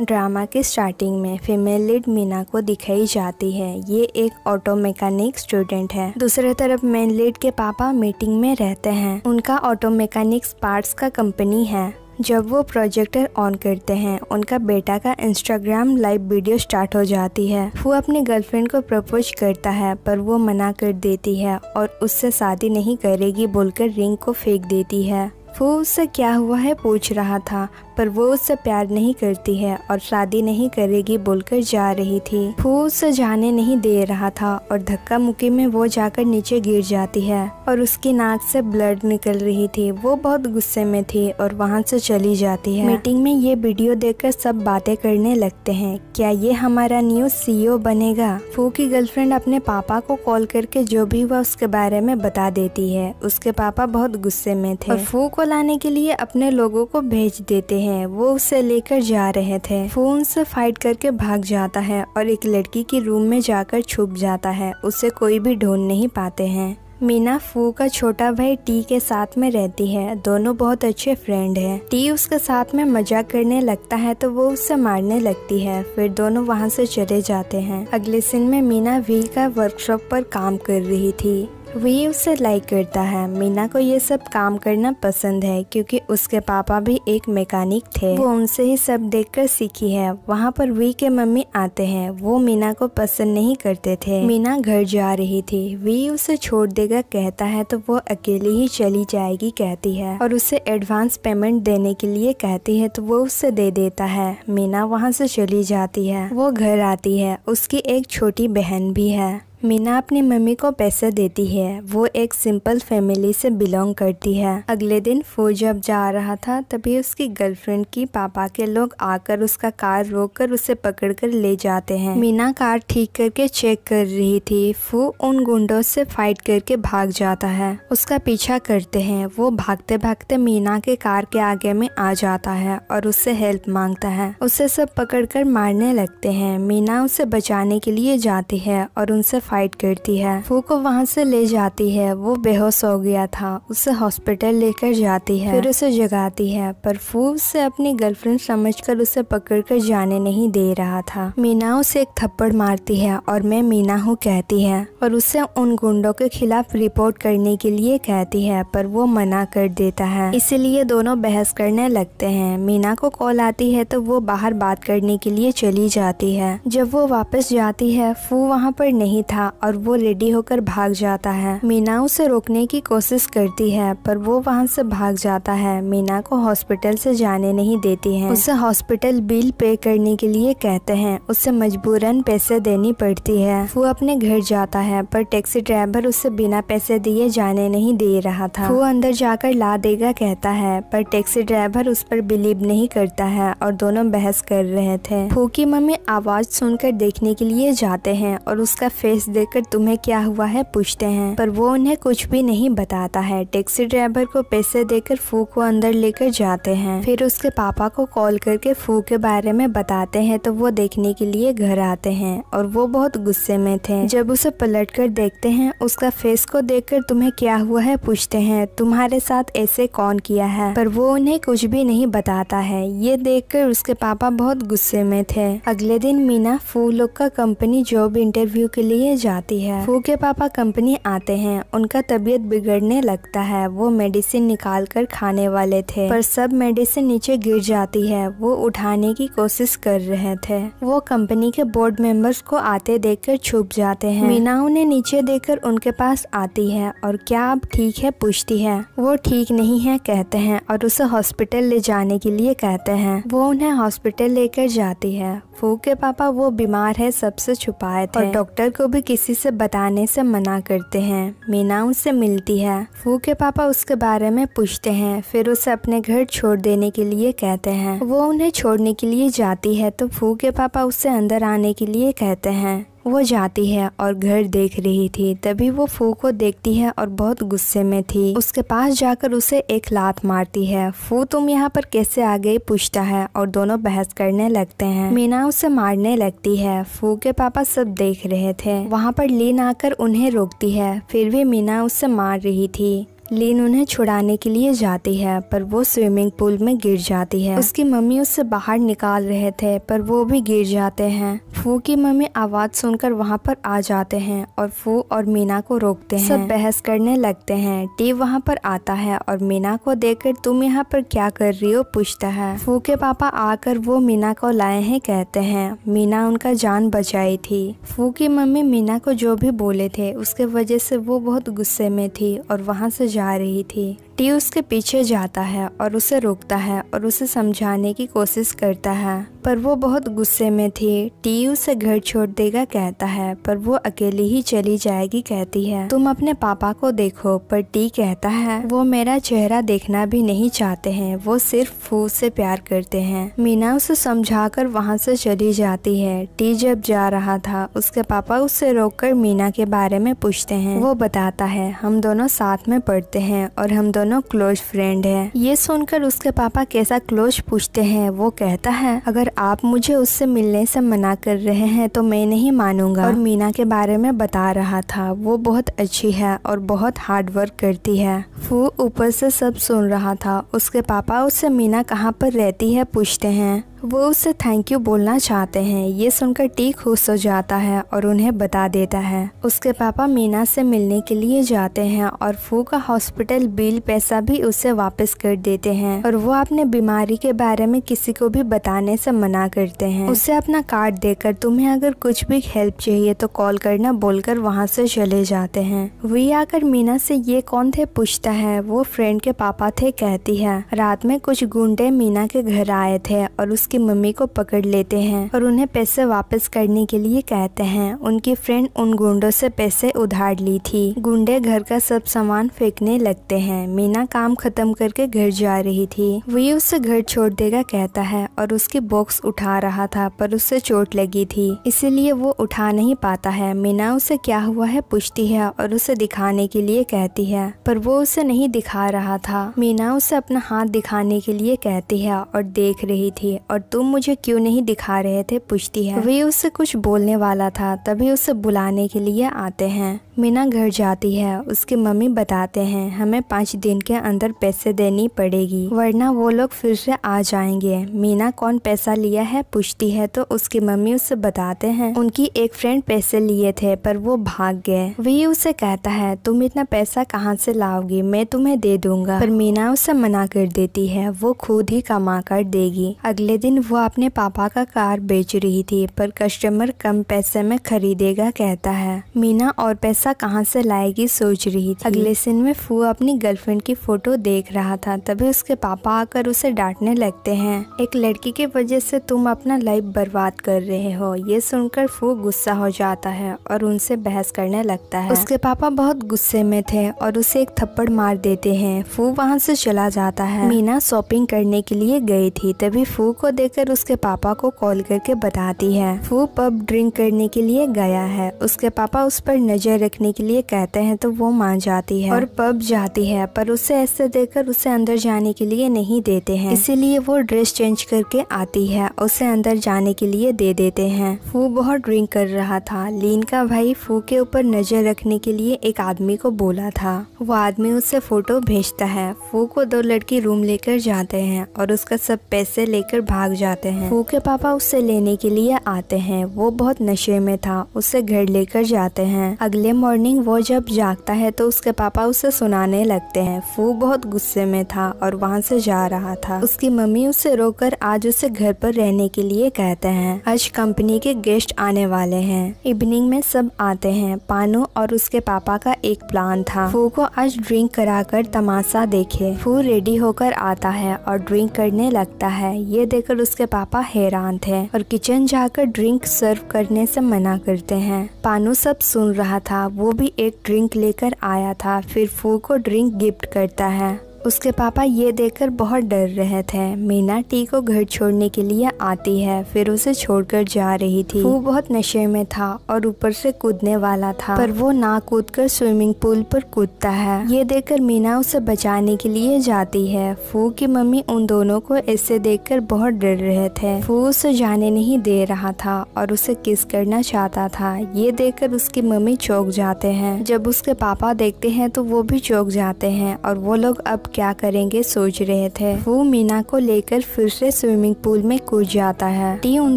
Drama के starting में female lead Meena को दिखाई जाती है ये एक ऑटो मैकेनिक स्टूडेंट है दूसरे तरफ मेन लीड के पापा मीटिंग में रहते हैं उनका ऑटो मैकेनिक पार्ट्स का कंपनी है जब वो प्रोजेक्टर ऑन करते हैं उनका बेटा का इंस्टाग्राम लाइव वीडियो स्टार्ट हो जाती है वो अपनी गर्लफ्रेंड को प्रपोज करता है पर वो मना कर देती है और उससे शादी नहीं करेगी बोलकर रिंग को फेंक देती है वो उससे क्या हुआ है पूछ रहा था पर वो उससे प्यार नहीं करती है और शादी नहीं करेगी बोलकर जा रही थी फू उसे जाने नहीं दे रहा था और धक्का मुक्की में वो जाकर नीचे गिर जाती है और उसकी नाक से ब्लड निकल रही थी वो बहुत गुस्से में थी और वहाँ से चली जाती है मीटिंग में ये वीडियो देखकर सब बातें करने लगते हैं क्या ये हमारा न्यू सीईओ e बनेगा फू की गर्लफ्रेंड अपने पापा को कॉल करके जो भी हुआ उसके बारे में बता देती है उसके पापा बहुत गुस्से में थे और फू को लाने के लिए अपने लोगों को भेज देते हैं हैं वो उसे लेकर जा रहे थे फोन से फाइट करके भाग जाता है और एक लड़की की रूम में जाकर छुप जाता है उसे कोई भी ढूंढ नहीं पाते हैं मीना फू का छोटा भाई टी के साथ में रहती है दोनों बहुत अच्छे फ्रेंड हैं। टी उसके साथ में मजाक करने लगता है तो वो उससे मारने लगती है फिर दोनों वहाँ से चले जाते हैं अगले सिन में मीना वी का वर्कशॉप पर काम कर रही थी वी उसे लाइक करता है मीना को ये सब काम करना पसंद है क्योंकि उसके पापा भी एक मैकेनिक थे वो उनसे ही सब देखकर सीखी है वहाँ पर वी के मम्मी आते हैं वो मीना को पसंद नहीं करते थे मीना घर जा रही थी वी उसे छोड़ देगा कहता है तो वो अकेली ही चली जाएगी कहती है और उसे एडवांस पेमेंट देने के लिए कहती है तो वो उसे दे देता है मीना वहाँ से चली जाती है वो घर आती है उसकी एक छोटी बहन भी है मीना अपनी मम्मी को पैसे देती है वो एक सिंपल फैमिली से बिलोंग करती है अगले दिन फो जब जा रहा था तभी उसकी गर्लफ्रेंड की पापा के लोग आकर उसका कार रोककर उसे पकड़कर ले जाते हैं मीना कार ठीक करके चेक कर रही थी फो उन गुंडों से फाइट करके भाग जाता है उसका पीछा करते हैं वो भागते भागते मीना के कार के आगे में आ जाता है और उससे हेल्प मांगता है उसे सब पकड़ मारने लगते है मीना उसे बचाने के लिए जाती है और उनसे फाइट करती है फू को वहाँ से ले जाती है वो बेहोश हो गया था उसे हॉस्पिटल लेकर जाती है फिर उसे जगाती है पर फू उसे अपनी गर्लफ्रेंड समझकर उसे पकड़कर जाने नहीं दे रहा था मीना उसे एक थप्पड़ मारती है और मैं मीना हूँ कहती है और उसे उन गुंडों के खिलाफ रिपोर्ट करने के लिए कहती है पर वो मना कर देता है इसलिए दोनों बहस करने लगते है मीना को कॉल आती है तो वो बाहर बात करने के लिए चली जाती है जब वो वापस जाती है फू वहाँ पर नहीं था था और वो रेडी होकर भाग जाता है मीना उसे रोकने की कोशिश करती है पर वो वहाँ से भाग जाता है मीना को हॉस्पिटल से जाने नहीं देती है उसे हॉस्पिटल बिल पे करने के लिए कहते हैं उसे मजबूरन पैसे देनी पड़ती है वो अपने घर जाता है पर टैक्सी ड्राइवर उसे बिना पैसे दिए जाने नहीं दे रहा था वो अंदर जाकर ला देगा कहता है पर टैक्सी ड्राइवर उस पर बिलीव नहीं करता है और दोनों बहस कर रहे थे फू की मम्मी आवाज सुनकर देखने के लिए जाते हैं और उसका फेस देकर तुम्हें क्या हुआ है पूछते हैं पर वो उन्हें कुछ भी नहीं बताता है टैक्सी ड्राइवर को पैसे देकर फू को अंदर लेकर जाते हैं फिर उसके पापा को कॉल करके फू के बारे में बताते हैं तो वो देखने के लिए घर आते हैं और वो बहुत गुस्से में थे जब उसे पलट कर देखते हैं उसका फेस को देखकर तुम्हें क्या हुआ है पूछते हैं तुम्हारे साथ ऐसे कौन किया है पर वो उन्हें कुछ भी नहीं बताता है ये देखकर उसके पापा बहुत गुस्से में थे अगले दिन मीना फू लोग का कंपनी जॉब इंटरव्यू के लिए में जाती है फू के पापा कंपनी आते हैं उनका तबीयत बिगड़ने लगता है वो मेडिसिन निकाल कर खाने वाले थे पर सब मेडिसिन नीचे गिर जाती है वो उठाने की कोशिश कर रहे थे वो कंपनी के बोर्ड मेंबर्स को आते देखकर छुप जाते हैं मीना उन्हें नीचे देखकर उनके पास आती है और क्या आप ठीक है पूछती है वो ठीक नहीं है कहते हैं और उसे हॉस्पिटल ले जाने के लिए कहते हैं वो उन्हें हॉस्पिटल लेकर जाती है फू के पापा वो बीमार है सबसे छुपाए थे और डॉक्टर को भी किसी से बताने से मना करते हैं मीना उससे मिलती है फू के पापा उसके बारे में पूछते हैं फिर उसे अपने घर छोड़ देने के लिए कहते हैं वो उन्हें छोड़ने के लिए जाती है तो फू के पापा उसे अंदर आने के लिए कहते हैं वो जाती है और घर देख रही थी तभी वो फू को देखती है और बहुत गुस्से में थी उसके पास जाकर उसे एक लात मारती है फू तुम यहाँ पर कैसे आ गई पूछता है और दोनों बहस करने लगते हैं मीना उसे मारने लगती है फू के पापा सब देख रहे थे वहाँ पर लीन आकर उन्हें रोकती है फिर भी मीना उसे मार रही थी लीन उन्हें छुड़ाने के लिए जाती है पर वो स्विमिंग पूल में गिर जाती है उसकी मम्मी उससे बाहर निकाल रहे थे पर वो भी गिर जाते हैं फू की मम्मी आवाज़ सुनकर वहाँ पर आ जाते हैं और फू और मीना को रोकते हैं सब बहस करने लगते हैं टी वहाँ पर आता है और मीना को देखकर तुम यहाँ पर क्या कर रही हो पूछता है फू के पापा आकर वो मीना को लाए हैं कहते हैं मीना उनका जान बचाई थी फू की मम्मी मीना को जो भी बोले थे उसके वजह से वो बहुत गुस्से में थी और वहाँ से जा जा रहे थे टी उसके पीछे जाता है और उसे रोकता है और उसे समझाने की कोशिश करता है पर वो बहुत गुस्से में थी टी उसे घर छोड़ देगा कहता है पर वो अकेली ही चली जाएगी कहती है तुम अपने पापा को देखो पर टी कहता है वो मेरा चेहरा देखना भी नहीं चाहते हैं वो सिर्फ फू से प्यार करते हैं मीना उसे समझा कर वहाँ से चली जाती है टी जब जा रहा था उसके पापा रोक कर मीना के बारे में पूछते हैं वो बताता है हम दोनों साथ में पढ़ते हैं और हम दोनों दोनों क्लोज फ्रेंड हैं ये सुनकर उसके पापा कैसा क्लोज पूछते हैं वो कहता है अगर आप मुझे उससे मिलने से मना कर रहे हैं तो मैं नहीं मानूंगा और मीना के बारे में बता रहा था वो बहुत अच्छी है और बहुत हार्ड वर्क करती है वो ऊपर से सब सुन रहा था उसके पापा उससे मीना कहाँ पर रहती है पूछते हैं वो उसे थैंक यू बोलना चाहते हैं ये सुनकर टी खुश हो जाता है और उन्हें बता देता है उसके पापा मीना से मिलने के लिए जाते हैं और फू का हॉस्पिटल बिल पैसा भी उसे वापस कर देते हैं और वो अपने बीमारी के बारे में किसी को भी बताने से मना करते हैं उसे अपना कार्ड देकर तुम्हें अगर कुछ भी हेल्प चाहिए तो कॉल करना बोलकर वहाँ से चले जाते हैं वी आकर मीना से ये कौन थे पूछता है वो फ्रेंड के पापा थे कहती है रात में कुछ गुंडे मीना के घर आए थे और उसके उसकी मम्मी को पकड़ लेते हैं और उन्हें पैसे वापस करने के लिए कहते हैं उनकी फ्रेंड उन गुंडों से पैसे उधार ली थी गुंडे घर का सब सामान फेंकने लगते हैं मीना काम खत्म करके घर जा रही थी वही उसे घर छोड़ देगा कहता है और उसकी बॉक्स उठा रहा था पर उससे चोट लगी थी इसीलिए वो उठा नहीं पाता है मीना उसे क्या हुआ है पूछती है और उसे दिखाने के लिए कहती है पर वो उसे नहीं दिखा रहा था मीना उसे अपना हाथ दिखाने के लिए कहती है और देख रही थी और तुम मुझे क्यों नहीं दिखा रहे थे पूछती है वे उससे कुछ बोलने वाला था तभी उसे बुलाने के लिए आते हैं मीना घर जाती है उसकी मम्मी बताते हैं हमें पाँच दिन के अंदर पैसे देनी पड़ेगी वरना वो लोग फिर से आ जाएंगे मीना कौन पैसा लिया है पूछती है तो उसकी मम्मी उसे बताते हैं उनकी एक फ्रेंड पैसे लिए थे पर वो भाग गए वे उसे कहता है तुम इतना पैसा कहाँ से लाओगी मैं तुम्हें दे दूंगा पर मीना उसे मना कर देती है वो खुद ही कमा कर देगी अगले दिन वो अपने पापा का कार बेच रही थी पर कस्टमर कम पैसे में खरीदेगा कहता है मीना और पैसा कहाँ से लाएगी सोच रही थी अगले सिन में फू अपनी गर्लफ्रेंड की फोटो देख रहा था तभी उसके पापा आकर उसे डांटने लगते हैं एक लड़की की वजह से तुम अपना लाइफ बर्बाद कर रहे हो ये सुनकर फू गुस्सा हो जाता है और उनसे बहस करने लगता है उसके पापा बहुत गुस्से में थे और उसे एक थप्पड़ मार देते हैं फू वहाँ से चला जाता है मीना शॉपिंग करने के लिए गई थी तभी फू को देकर उसके पापा को कॉल करके बताती है वो पब ड्रिंक करने के लिए गया है उसके पापा उस पर नजर रखने के लिए कहते हैं तो वो मान जाती है और पब जाती है पर उसे ऐसे देकर उसे अंदर जाने के लिए नहीं देते हैं इसीलिए वो ड्रेस चेंज करके आती है उसे अंदर जाने के लिए दे देते हैं फू बहुत ड्रिंक कर रहा था लीन का भाई फू के ऊपर नजर रखने के लिए एक आदमी को बोला था वो आदमी उससे फोटो भेजता है फू को दो लड़की रूम लेकर जाते हैं और उसका सब पैसे लेकर भाग भाग जाते हैं फू के पापा उससे लेने के लिए आते हैं वो बहुत नशे में था उसे घर लेकर जाते हैं अगले मॉर्निंग वो जब जागता है तो उसके पापा उसे सुनाने लगते हैं फू बहुत गुस्से में था और वहाँ से जा रहा था उसकी मम्मी उसे रोककर आज उसे घर पर रहने के लिए कहते हैं आज कंपनी के गेस्ट आने वाले हैं इवनिंग में सब आते हैं पानू और उसके पापा का एक प्लान था फू को आज ड्रिंक कराकर तमाशा देखे फू रेडी होकर आता है और ड्रिंक करने लगता है ये देखकर देखकर उसके पापा हैरान थे और किचन जाकर ड्रिंक सर्व करने से मना करते हैं पानू सब सुन रहा था वो भी एक ड्रिंक लेकर आया था फिर फू को ड्रिंक गिफ्ट करता है उसके पापा ये देखकर बहुत डर रहे थे मीना टी को घर छोड़ने के लिए आती है फिर उसे छोड़कर जा रही थी वो बहुत नशे में था और ऊपर से कूदने वाला था पर वो ना कूद कर स्विमिंग पूल पर कूदता है ये देखकर मीना उसे बचाने के लिए जाती है फू की मम्मी उन दोनों को ऐसे कर बहुत डर रहे थे फू उसे जाने नहीं दे रहा था और उसे किस करना चाहता था ये कर उसकी मम्मी चौक जाते हैं जब उसके पापा देखते हैं तो वो भी चौक जाते हैं और वो लोग अब क्या करेंगे सोच रहे थे वो मीना को लेकर फिर से स्विमिंग पूल में कूद जाता है टी उन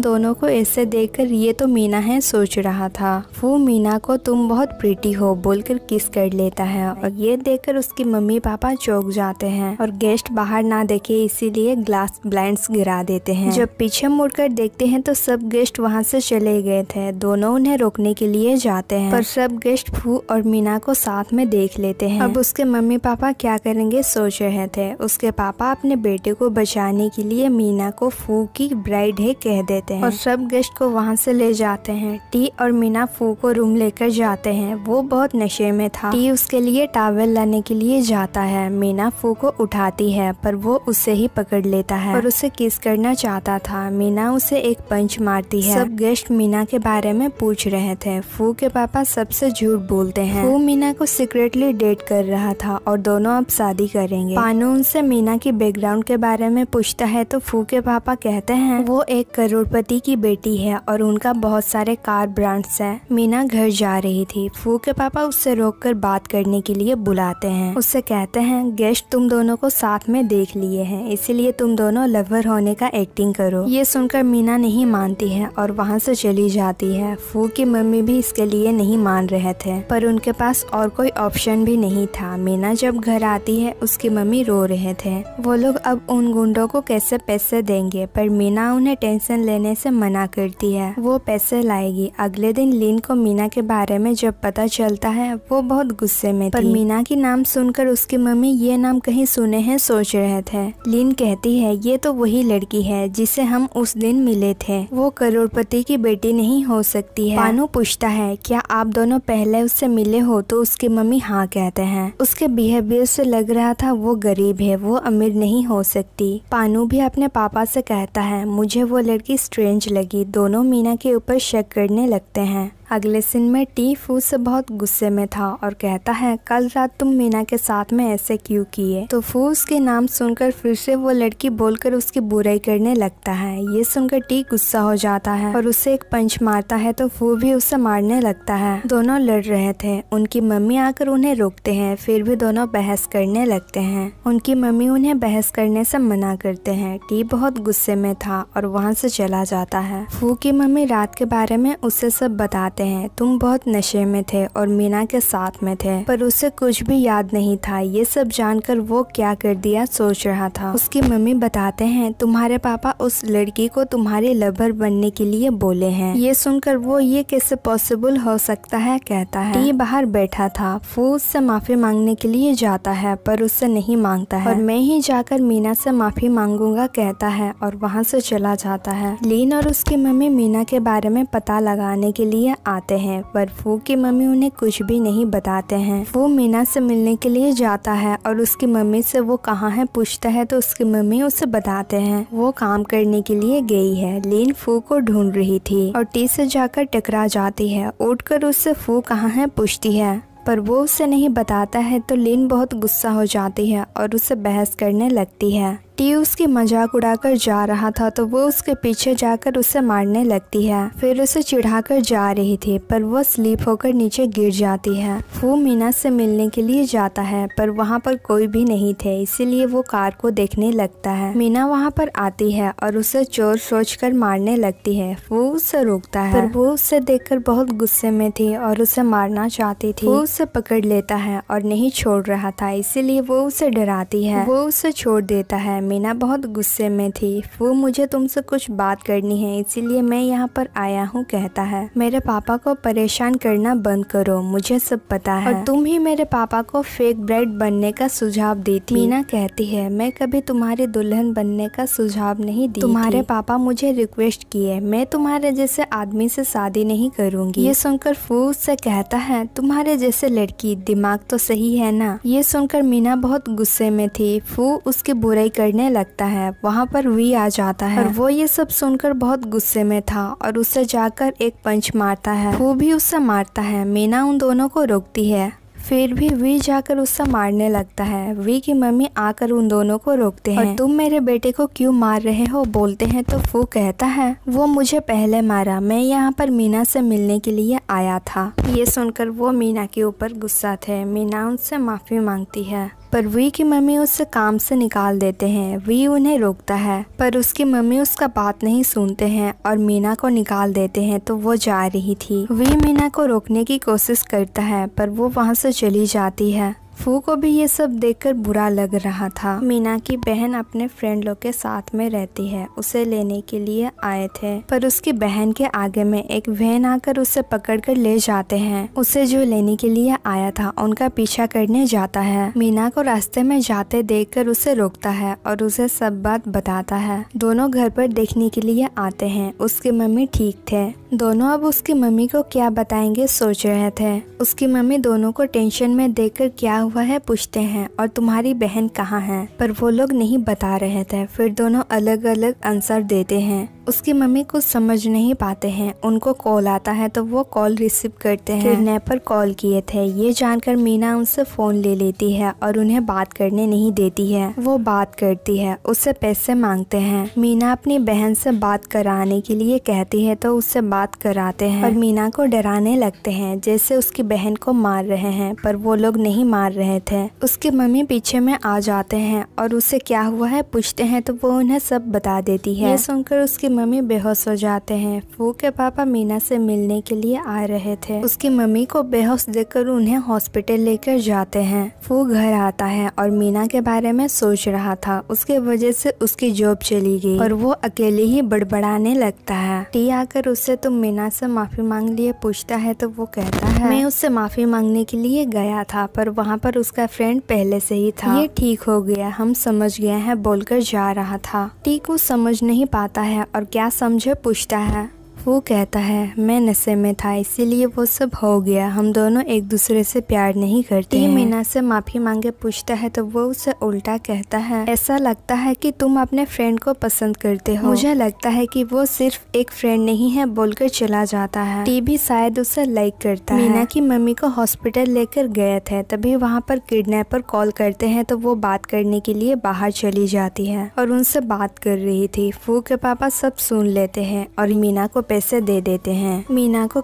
दोनों को ऐसे देखकर ये तो मीना है सोच रहा था वो मीना को तुम बहुत प्रीटी हो बोलकर किस कर लेता है और ये देखकर उसकी मम्मी पापा चौक जाते हैं और गेस्ट बाहर ना देखे इसीलिए ग्लास ब्लाइंड गिरा देते हैं जब पीछे मुड़कर देखते हैं तो सब गेस्ट वहाँ से चले गए थे दोनों उन्हें रोकने के लिए जाते हैं पर सब गेस्ट फू और मीना को साथ में देख लेते हैं अब उसके मम्मी पापा क्या करेंगे सोच सोच रहे थे उसके पापा अपने बेटे को बचाने के लिए मीना को फू की ब्राइड है कह देते हैं और सब गेस्ट को वहाँ से ले जाते हैं टी और मीना फू को रूम लेकर जाते हैं वो बहुत नशे में था टी उसके लिए टावल लाने के लिए जाता है मीना फू को उठाती है पर वो उसे ही पकड़ लेता है और उसे किस करना चाहता था मीना उसे एक पंच मारती है सब गेस्ट मीना के बारे में पूछ रहे थे फू के पापा सबसे झूठ बोलते हैं फू मीना को सीक्रेटली डेट कर रहा था और दोनों अब शादी करें करेंगे पानू उनसे मीना की बैकग्राउंड के बारे में पूछता है तो फू के पापा कहते हैं वो एक करोड़पति की बेटी है और उनका बहुत सारे कार ब्रांड्स है मीना घर जा रही थी फू के पापा उससे रोक कर बात करने के लिए बुलाते हैं उससे कहते हैं गेस्ट तुम दोनों को साथ में देख लिए है इसीलिए तुम दोनों लवर होने का एक्टिंग करो ये सुनकर मीना नहीं मानती है और वहाँ से चली जाती है फू की मम्मी भी इसके लिए नहीं मान रहे थे पर उनके पास और कोई ऑप्शन भी नहीं था मीना जब घर आती है उसकी उनकी मम्मी रो रहे थे वो लोग अब उन गुंडों को कैसे पैसे देंगे पर मीना उन्हें टेंशन लेने से मना करती है वो पैसे लाएगी अगले दिन लीन को मीना के बारे में जब पता चलता है वो बहुत गुस्से में पर मीना की नाम सुनकर उसकी मम्मी ये नाम कहीं सुने हैं सोच रहे थे लीन कहती है ये तो वही लड़की है जिसे हम उस दिन मिले थे वो करोड़पति की बेटी नहीं हो सकती है पानू पूछता है क्या आप दोनों पहले उससे मिले हो तो उसकी मम्मी हाँ कहते हैं उसके बिहेवियर से लग रहा था वो गरीब है वो अमीर नहीं हो सकती पानू भी अपने पापा से कहता है मुझे वो लड़की स्ट्रेंज लगी दोनों मीना के ऊपर शक करने लगते हैं अगले सिन में टी फू से बहुत गुस्से में था और कहता है कल रात तुम मीना के साथ में ऐसे क्यों किए तो फू उसके नाम सुनकर फिर से वो लड़की बोलकर उसकी बुराई करने लगता है ये सुनकर टी गुस्सा हो जाता है और उसे एक पंच मारता है तो फू भी उसे मारने लगता है दोनों लड़ रहे थे उनकी मम्मी आकर उन्हें रोकते हैं फिर भी दोनों बहस करने लगते हैं उनकी मम्मी उन्हें बहस करने से मना करते हैं टी बहुत गुस्से में था और वहाँ से चला जाता है फू की मम्मी रात के बारे में उसे सब बताती कहते हैं तुम बहुत नशे में थे और मीना के साथ में थे पर उसे कुछ भी याद नहीं था ये सब जानकर वो क्या कर दिया सोच रहा था उसकी मम्मी बताते हैं तुम्हारे पापा उस लड़की को तुम्हारे लवर बनने के लिए बोले हैं ये सुनकर वो ये कैसे पॉसिबल हो सकता है कहता है ये बाहर बैठा था फू उससे माफी मांगने के लिए जाता है पर उससे नहीं मांगता है और मैं ही जाकर मीना से माफी मांगूंगा कहता है और वहाँ से चला जाता है लीन और उसकी मम्मी मीना के बारे में पता लगाने के लिए आते हैं पर फू की मम्मी उन्हें कुछ भी नहीं बताते हैं वो मीना से मिलने के लिए जाता है और उसकी मम्मी से वो कहाँ है पूछता है तो उसकी मम्मी उसे बताते हैं वो काम करने के लिए गई है लीन फू को ढूंढ रही थी और टी से जाकर टकरा जाती है कर उससे फू कहाँ है पूछती है पर वो उसे नहीं बताता है तो लीन बहुत गुस्सा हो जाती है और उससे बहस करने लगती है टी उसकी मजाक उड़ाकर जा रहा था तो वो उसके पीछे जाकर उसे मारने लगती है फिर उसे चिढ़ाकर जा रही थी पर वो स्लीप होकर नीचे गिर जाती है वो मीना से मिलने के लिए जाता है पर वहाँ पर कोई भी नहीं थे इसीलिए वो कार को देखने लगता है मीना वहाँ पर आती है और उसे चोर सोच कर मारने लगती है वो उसे रोकता है पर वो उसे देख बहुत गुस्से में थी और उसे मारना चाहती थी वो उसे पकड़ लेता है और नहीं छोड़ रहा था इसीलिए वो उसे डराती है वो उसे छोड़ देता है मम्मी ना बहुत गुस्से में थी वो मुझे तुमसे कुछ बात करनी है इसीलिए मैं यहाँ पर आया हूँ कहता है मेरे पापा को परेशान करना बंद करो मुझे सब पता है और तुम ही मेरे पापा को फेक ब्राइड बनने का सुझाव देती मीना कहती है मैं कभी तुम्हारे दुल्हन बनने का सुझाव नहीं दी तुम्हारे पापा मुझे रिक्वेस्ट किए मैं तुम्हारे जैसे आदमी से शादी नहीं करूंगी ये सुनकर फू से कहता है तुम्हारे जैसे लड़की दिमाग तो सही है ना ये सुनकर मीना बहुत गुस्से में थी फू उसकी बुराई करने करने लगता है वहाँ पर वी आ जाता है और वो ये सब सुनकर बहुत गुस्से में था और उसे जाकर एक पंच मारता है वो भी उससे मारता है मीना उन दोनों को रोकती है फिर भी वी जाकर उससे मारने लगता है वी की मम्मी आकर उन दोनों को रोकते हैं और तुम मेरे बेटे को क्यों मार रहे हो बोलते हैं तो वो कहता है वो मुझे पहले मारा मैं यहाँ पर मीना से मिलने के लिए आया था ये सुनकर वो मीना के ऊपर गुस्सा थे मीना उनसे माफ़ी मांगती है पर वी की मम्मी उसे काम से निकाल देते हैं वी उन्हें रोकता है पर उसकी मम्मी उसका बात नहीं सुनते हैं और मीना को निकाल देते हैं तो वो जा रही थी वी मीना को रोकने की कोशिश करता है पर वो वहाँ से चली जाती है फू को भी ये सब देखकर बुरा लग रहा था मीना की बहन अपने फ्रेंड लोग के साथ में रहती है उसे लेने के लिए आए थे पर उसकी बहन के आगे में एक वैन आकर उसे पकड़ कर ले जाते हैं उसे जो लेने के लिए आया था उनका पीछा करने जाता है मीना को रास्ते में जाते देख कर उसे रोकता है और उसे सब बात बताता है दोनों घर पर देखने के लिए आते हैं उसकी मम्मी ठीक थे दोनों अब उसकी मम्मी को क्या बताएंगे सोच रहे थे उसकी मम्मी दोनों को टेंशन में कर क्या हुआ है पूछते हैं और तुम्हारी बहन कहाँ है पर वो लोग नहीं बता रहे थे फिर दोनों अलग अलग आंसर देते हैं उसकी मम्मी कुछ समझ नहीं पाते हैं उनको कॉल आता है तो वो कॉल रिसीव करते हैं किडनैपर कॉल किए थे ये जानकर मीना उनसे फ़ोन ले लेती है और उन्हें बात करने नहीं देती है वो बात करती है उससे पैसे मांगते हैं मीना अपनी बहन से बात कराने के लिए कहती है तो उससे बात कराते हैं और मीना को डराने लगते हैं जैसे उसकी बहन को मार रहे हैं पर वो लोग नहीं मार रहे थे उसकी मम्मी पीछे में आ जाते हैं और उसे क्या हुआ है पूछते हैं तो वो उन्हें सब बता देती है ये सुनकर उसकी मम्मी बेहोश हो जाते हैं फू के पापा मीना से मिलने के लिए आ रहे थे उसकी मम्मी को बेहोश देखकर उन्हें हॉस्पिटल लेकर जाते हैं फू घर आता है और मीना के बारे में सोच रहा था उसके वजह से उसकी जॉब चली गई और वो अकेले ही बड़बड़ाने लगता है टी आकर उससे तो मीना से माफी मांग लिए पूछता है तो वो कहता है मैं उससे माफी मांगने के लिए गया था पर वहाँ पर पर उसका फ्रेंड पहले से ही था ये ठीक हो गया हम समझ गए हैं बोलकर जा रहा था टीकू समझ नहीं पाता है और क्या समझे पूछता है वो कहता है मैं नशे में था इसीलिए वो सब हो गया हम दोनों एक दूसरे से प्यार नहीं करते मीना से माफी मांगे पूछता है तो वो उसे उल्टा कहता है ऐसा लगता है कि तुम अपने फ्रेंड को पसंद करते हो मुझे लगता है कि वो सिर्फ एक फ्रेंड नहीं है बोलकर चला जाता है टीबी शायद उसे लाइक करता मीना है मीना की मम्मी को हॉस्पिटल लेकर गए थे तभी वहाँ पर किडनेपर कॉल करते हैं तो वो बात करने के लिए बाहर चली जाती है और उनसे बात कर रही थी फू के पापा सब सुन लेते हैं और मीना को पैसे दे देते हैं मीना को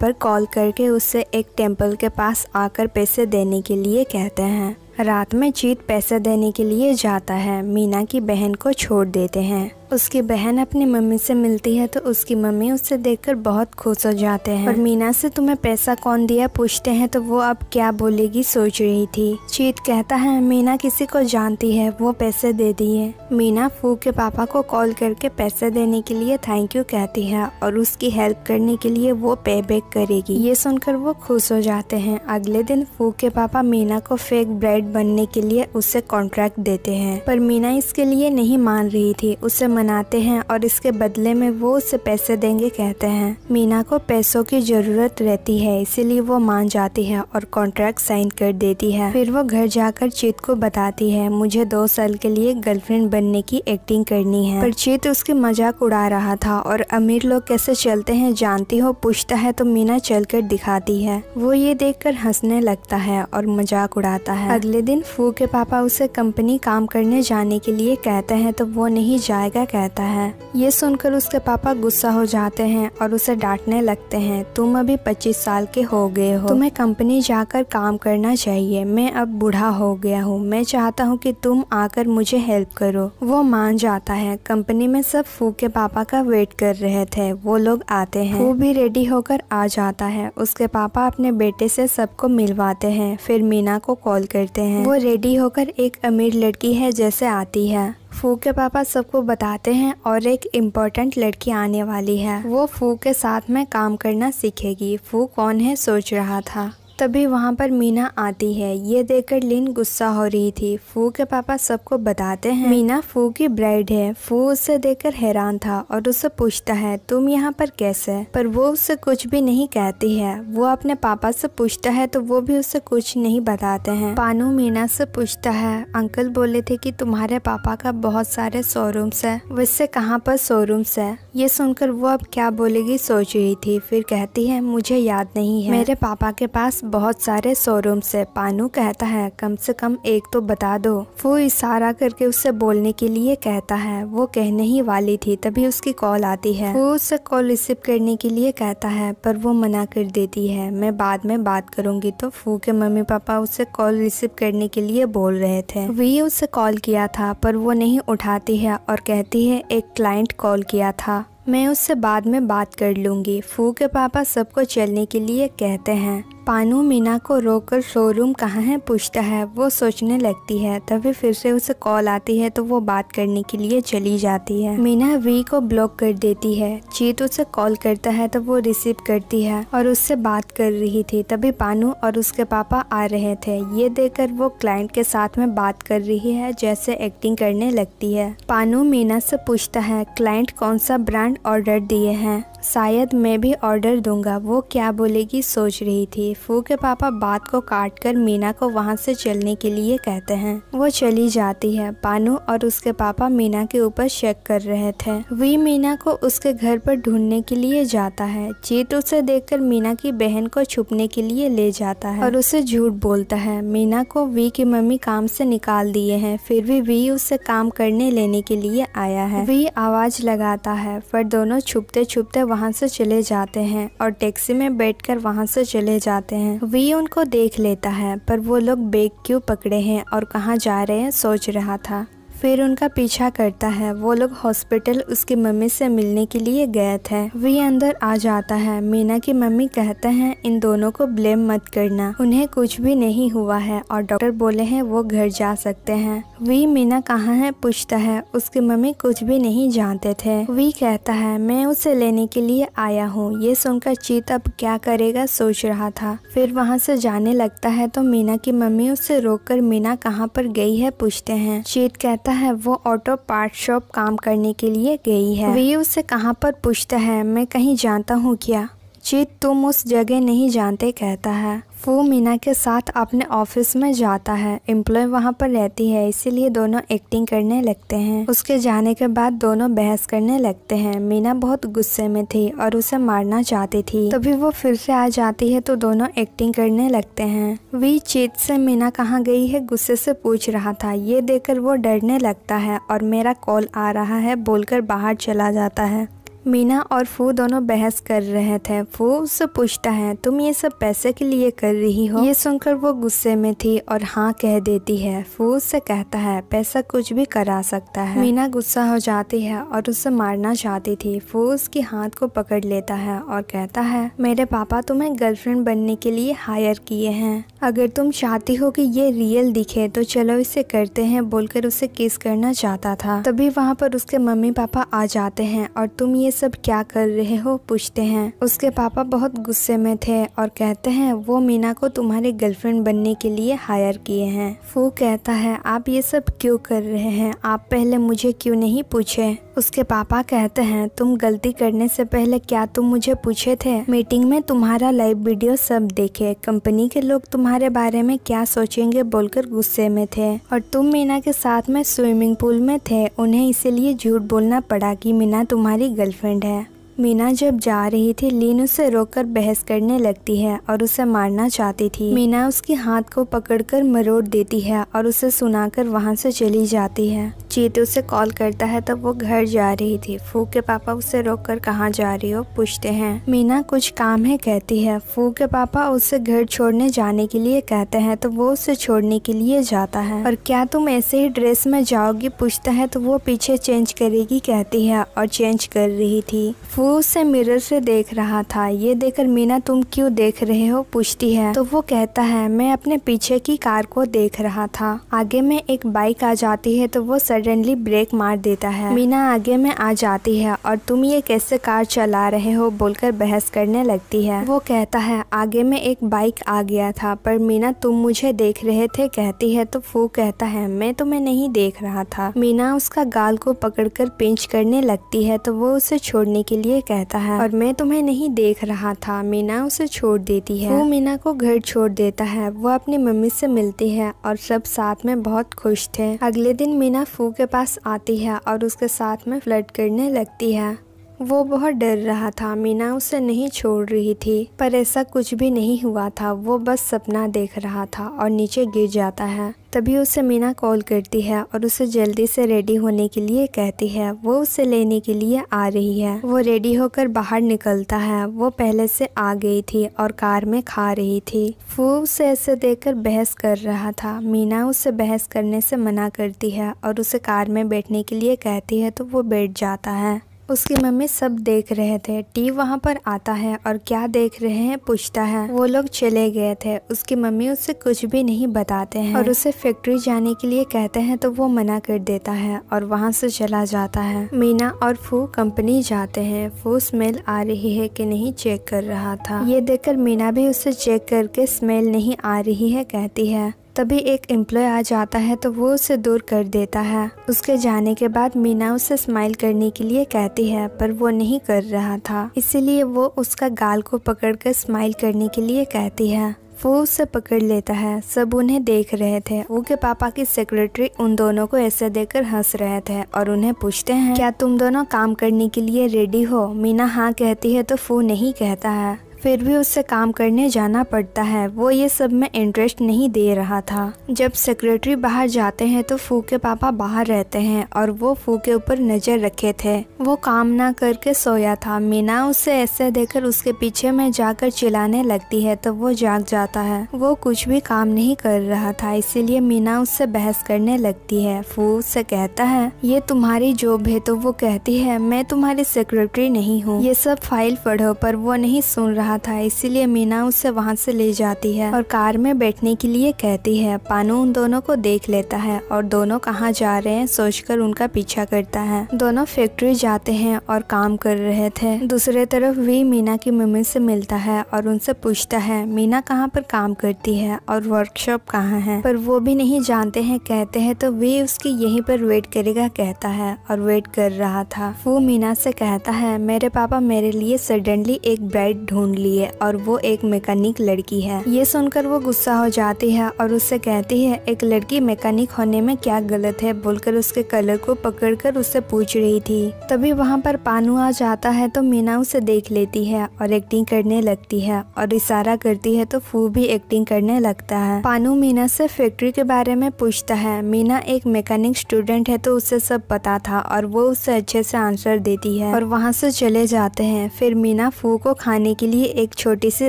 पर कॉल करके उससे एक टेम्पल के पास आकर पैसे देने के लिए कहते हैं रात में चीत पैसे देने के लिए जाता है मीना की बहन को छोड़ देते हैं उसकी बहन अपनी मम्मी से मिलती है तो उसकी मम्मी उसे देखकर बहुत खुश हो जाते हैं और मीना से तुम्हें पैसा कौन दिया पूछते हैं तो वो अब क्या बोलेगी सोच रही थी चीत कहता है मीना किसी को जानती है वो पैसे दे दिए मीना फू के पापा को कॉल करके पैसे देने के लिए थैंक यू कहती है और उसकी हेल्प करने के लिए वो पे बैक करेगी ये सुनकर वो खुश हो जाते हैं अगले दिन फू के पापा मीना को फेक ब्रेड बनने के लिए उसे कॉन्ट्रैक्ट देते हैं पर मीना इसके लिए नहीं मान रही थी उसे मनाते हैं और इसके बदले में वो उसे पैसे देंगे कहते हैं मीना को पैसों की जरूरत रहती है इसीलिए वो मान जाती है और कॉन्ट्रैक्ट साइन कर देती है फिर वो घर जाकर चीत को बताती है मुझे दो साल के लिए गर्लफ्रेंड बनने की एक्टिंग करनी है पर चीत उसके मजाक उड़ा रहा था और अमीर लोग कैसे चलते हैं जानती हो पूछता है तो मीना चल कर दिखाती है वो ये देख कर हंसने लगता है और मजाक उड़ाता है अगले दिन फू के पापा उसे कंपनी काम करने जाने के लिए कहते हैं तो वो नहीं जाएगा कहता है ये सुनकर उसके पापा गुस्सा हो जाते हैं और उसे डांटने लगते हैं तुम अभी पच्चीस साल के हो गए हो तुम्हें कंपनी जाकर काम करना चाहिए मैं अब बूढ़ा हो गया हूँ मैं चाहता हूँ कि तुम आकर मुझे हेल्प करो वो मान जाता है कंपनी में सब फू के पापा का वेट कर रहे थे वो लोग आते हैं वो भी रेडी होकर आ जाता है उसके पापा अपने बेटे से सबको मिलवाते हैं फिर मीना को कॉल करते हैं वो रेडी होकर एक अमीर लड़की है जैसे आती है फू के पापा सबको बताते हैं और एक इम्पोर्टेंट लड़की आने वाली है वो फू के साथ में काम करना सीखेगी फू कौन है सोच रहा था तभी वहाँ पर मीना आती है ये देखकर लिन गुस्सा हो रही थी फू के पापा सबको बताते हैं मीना फू की ब्राइड है फू उसे देखकर हैरान था और उसे पूछता है तुम यहाँ पर कैसे पर वो उसे कुछ भी नहीं कहती है वो अपने पापा से पूछता है तो वो भी उसे कुछ नहीं बताते हैं पानू मीना से पूछता है अंकल बोले थे की तुम्हारे पापा का बहुत सारे शोरूम्स है वैसे कहाँ पर शोरूम्स है ये सुनकर वो अब क्या बोलेगी सोच रही थी फिर कहती है मुझे याद नहीं है मेरे पापा के पास बहुत सारे शोरूम से पानू कहता है कम से कम एक तो बता दो फू इशारा करके उससे बोलने के लिए कहता है वो कहने ही वाली थी तभी उसकी कॉल आती है वो उससे कॉल रिसीव करने के लिए कहता है पर वो मना कर देती है मैं बाद में बात करूंगी तो फू के मम्मी पापा उसे कॉल रिसीव करने के लिए बोल रहे थे वी उसे कॉल किया था पर वो नहीं उठाती है और कहती है एक क्लाइंट कॉल किया था मैं उससे बाद में बात कर लूँगी फू के पापा सबको चलने के लिए कहते हैं पानू मीना को रोककर शोरूम कहाँ है पूछता है वो सोचने लगती है तभी फिर से उसे कॉल आती है तो वो बात करने के लिए चली जाती है मीना वी को ब्लॉक कर देती है चीत उसे कॉल करता है तो वो रिसीव करती है और उससे बात कर रही थी तभी पानू और उसके पापा आ रहे थे ये देखकर वो क्लाइंट के साथ में बात कर रही है जैसे एक्टिंग करने लगती है पानू मीना से पूछता है क्लाइंट कौन सा ब्रांड ऑर्डर दिए हैं शायद मैं भी ऑर्डर दूंगा वो क्या बोलेगी सोच रही थी फू के पापा बात को काट कर मीना को वहाँ से चलने के लिए कहते हैं वो चली जाती है पानू और उसके पापा मीना के ऊपर चेक कर रहे थे वी मीना को उसके घर पर ढूंढने के लिए जाता है चीत उसे देखकर मीना की बहन को छुपने के लिए ले जाता है और उसे झूठ बोलता है मीना को वी की मम्मी काम से निकाल दिए है फिर भी वी उससे काम करने लेने के लिए आया है वी आवाज लगाता है फट दोनों छुपते छुपते वहाँ से चले जाते हैं और टैक्सी में बैठकर वहाँ से चले जाते हैं वी उनको देख लेता है पर वो लोग बैग क्यों पकड़े हैं और कहाँ जा रहे हैं सोच रहा था फिर उनका पीछा करता है वो लोग हॉस्पिटल उसकी मम्मी से मिलने के लिए गए थे वी अंदर आ जाता है मीना की मम्मी कहते हैं इन दोनों को ब्लेम मत करना उन्हें कुछ भी नहीं हुआ है और डॉक्टर बोले हैं वो घर जा सकते हैं वी मीना कहाँ है पूछता है उसकी मम्मी कुछ भी नहीं जानते थे वी कहता है मैं उसे लेने के लिए आया हूँ ये सुनकर चीत अब क्या करेगा सोच रहा था फिर वहाँ से जाने लगता है तो मीना की मम्मी उससे कर मीना कहाँ पर गई है पूछते हैं चीत कहता लगता है वो ऑटो पार्ट शॉप काम करने के लिए गई है वी उसे कहाँ पर पूछता है मैं कहीं जानता हूँ क्या जीत तुम उस जगह नहीं जानते कहता है वो मीना के साथ अपने ऑफिस में जाता है एम्प्लॉय वहाँ पर रहती है इसीलिए दोनों एक्टिंग करने लगते हैं उसके जाने के बाद दोनों बहस करने लगते हैं मीना बहुत गुस्से में थी और उसे मारना चाहती थी तभी वो फिर से आ जाती है तो दोनों एक्टिंग करने लगते हैं वी चीत से मीना कहाँ गई है गुस्से से पूछ रहा था ये देखकर वो डरने लगता है और मेरा कॉल आ रहा है बोलकर बाहर चला जाता है मीना और फू दोनों बहस कर रहे थे फू उससे पूछता है तुम ये सब पैसे के लिए कर रही हो ये सुनकर वो गुस्से में थी और हाँ कह देती है फू उससे कहता है पैसा कुछ भी करा सकता है मीना गुस्सा हो जाती है और उसे मारना चाहती थी फू उसकी हाथ को पकड़ लेता है और कहता है मेरे पापा तुम्हें गर्लफ्रेंड बनने के लिए हायर किए हैं अगर तुम चाहती हो कि ये रियल दिखे तो चलो इसे करते हैं बोलकर उसे किस करना चाहता था तभी वहाँ पर उसके मम्मी पापा आ जाते हैं और तुम ये सब क्या कर रहे हो पूछते हैं उसके पापा बहुत गुस्से में थे और कहते हैं वो मीना को तुम्हारी गर्लफ्रेंड बनने के लिए हायर किए हैं फू कहता है आप ये सब क्यों कर रहे हैं आप पहले मुझे क्यों नहीं पूछे उसके पापा कहते हैं तुम गलती करने से पहले क्या तुम मुझे पूछे थे मीटिंग में तुम्हारा लाइव वीडियो सब देखे कंपनी के लोग तुम्हारे बारे में क्या सोचेंगे बोलकर गुस्से में थे और तुम मीना के साथ में स्विमिंग पूल में थे उन्हें इसीलिए झूठ बोलना पड़ा कि मीना तुम्हारी गर्लफ्रेंड है मीना जब जा रही थी लीन उसे रोककर बहस करने लगती है और उसे मारना चाहती थी मीना उसके हाथ को पकड़कर मरोड़ देती है और उसे सुनाकर वहाँ से चली जाती है चीत उसे कॉल करता है तब वो घर जा रही थी फू के पापा उसे रोक कर कहाँ जा रही हो पूछते हैं मीना कुछ काम है कहती है फू के पापा उसे घर छोड़ने जाने के लिए कहते हैं तो वो उसे छोड़ने के लिए जाता है और क्या तुम ऐसे ही ड्रेस में जाओगी पूछता है तो वो पीछे चेंज करेगी कहती है और चेंज कर रही थी फू वो उसे मिरर से देख रहा था ये देखकर मीना तुम क्यों देख रहे हो पूछती है तो वो कहता है मैं अपने पीछे की कार को देख रहा था आगे में एक बाइक आ जाती है तो वो सडनली ब्रेक मार देता है मीना आगे में आ जाती है और तुम ये कैसे कार चला रहे हो बोलकर बहस करने लगती है वो कहता है आगे में एक बाइक आ गया था पर मीना तुम मुझे देख रहे थे कहती है तो फू कहता है मैं तुम्हें तो, नहीं देख रहा था मीना उसका गाल को पकड़कर पिंच करने लगती है तो वो उसे छोड़ने के लिए लिए कहता है और मैं तुम्हें नहीं देख रहा था मीना उसे छोड़ देती है वो मीना को घर छोड़ देता है वो अपनी मम्मी से मिलती है और सब साथ में बहुत खुश थे अगले दिन मीना फू के पास आती है और उसके साथ में फ्लर्ट करने लगती है वो बहुत डर रहा था मीना उसे नहीं छोड़ रही थी पर ऐसा कुछ भी नहीं हुआ था वो बस सपना देख रहा था और नीचे गिर जाता है तभी उसे मीना कॉल करती है और उसे जल्दी से रेडी होने के लिए कहती है वो उसे लेने के लिए आ रही है वो रेडी होकर बाहर निकलता है वो पहले से आ गई थी और कार में खा रही थी वो उसे ऐसे देखकर बहस कर रहा था मीना उसे बहस करने से मना करती है और उसे कार में बैठने के लिए कहती है तो वो बैठ जाता है उसकी मम्मी सब देख रहे थे टी वहाँ पर आता है और क्या देख रहे हैं पूछता है वो लोग चले गए थे उसकी मम्मी उसे कुछ भी नहीं बताते हैं और उसे फैक्ट्री जाने के लिए कहते हैं तो वो मना कर देता है और वहाँ से चला जाता है मीना और फू कंपनी जाते हैं फू स्मेल आ रही है कि नहीं चेक कर रहा था ये देखकर मीना भी उसे चेक करके स्मेल नहीं आ रही है कहती है तभी एक एम्प्लॉय आ जाता है तो वो उसे दूर कर देता है उसके जाने के बाद मीना उसे स्माइल करने के लिए कहती है पर वो नहीं कर रहा था इसीलिए वो उसका गाल को पकड़कर स्माइल करने के लिए कहती है वो उसे पकड़ लेता है सब उन्हें देख रहे थे वो के पापा की सेक्रेटरी उन दोनों को ऐसे देखकर हंस रहे थे और उन्हें पूछते हैं क्या तुम दोनों काम करने के लिए रेडी हो मीना हाँ कहती है तो फू नहीं कहता है फिर भी उसे काम करने जाना पड़ता है वो ये सब में इंटरेस्ट नहीं दे रहा था जब सेक्रेटरी बाहर जाते हैं तो फू के पापा बाहर रहते हैं और वो फू के ऊपर नज़र रखे थे वो काम ना करके सोया था मीना उसे ऐसे देखकर उसके पीछे में जाकर चिल्लाने लगती है तो वो जाग जाता है वो कुछ भी काम नहीं कर रहा था इसीलिए मीना उससे बहस करने लगती है फू उससे कहता है ये तुम्हारी जॉब है तो वो कहती है मैं तुम्हारी सेक्रेटरी नहीं हूँ ये सब फाइल पढ़ो पर वो नहीं सुन रहा रहा था इसीलिए मीना उसे वहाँ से ले जाती है और कार में बैठने के लिए कहती है पानू उन दोनों को देख लेता है और दोनों कहाँ जा रहे हैं सोचकर उनका पीछा करता है दोनों फैक्ट्री जाते हैं और काम कर रहे थे दूसरे तरफ वी मीना की मम्मी से मिलता है और उनसे पूछता है मीना कहाँ पर काम करती है और वर्कशॉप कहाँ है पर वो भी नहीं जानते हैं कहते हैं तो वी उसकी यहीं पर वेट करेगा कहता है और वेट कर रहा था वो मीना से कहता है मेरे पापा मेरे लिए सडनली एक ब्राइड ढूंढ ली है और वो एक मैकेनिक लड़की है ये सुनकर वो गुस्सा हो जाती है और उससे कहती है एक लड़की मैकेनिक होने में क्या गलत है बोलकर उसके कलर को पकड़कर उससे पूछ रही थी तभी वहाँ पर पानू आ जाता है तो मीना उसे देख लेती है और एक्टिंग करने लगती है और इशारा करती है तो फू भी एक्टिंग करने लगता है पानू मीना से फैक्ट्री के बारे में पूछता है मीना एक मैकेनिक स्टूडेंट है तो उसे सब पता था और वो उसे अच्छे से आंसर देती है और वहाँ से चले जाते हैं फिर मीना फू को खाने के लिए एक छोटी सी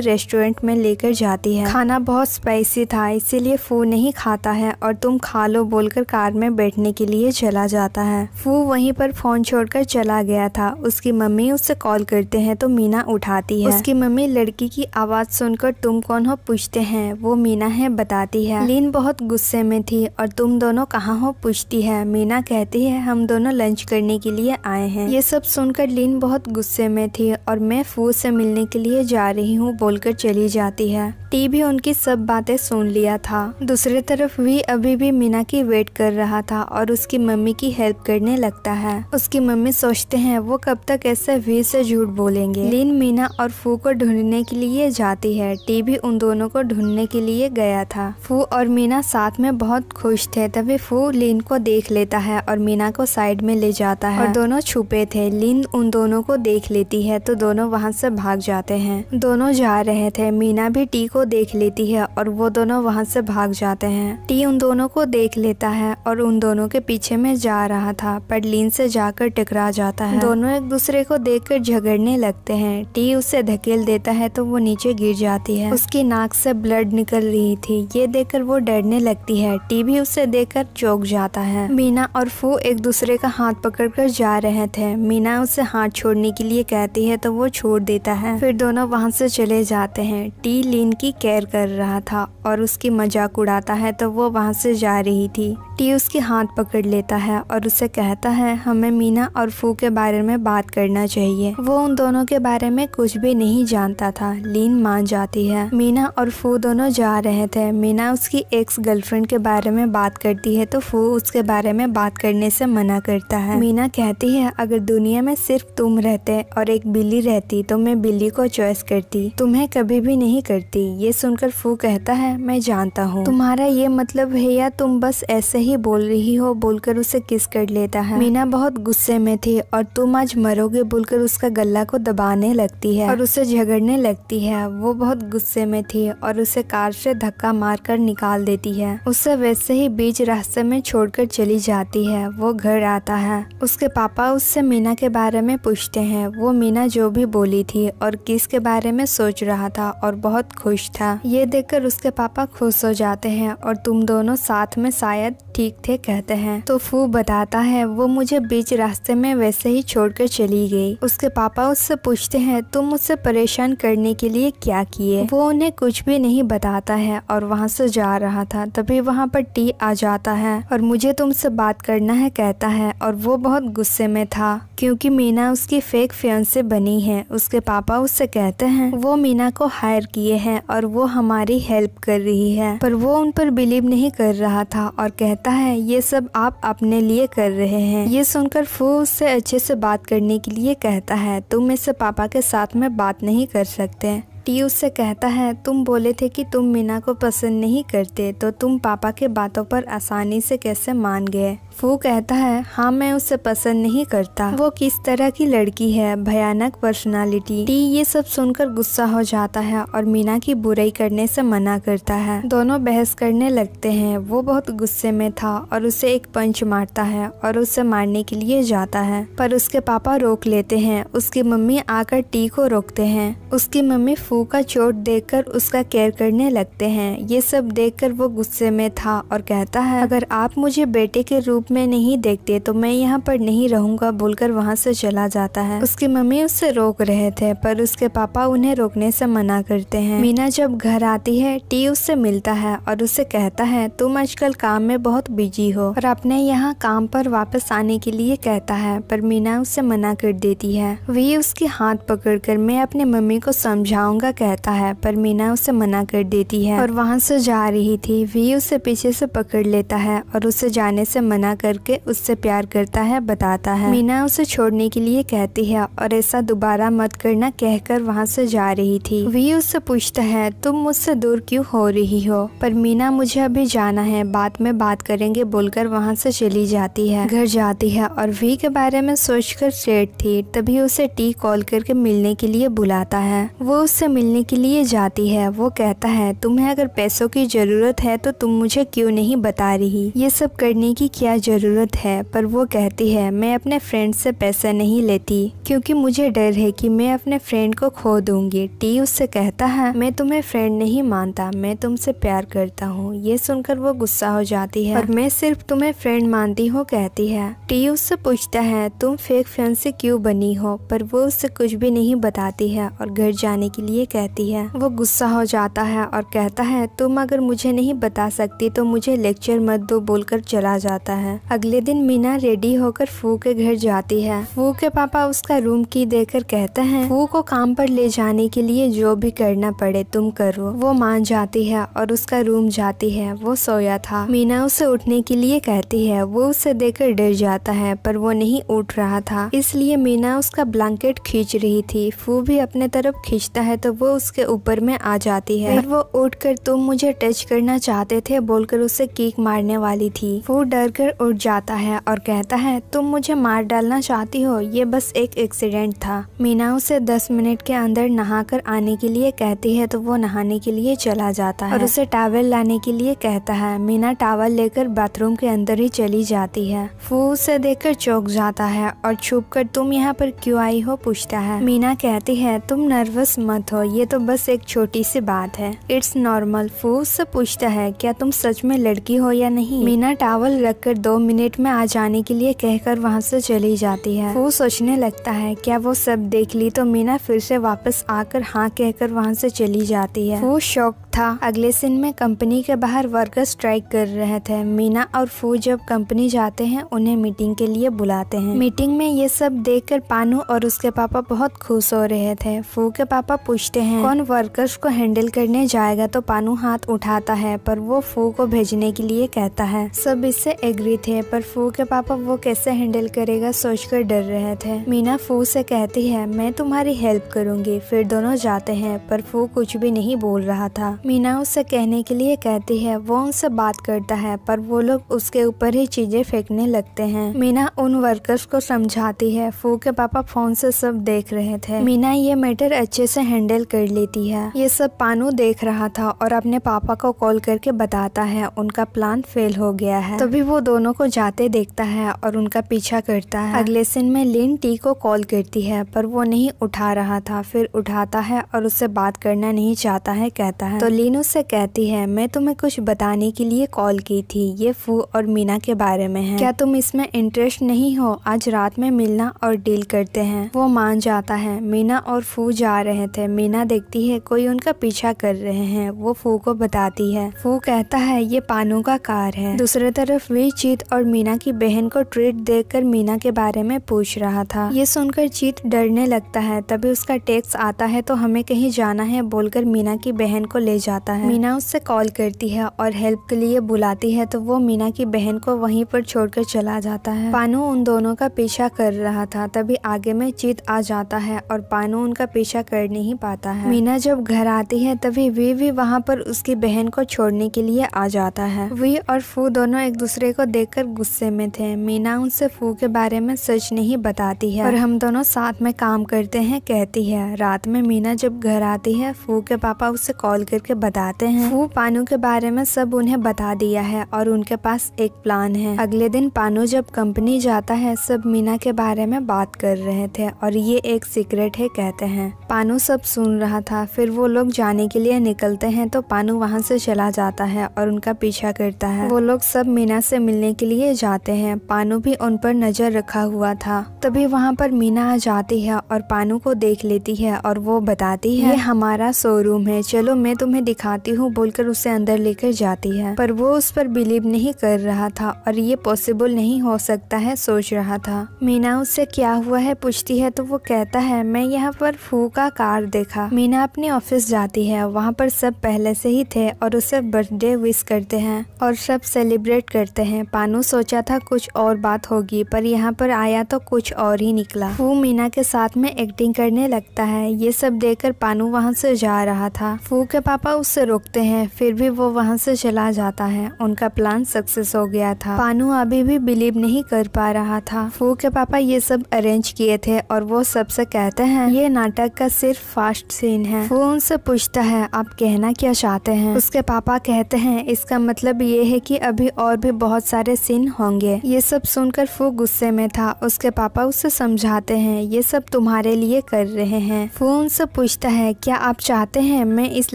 रेस्टोरेंट में लेकर जाती है खाना बहुत स्पाइसी था इसीलिए फू नहीं खाता है और तुम खा लो बोलकर कार में बैठने के लिए चला जाता है फू वहीं पर फोन छोड़कर चला गया था उसकी मम्मी उससे कॉल करते हैं तो मीना उठाती है उसकी मम्मी लड़की की आवाज सुनकर तुम कौन हो पूछते हैं वो मीना है बताती है लीन बहुत गुस्से में थी और तुम दोनों कहाँ हो पूछती है मीना कहती है हम दोनों लंच करने के लिए आए हैं ये सब सुनकर लीन बहुत गुस्से में थी और मैं फू से मिलने के लिए जा रही हूँ बोलकर चली जाती है टी भी उनकी सब बातें सुन लिया था दूसरी तरफ वी अभी भी मीना की वेट कर रहा था और उसकी मम्मी की हेल्प करने लगता है उसकी मम्मी सोचते हैं वो कब तक ऐसे वी से झूठ बोलेंगे लीन मीना और फू को ढूंढने के लिए जाती है टी भी उन दोनों को ढूंढने के लिए गया था फू और मीना साथ में बहुत खुश थे तभी फू लीन को देख लेता है और मीना को साइड में ले जाता है और दोनों छुपे थे लीन उन दोनों को देख लेती है तो दोनों वहाँ से भाग जाते हैं हैं दोनों जा रहे थे मीना भी टी को देख लेती है और वो दोनों वहाँ से भाग जाते हैं टी उन दोनों को देख लेता है और उन दोनों के पीछे में जा रहा था पर लीन से जाकर टकरा जाता है दोनों एक दूसरे को देख झगड़ने लगते है टी उसे धकेल देता है तो वो नीचे गिर जाती है उसकी नाक से ब्लड निकल रही थी ये देखकर वो डरने लगती है टी भी उसे देखकर चौक जाता है मीना और फू एक दूसरे का हाथ पकड़कर जा रहे थे मीना उसे हाथ छोड़ने के लिए कहती है तो वो छोड़ देता है फिर दोनों वहाँ से चले जाते हैं टी लिन की केयर कर रहा था और उसकी मजाक उड़ाता है तो वो वहाँ से जा रही थी टी उसके हाथ पकड़ लेता है और उसे कहता है हमें मीना और फू के बारे में बात करना चाहिए वो उन दोनों के बारे में कुछ भी नहीं जानता था लीन मान जाती है मीना और फू दोनों जा रहे थे मीना उसकी एक्स गर्लफ्रेंड के बारे में बात करती है तो फू उसके बारे में बात करने से मना करता है मीना कहती है अगर दुनिया में सिर्फ तुम रहते और एक बिल्ली रहती तो मैं बिल्ली को चॉइस महसूस करती तुम्हें कभी भी नहीं करती ये सुनकर फू कहता है मैं जानता हूँ तुम्हारा ये मतलब है या तुम बस ऐसे ही बोल रही हो बोलकर उसे किस कर लेता है मीना बहुत गुस्से में थी और तुम आज मरोगे बोलकर उसका गला को दबाने लगती है और उसे झगड़ने लगती है वो बहुत गुस्से में थी और उसे कार से धक्का मार कर निकाल देती है उसे वैसे ही बीच रास्ते में छोड़कर चली जाती है वो घर आता है उसके पापा उससे मीना के बारे में पूछते हैं वो मीना जो भी बोली थी और किसके बारे बारे में सोच रहा था और बहुत खुश था ये देखकर उसके पापा खुश हो जाते हैं और तुम दोनों साथ में शायद ठीक थे कहते हैं तो फू बताता है वो मुझे बीच रास्ते में वैसे ही छोड़कर चली गई उसके पापा उससे पूछते हैं तुम मुझसे परेशान करने के लिए क्या किए वो उन्हें कुछ भी नहीं बताता है और वहाँ से जा रहा था तभी वहाँ पर टी आ जाता है और मुझे तुमसे बात करना है कहता है और वो बहुत गुस्से में था क्योंकि मीना उसकी फेक फ्योन से बनी है उसके पापा उससे कहते हैं वो मीना को हायर किए हैं और वो हमारी हेल्प कर रही है पर वो उन पर बिलीव नहीं कर रहा था और कहता लगता है ये सब आप अपने लिए कर रहे हैं ये सुनकर फू उससे अच्छे से बात करने के लिए कहता है तुम इससे पापा के साथ में बात नहीं कर सकते टी उससे कहता है तुम बोले थे कि तुम मीना को पसंद नहीं करते तो तुम पापा के बातों पर आसानी से कैसे मान गए वो कहता है हाँ मैं उसे पसंद नहीं करता वो किस तरह की लड़की है भयानक पर्सनालिटी टी ये सब सुनकर गुस्सा हो जाता है और मीना की बुराई करने से मना करता है दोनों बहस करने लगते हैं वो बहुत गुस्से में था और उसे एक पंच मारता है और उसे मारने के लिए जाता है पर उसके पापा रोक लेते हैं उसकी मम्मी आकर टी को रोकते हैं उसकी मम्मी फू का चोट कर उसका केयर करने लगते हैं ये सब कर वो गुस्से में था और कहता है अगर आप मुझे बेटे के रूप में नहीं देखते तो मैं यहाँ पर नहीं रहूंगा बोलकर वहाँ से चला जाता है उसकी मम्मी उससे रोक रहे थे पर उसके पापा उन्हें रोकने से मना करते हैं मीना जब घर आती है टी उससे मिलता है और उसे कहता है तुम आजकल काम में बहुत बिजी हो और अपने यहाँ काम पर वापस आने के लिए कहता है पर मीना उसे मना कर देती है वही उसके हाथ पकड़ कर मैं अपने मम्मी को समझाऊंगा कहता है पर मीना उसे मना कर देती है और वहाँ से जा रही थी वी उसे पीछे से पकड़ लेता है और उसे जाने से मना करके उससे प्यार करता है बताता है मीना उसे छोड़ने के लिए कहती है और ऐसा दोबारा मत करना कहकर वहाँ से जा रही थी वी उससे पूछता है तुम मुझसे दूर क्यों हो रही हो पर मीना मुझे अभी जाना है बाद में बात करेंगे बोलकर वहाँ से चली जाती है घर जाती है और वी के बारे में कर सेठ थी तभी उसे टी कॉल करके मिलने के लिए बुलाता है वो उससे मिलने के लिए जाती है वो कहता है तुम्हें अगर पैसों की जरूरत है तो तुम मुझे क्यों नहीं बता रही ये सब करने की क्या ज़रूरत है पर वो कहती है मैं अपने फ्रेंड से पैसे नहीं लेती क्योंकि मुझे डर है कि मैं अपने फ्रेंड को खो दूंगी टी उससे कहता है मैं तुम्हें फ्रेंड नहीं मानता मैं तुमसे प्यार करता हूँ ये सुनकर वो गुस्सा हो जाती है और मैं सिर्फ तुम्हें फ्रेंड मानती हूँ कहती है टी उससे पूछता है तुम फेक फ्रेंड से क्यों बनी हो पर वो उससे कुछ भी नहीं बताती है और घर जाने के लिए कहती है वो गुस्सा हो जाता है और कहता है तुम अगर मुझे नहीं बता सकती तो मुझे लेक्चर मत दो बोलकर चला जाता है है अगले दिन मीना रेडी होकर फू के घर जाती है फू के पापा उसका रूम की देकर कहते हैं फू को काम पर ले जाने के लिए जो भी करना पड़े तुम करो वो मान जाती है और उसका रूम जाती है वो सोया था मीना उसे उठने के लिए कहती है वो उसे देखकर डर जाता है पर वो नहीं उठ रहा था इसलिए मीना उसका ब्लैंकेट खींच रही थी फू भी अपने तरफ खींचता है तो वो उसके ऊपर में आ जाती है फिर वो उठकर तुम मुझे टच करना चाहते थे बोलकर उसे कीक मारने वाली थी वो डर कर उठ जाता है और कहता है तुम मुझे मार डालना चाहती हो ये बस एक एक्सीडेंट था मीना उसे दस मिनट के अंदर नहा कर आने के लिए कहती है तो वो नहाने के लिए चला जाता है और उसे टावल लाने के लिए कहता है मीना टावल लेकर बाथरूम के अंदर ही चली जाती है फू उसे देखकर चौक जाता है और छुप कर तुम यहाँ पर क्यों आई हो पूछता है मीना कहती है तुम नर्वस मत हो ये तो बस एक छोटी सी बात है इट्स नॉर्मल फू उससे पूछता है क्या तुम सच में लड़की हो या नहीं मीना टावल रखकर दो दो मिनट में आ जाने के लिए कहकर वहाँ से चली जाती है वो सोचने लगता है क्या वो सब देख ली तो मीना फिर से वापस आकर हाँ कहकर वहाँ से चली जाती है वो शौक था अगले सीन में कंपनी के बाहर वर्कर स्ट्राइक कर रहे थे मीना और फू जब कंपनी जाते हैं उन्हें मीटिंग के लिए बुलाते हैं मीटिंग में ये सब देखकर पानू और उसके पापा बहुत खुश हो रहे थे फू के पापा पूछते हैं कौन वर्कर्स को हैंडल करने जाएगा तो पानू हाथ उठाता है पर वो फू को भेजने के लिए कहता है सब इससे एग्री थे पर फू के पापा वो कैसे हैंडल करेगा सोचकर डर रहे थे मीना फू से कहती है मैं तुम्हारी हेल्प करूंगी फिर दोनों जाते हैं पर फू कुछ भी नहीं बोल रहा था मीना उससे कहने के लिए कहती है वो उनसे बात करता है पर वो लोग उसके ऊपर ही चीजें फेंकने लगते हैं मीना उन वर्कर्स को समझाती है फू के पापा फोन से सब देख रहे थे मीना ये मैटर अच्छे से हैंडल कर लेती है ये सब पानू देख रहा था और अपने पापा को कॉल करके बताता है उनका प्लान फेल हो गया है तभी वो दोनों को जाते देखता है और उनका पीछा करता है अगले सिन में लिन टी को कॉल करती है पर वो नहीं उठा रहा था फिर उठाता है और उससे बात करना नहीं चाहता है कहता है तो लिनू से कहती है मैं तुम्हें कुछ बताने के लिए कॉल की थी ये फू और मीना के बारे में है क्या तुम इसमें इंटरेस्ट नहीं हो आज रात में मिलना और डील करते हैं वो मान जाता है मीना और फू जा रहे थे मीना देखती है कोई उनका पीछा कर रहे हैं वो फू को बताती है फू कहता है ये पानू का कार है दूसरे तरफ वी चीत और मीना की बहन को ट्रीट देखकर मीना के बारे में पूछ रहा था ये सुनकर चीत डरने लगता है तभी उसका टेक्स आता है तो हमें कहीं जाना है बोलकर मीना की बहन को ले जाता है मीना उससे कॉल करती है और हेल्प के लिए बुलाती है तो वो मीना की बहन को वहीं पर छोड़कर चला जाता है पानू उन दोनों का पीछा कर रहा था तभी आगे में चीत आ जाता है और पानू उनका पीछा कर नहीं पाता है मीना जब घर आती है तभी वी भी वहाँ पर उसकी बहन को छोड़ने के लिए आ जाता है वी और फू दोनों एक दूसरे को देख गुस्से में थे मीना उनसे फू के बारे में सच नहीं बताती है और हम दोनों साथ में काम करते हैं कहती है रात में मीना जब घर आती है फू के पापा उसे कॉल करके करके बताते हैं वो पानू के बारे में सब उन्हें बता दिया है और उनके पास एक प्लान है अगले दिन पानू जब कंपनी जाता है सब मीना के बारे में बात कर रहे थे और ये एक सीक्रेट है कहते हैं पानू सब सुन रहा था फिर वो लोग जाने के लिए निकलते हैं तो पानू वहाँ से चला जाता है और उनका पीछा करता है वो लोग सब मीना से मिलने के लिए जाते हैं पानू भी उन पर नजर रखा हुआ था तभी वहाँ पर मीना आ जाती है और पानू को देख लेती है और वो बताती है ये हमारा शोरूम है चलो मैं तुम्हें तुम्हें दिखाती हूँ बोलकर उसे अंदर लेकर जाती है पर वो उस पर बिलीव नहीं कर रहा था और ये पॉसिबल नहीं हो सकता है सोच रहा था मीना उससे क्या हुआ है पूछती है तो वो कहता है मैं यहाँ पर फू का कार देखा मीना अपने ऑफिस जाती है वहाँ पर सब पहले से ही थे और उसे बर्थडे विश करते हैं और सब सेलिब्रेट करते हैं पानू सोचा था कुछ और बात होगी पर यहाँ पर आया तो कुछ और ही निकला फू मीना के साथ में एक्टिंग करने लगता है ये सब देखकर पानू वहाँ से जा रहा था फू के पापा पापा उसे रोकते हैं फिर भी वो वहाँ से चला जाता है उनका प्लान सक्सेस हो गया था पानू अभी भी बिलीव नहीं कर पा रहा था फू के पापा ये सब अरेंज किए थे और वो सबसे कहते हैं ये नाटक का सिर्फ फास्ट सीन है वो उनसे पूछता है आप कहना क्या चाहते हैं उसके पापा कहते हैं इसका मतलब ये है कि अभी और भी बहुत सारे सीन होंगे ये सब सुनकर फू गुस्से में था उसके पापा उसे समझाते हैं ये सब तुम्हारे लिए कर रहे हैं फू उनसे पूछता है क्या आप चाहते हैं मैं इस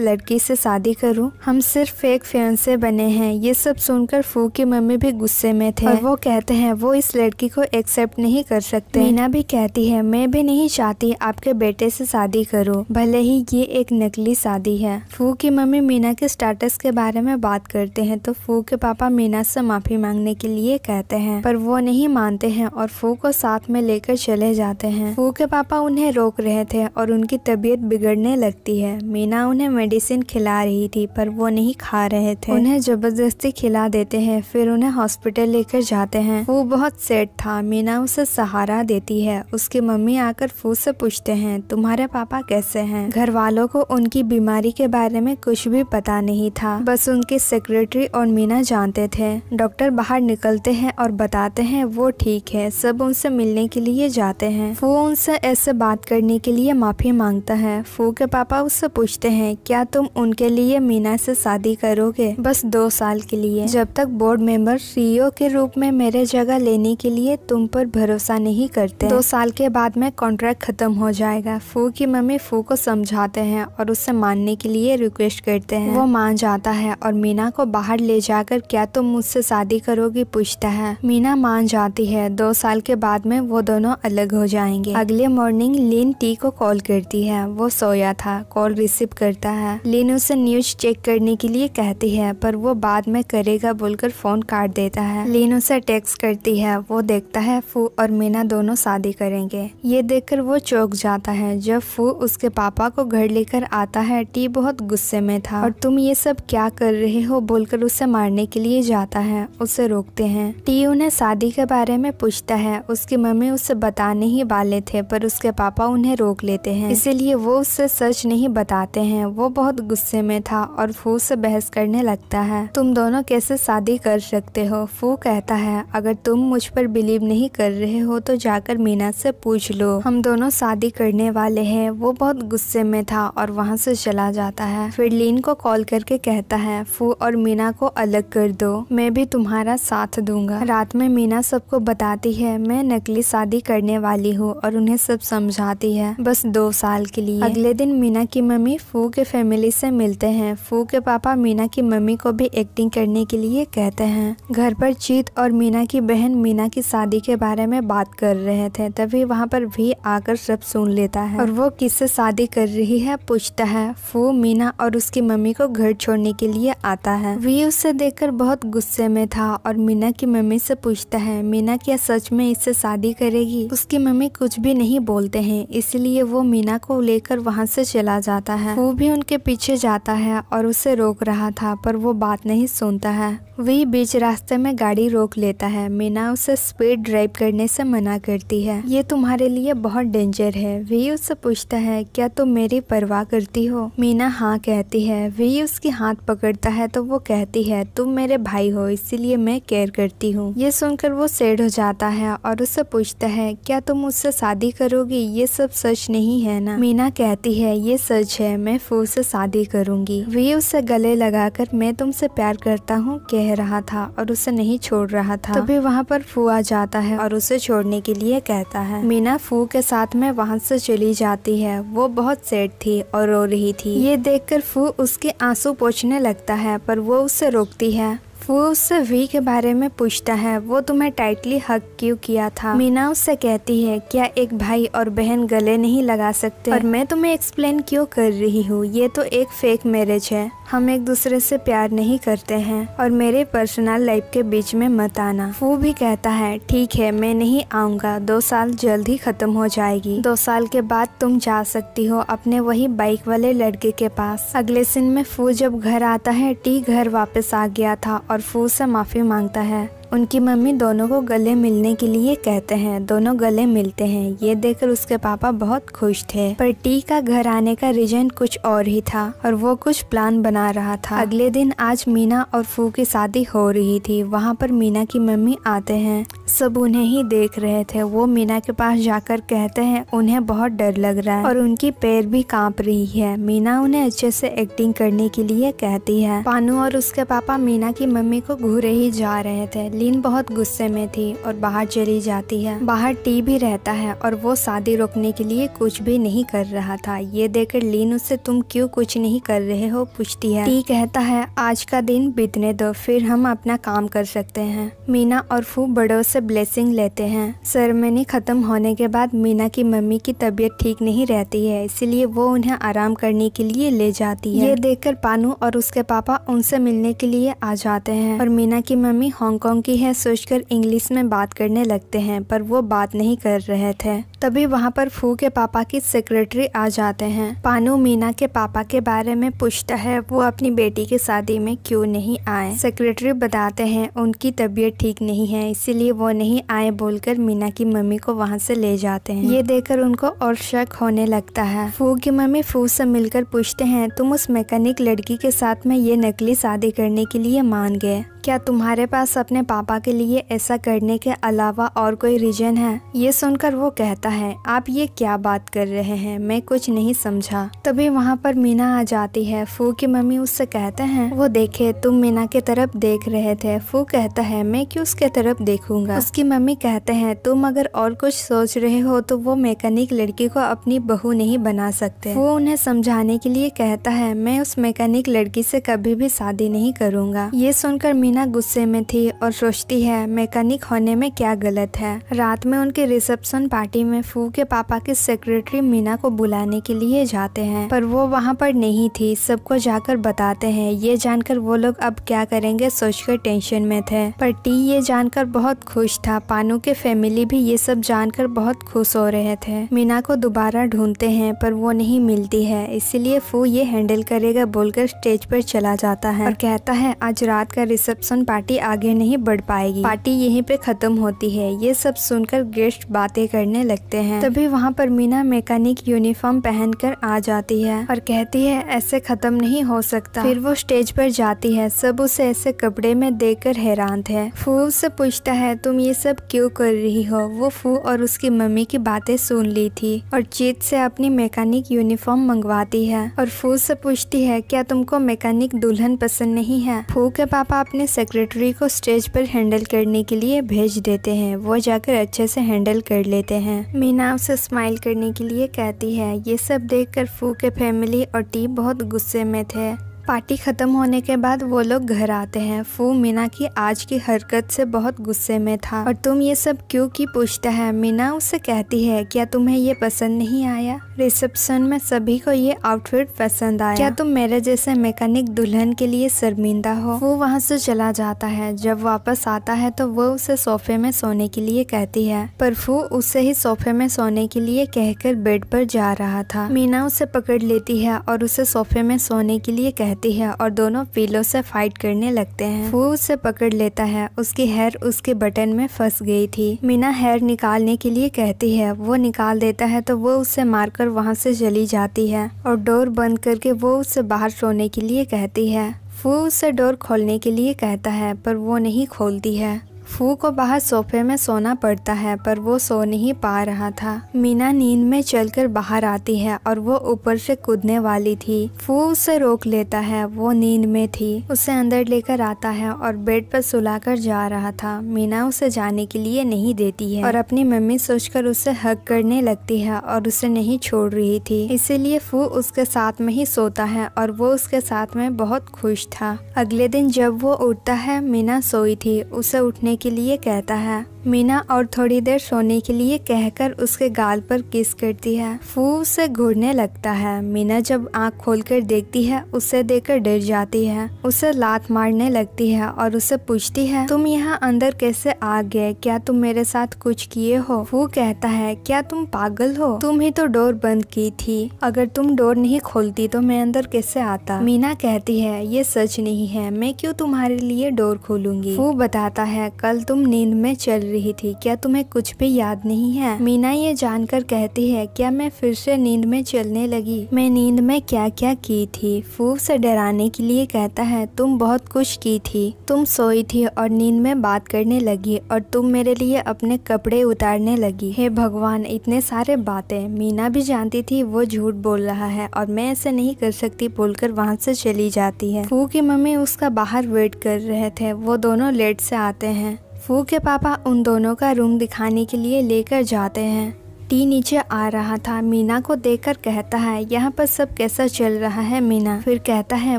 लड़की से शादी करूं? हम सिर्फ एक फेन से बने हैं ये सब सुनकर फू की मम्मी भी गुस्से में थे और वो कहते हैं वो इस लड़की को एक्सेप्ट नहीं कर सकते मीना भी कहती है मैं भी नहीं चाहती आपके बेटे से शादी करूं भले ही ये एक नकली शादी है फू की मम्मी मीना के स्टेटस के बारे में बात करते हैं तो फू के पापा मीना से माफी मांगने के लिए कहते हैं पर वो नहीं मानते हैं और फू को साथ में लेकर चले जाते हैं फू के पापा उन्हें रोक रहे थे और उनकी तबीयत बिगड़ने लगती है मीना उन्हें मेडिसिन खिला रही थी पर वो नहीं खा रहे थे उन्हें जबरदस्ती खिला देते हैं फिर उन्हें हॉस्पिटल लेकर जाते हैं वो बहुत सेट था मीना उसे सहारा देती है उसकी मम्मी आकर फू से पूछते हैं तुम्हारे पापा कैसे हैं घर वालों को उनकी बीमारी के बारे में कुछ भी पता नहीं था बस उनके सेक्रेटरी और मीना जानते थे डॉक्टर बाहर निकलते हैं और बताते हैं वो ठीक है सब उनसे मिलने के लिए जाते हैं फू उनसे ऐसे बात करने के लिए माफ़ी मांगता है फू के पापा उससे पूछते हैं क्या तुम उनके लिए मीना से शादी करोगे बस दो साल के लिए जब तक बोर्ड मेंबर सीईओ के रूप में मेरे जगह लेने के लिए तुम पर भरोसा नहीं करते दो साल के बाद में कॉन्ट्रैक्ट खत्म हो जाएगा फू की मम्मी फू को समझाते हैं और उससे मानने के लिए रिक्वेस्ट करते हैं वो मान जाता है और मीना को बाहर ले जाकर क्या तुम मुझसे शादी करोगी पूछता है मीना मान जाती है दो साल के बाद में वो दोनों अलग हो जाएंगे अगले मॉर्निंग लिन टी को कॉल करती है वो सोया था कॉल रिसीव करता है लिन दिन उसे न्यूज चेक करने के लिए कहती है पर वो बाद में करेगा बोलकर फ़ोन काट देता है लीन उसे टेक्स्ट करती है वो देखता है फू और मीना दोनों शादी करेंगे ये देखकर वो चौक जाता है जब फू उसके पापा को घर लेकर आता है टी बहुत गुस्से में था और तुम ये सब क्या कर रहे हो बोलकर उसे मारने के लिए जाता है उसे रोकते हैं टी उन्हें शादी के बारे में पूछता है उसकी मम्मी उसे बताने ही वाले थे पर उसके पापा उन्हें रोक लेते हैं इसीलिए वो उसे सच नहीं बताते हैं वो बहुत गुस्से में था और फू से बहस करने लगता है तुम दोनों कैसे शादी कर सकते हो फू कहता है अगर तुम मुझ पर बिलीव नहीं कर रहे हो तो जाकर मीना से पूछ लो हम दोनों शादी करने वाले हैं वो बहुत गुस्से में था और वहाँ से चला जाता है फिर लीन को कॉल करके कहता है फू और मीना को अलग कर दो मैं भी तुम्हारा साथ दूंगा रात में मीना सबको बताती है मैं नकली शादी करने वाली हूँ और उन्हें सब समझाती है बस दो साल के लिए अगले दिन मीना की मम्मी फू के फैमिली से से मिलते हैं फू के पापा मीना की मम्मी को भी एक्टिंग करने के लिए कहते हैं घर पर चीत और मीना की बहन मीना की शादी के बारे में बात कर रहे थे तभी वहाँ पर भी आकर सब सुन लेता है और वो किससे शादी कर रही है पूछता है फू मीना और उसकी मम्मी को घर छोड़ने के लिए आता है वी उसे देख बहुत गुस्से में था और मीना की मम्मी से पूछता है मीना क्या सच में इससे शादी करेगी उसकी मम्मी कुछ भी नहीं बोलते है इसलिए वो मीना को लेकर वहाँ से चला जाता है वो भी उनके पीछे जाता है और उसे रोक रहा था पर वो बात नहीं सुनता है वही बीच रास्ते में गाड़ी रोक लेता है मीना उसे स्पीड ड्राइव करने से मना करती है ये तुम्हारे लिए बहुत डेंजर है वही उससे पूछता है क्या तुम मेरी परवाह करती हो मीना हाँ कहती है वही उसकी हाथ पकड़ता है तो वो कहती है तुम मेरे भाई हो इसीलिए मैं केयर करती हूँ ये सुनकर वो सेड हो जाता है और उससे पूछता है क्या तुम उससे शादी करोगी ये सब सच नहीं है ना मीना कहती है ये सच है मैं फूल से शादी करूँगी वी उसे गले लगाकर मैं तुमसे प्यार करता हूँ कह रहा था और उसे नहीं छोड़ रहा था तभी तो वहाँ पर फू आ जाता है और उसे छोड़ने के लिए कहता है मीना फू के साथ में वहाँ से चली जाती है वो बहुत सेट थी और रो रही थी ये देख फू उसके आंसू पोछने लगता है पर वो उसे रोकती है वो उससे वी के बारे में पूछता है वो तुम्हें टाइटली हक क्यों किया था मीना उससे कहती है क्या एक भाई और बहन गले नहीं लगा सकते और मैं तुम्हें एक्सप्लेन क्यों कर रही हूँ ये तो एक फेक मैरिज है हम एक दूसरे से प्यार नहीं करते हैं और मेरे पर्सनल लाइफ के बीच में मत आना वो भी कहता है ठीक है मैं नहीं आऊँगा दो साल जल्द ही खत्म हो जाएगी दो साल के बाद तुम जा सकती हो अपने वही बाइक वाले लड़के के पास अगले सिन में फू जब घर आता है टी घर वापस आ गया था और और फूस से माफ़ी मांगता है उनकी मम्मी दोनों को गले मिलने के लिए कहते हैं दोनों गले मिलते हैं ये देखकर उसके पापा बहुत खुश थे पर टी का घर आने का रीजन कुछ और ही था और वो कुछ प्लान बना रहा था अगले दिन आज मीना और फू की शादी हो रही थी वहाँ पर मीना की मम्मी आते हैं सब उन्हें ही देख रहे थे वो मीना के पास जाकर कहते हैं उन्हें बहुत डर लग रहा है और उनकी पैर भी कांप रही है मीना उन्हें अच्छे से एक्टिंग करने के लिए कहती है पानू और उसके पापा मीना की मम्मी को घूरे ही जा रहे थे लीन बहुत गुस्से में थी और बाहर चली जाती है बाहर टी भी रहता है और वो शादी रोकने के लिए कुछ भी नहीं कर रहा था ये देखकर लीन उससे तुम क्यों कुछ नहीं कर रहे हो पूछती है टी कहता है आज का दिन बीतने दो फिर हम अपना काम कर सकते हैं मीना और फू बड़ों से ब्लेसिंग लेते हैं सेरेमनी खत्म होने के बाद मीना की मम्मी की तबीयत ठीक नहीं रहती है इसीलिए वो उन्हें आराम करने के लिए ले जाती है ये देखकर पानू और उसके पापा उनसे मिलने के लिए आ जाते हैं और मीना की मम्मी हांगकांग उनकी है सोचकर इंग्लिश में बात करने लगते हैं पर वो बात नहीं कर रहे थे तभी वहाँ पर फू के पापा की सेक्रेटरी आ जाते हैं पानू मीना के पापा के बारे में पूछता है वो अपनी बेटी की शादी में क्यों नहीं आए सेक्रेटरी बताते हैं उनकी तबीयत ठीक नहीं है इसीलिए वो नहीं आए बोलकर मीना की मम्मी को वहाँ से ले जाते हैं ये देखकर उनको और शक होने लगता है फू की मम्मी फू से मिलकर पूछते हैं तुम उस मैकेनिक लड़की के साथ में ये नकली शादी करने के लिए मान गए क्या तुम्हारे पास अपने पापा के लिए ऐसा करने के अलावा और कोई रीजन है ये सुनकर वो कहता है आप ये क्या बात कर रहे हैं मैं कुछ नहीं समझा तभी वहाँ पर मीना आ जाती है फू की मम्मी उससे कहते हैं वो देखे तुम मीना के तरफ देख रहे थे फू कहता है मैं क्यों उसके तरफ देखूंगा उसकी मम्मी कहते हैं तुम अगर और कुछ सोच रहे हो तो वो मैकेनिक लड़की को अपनी बहू नहीं बना सकते वो उन्हें समझाने के लिए कहता है मैं उस मैकेनिक लड़की से कभी भी शादी नहीं करूंगा ये सुनकर मीना करीना गुस्से में थी और सोचती है मैकेनिक होने में क्या गलत है रात में उनके रिसेप्शन पार्टी में फू के पापा के सेक्रेटरी मीना को बुलाने के लिए जाते हैं पर वो वहाँ पर नहीं थी सबको जाकर बताते हैं ये जानकर वो लोग अब क्या करेंगे सोचकर टेंशन में थे पर टी ये जानकर बहुत खुश था पानू के फैमिली भी ये सब जानकर बहुत खुश हो रहे थे मीना को दोबारा ढूंढते हैं पर वो नहीं मिलती है इसीलिए फू ये हैंडल करेगा बोलकर स्टेज पर चला जाता है और कहता है आज रात का रिसेप्शन सुन पार्टी आगे नहीं बढ़ पाएगी पार्टी यहीं पे खत्म होती है ये सब सुनकर गेस्ट बातें करने लगते हैं तभी वहाँ पर मीना मैकेनिक यूनिफॉर्म पहनकर आ जाती है और कहती है ऐसे खत्म नहीं हो सकता फिर वो स्टेज पर जाती है सब उसे ऐसे कपड़े में कर हैरान थे फू से पूछता है तुम ये सब क्यों कर रही हो वो फू और उसकी मम्मी की बातें सुन ली थी और चीत से अपनी मैकेनिक यूनिफॉर्म मंगवाती है और फू से पूछती है क्या तुमको मैकेनिक दुल्हन पसंद नहीं है फू के पापा अपने सेक्रेटरी को स्टेज पर हैंडल करने के लिए भेज देते हैं वो जाकर अच्छे से हैंडल कर लेते हैं मीना उसे स्माइल करने के लिए कहती है ये सब देखकर फू के फैमिली और टीम बहुत गुस्से में थे पार्टी ख़त्म होने के बाद वो लोग घर आते हैं फू मीना की आज की हरकत से बहुत गुस्से में था और तुम ये सब क्यों की पूछता है मीना उसे कहती है क्या तुम्हें ये पसंद नहीं आया रिसेप्शन में सभी को ये आउटफिट पसंद आया क्या तुम मेरे जैसे मैकेनिक दुल्हन के लिए शर्मिंदा हो वो वहाँ से चला जाता है जब वापस आता है तो वो उसे सोफे में सोने के लिए कहती है पर फू उसे ही सोफे में सोने के लिए कहकर बेड पर जा रहा था मीना उसे पकड़ लेती है और उसे सोफे में सोने के लिए कहती रहती है और दोनों पीलो से फाइट करने लगते हैं फू उसे पकड़ लेता है उसकी हेयर उसके बटन में फंस गई थी मीना हेयर निकालने के लिए कहती है वो निकाल देता है तो वो उसे मारकर वहाँ से चली जाती है और डोर बंद करके वो उसे बाहर सोने के लिए कहती है फू उसे डोर खोलने के लिए कहता है पर वो नहीं खोलती है फू को बाहर सोफे में सोना पड़ता है पर वो सो नहीं पा रहा था मीना नींद में चलकर बाहर आती है और वो ऊपर से कूदने वाली थी फू उसे रोक लेता है वो नींद में थी उसे अंदर लेकर आता है और बेड पर सुलाकर जा रहा था मीना उसे जाने के लिए नहीं देती है और अपनी मम्मी सोचकर उसे हक करने लगती है और उसे नहीं छोड़ रही थी इसीलिए फू उसके साथ में ही सोता है और वो उसके साथ में बहुत खुश था अगले दिन जब वो उठता है मीना सोई थी उसे उठने के लिए कहता है मीना और थोड़ी देर सोने के लिए कहकर उसके गाल पर किस करती है फू उसे घूरने लगता है मीना जब आंख खोलकर देखती है उसे देखकर डर जाती है उसे लात मारने लगती है और उसे पूछती है तुम यहाँ अंदर कैसे आ गए क्या तुम मेरे साथ कुछ किए हो फू कहता है क्या तुम पागल हो तुम ही तो डोर बंद की थी अगर तुम डोर नहीं खोलती तो मैं अंदर कैसे आता मीना कहती है ये सच नहीं है मैं क्यों तुम्हारे लिए डोर खोलूंगी वो बताता है कल तुम नींद में चल रही थी क्या तुम्हें कुछ भी याद नहीं है मीना ये जानकर कहती है क्या मैं फिर से नींद में चलने लगी मैं नींद में क्या क्या की थी फूफ से डराने के लिए कहता है तुम बहुत कुछ की थी तुम सोई थी और नींद में बात करने लगी और तुम मेरे लिए अपने कपड़े उतारने लगी हे भगवान इतने सारे बातें मीना भी जानती थी वो झूठ बोल रहा है और मैं ऐसे नहीं कर सकती बोलकर वहाँ से चली जाती है फू की मम्मी उसका बाहर वेट कर रहे थे वो दोनों लेट से आते हैं फू के पापा उन दोनों का रूम दिखाने के लिए लेकर जाते हैं टी नीचे आ रहा था मीना को देखकर कहता है यहाँ पर सब कैसा चल रहा है मीना फिर कहता है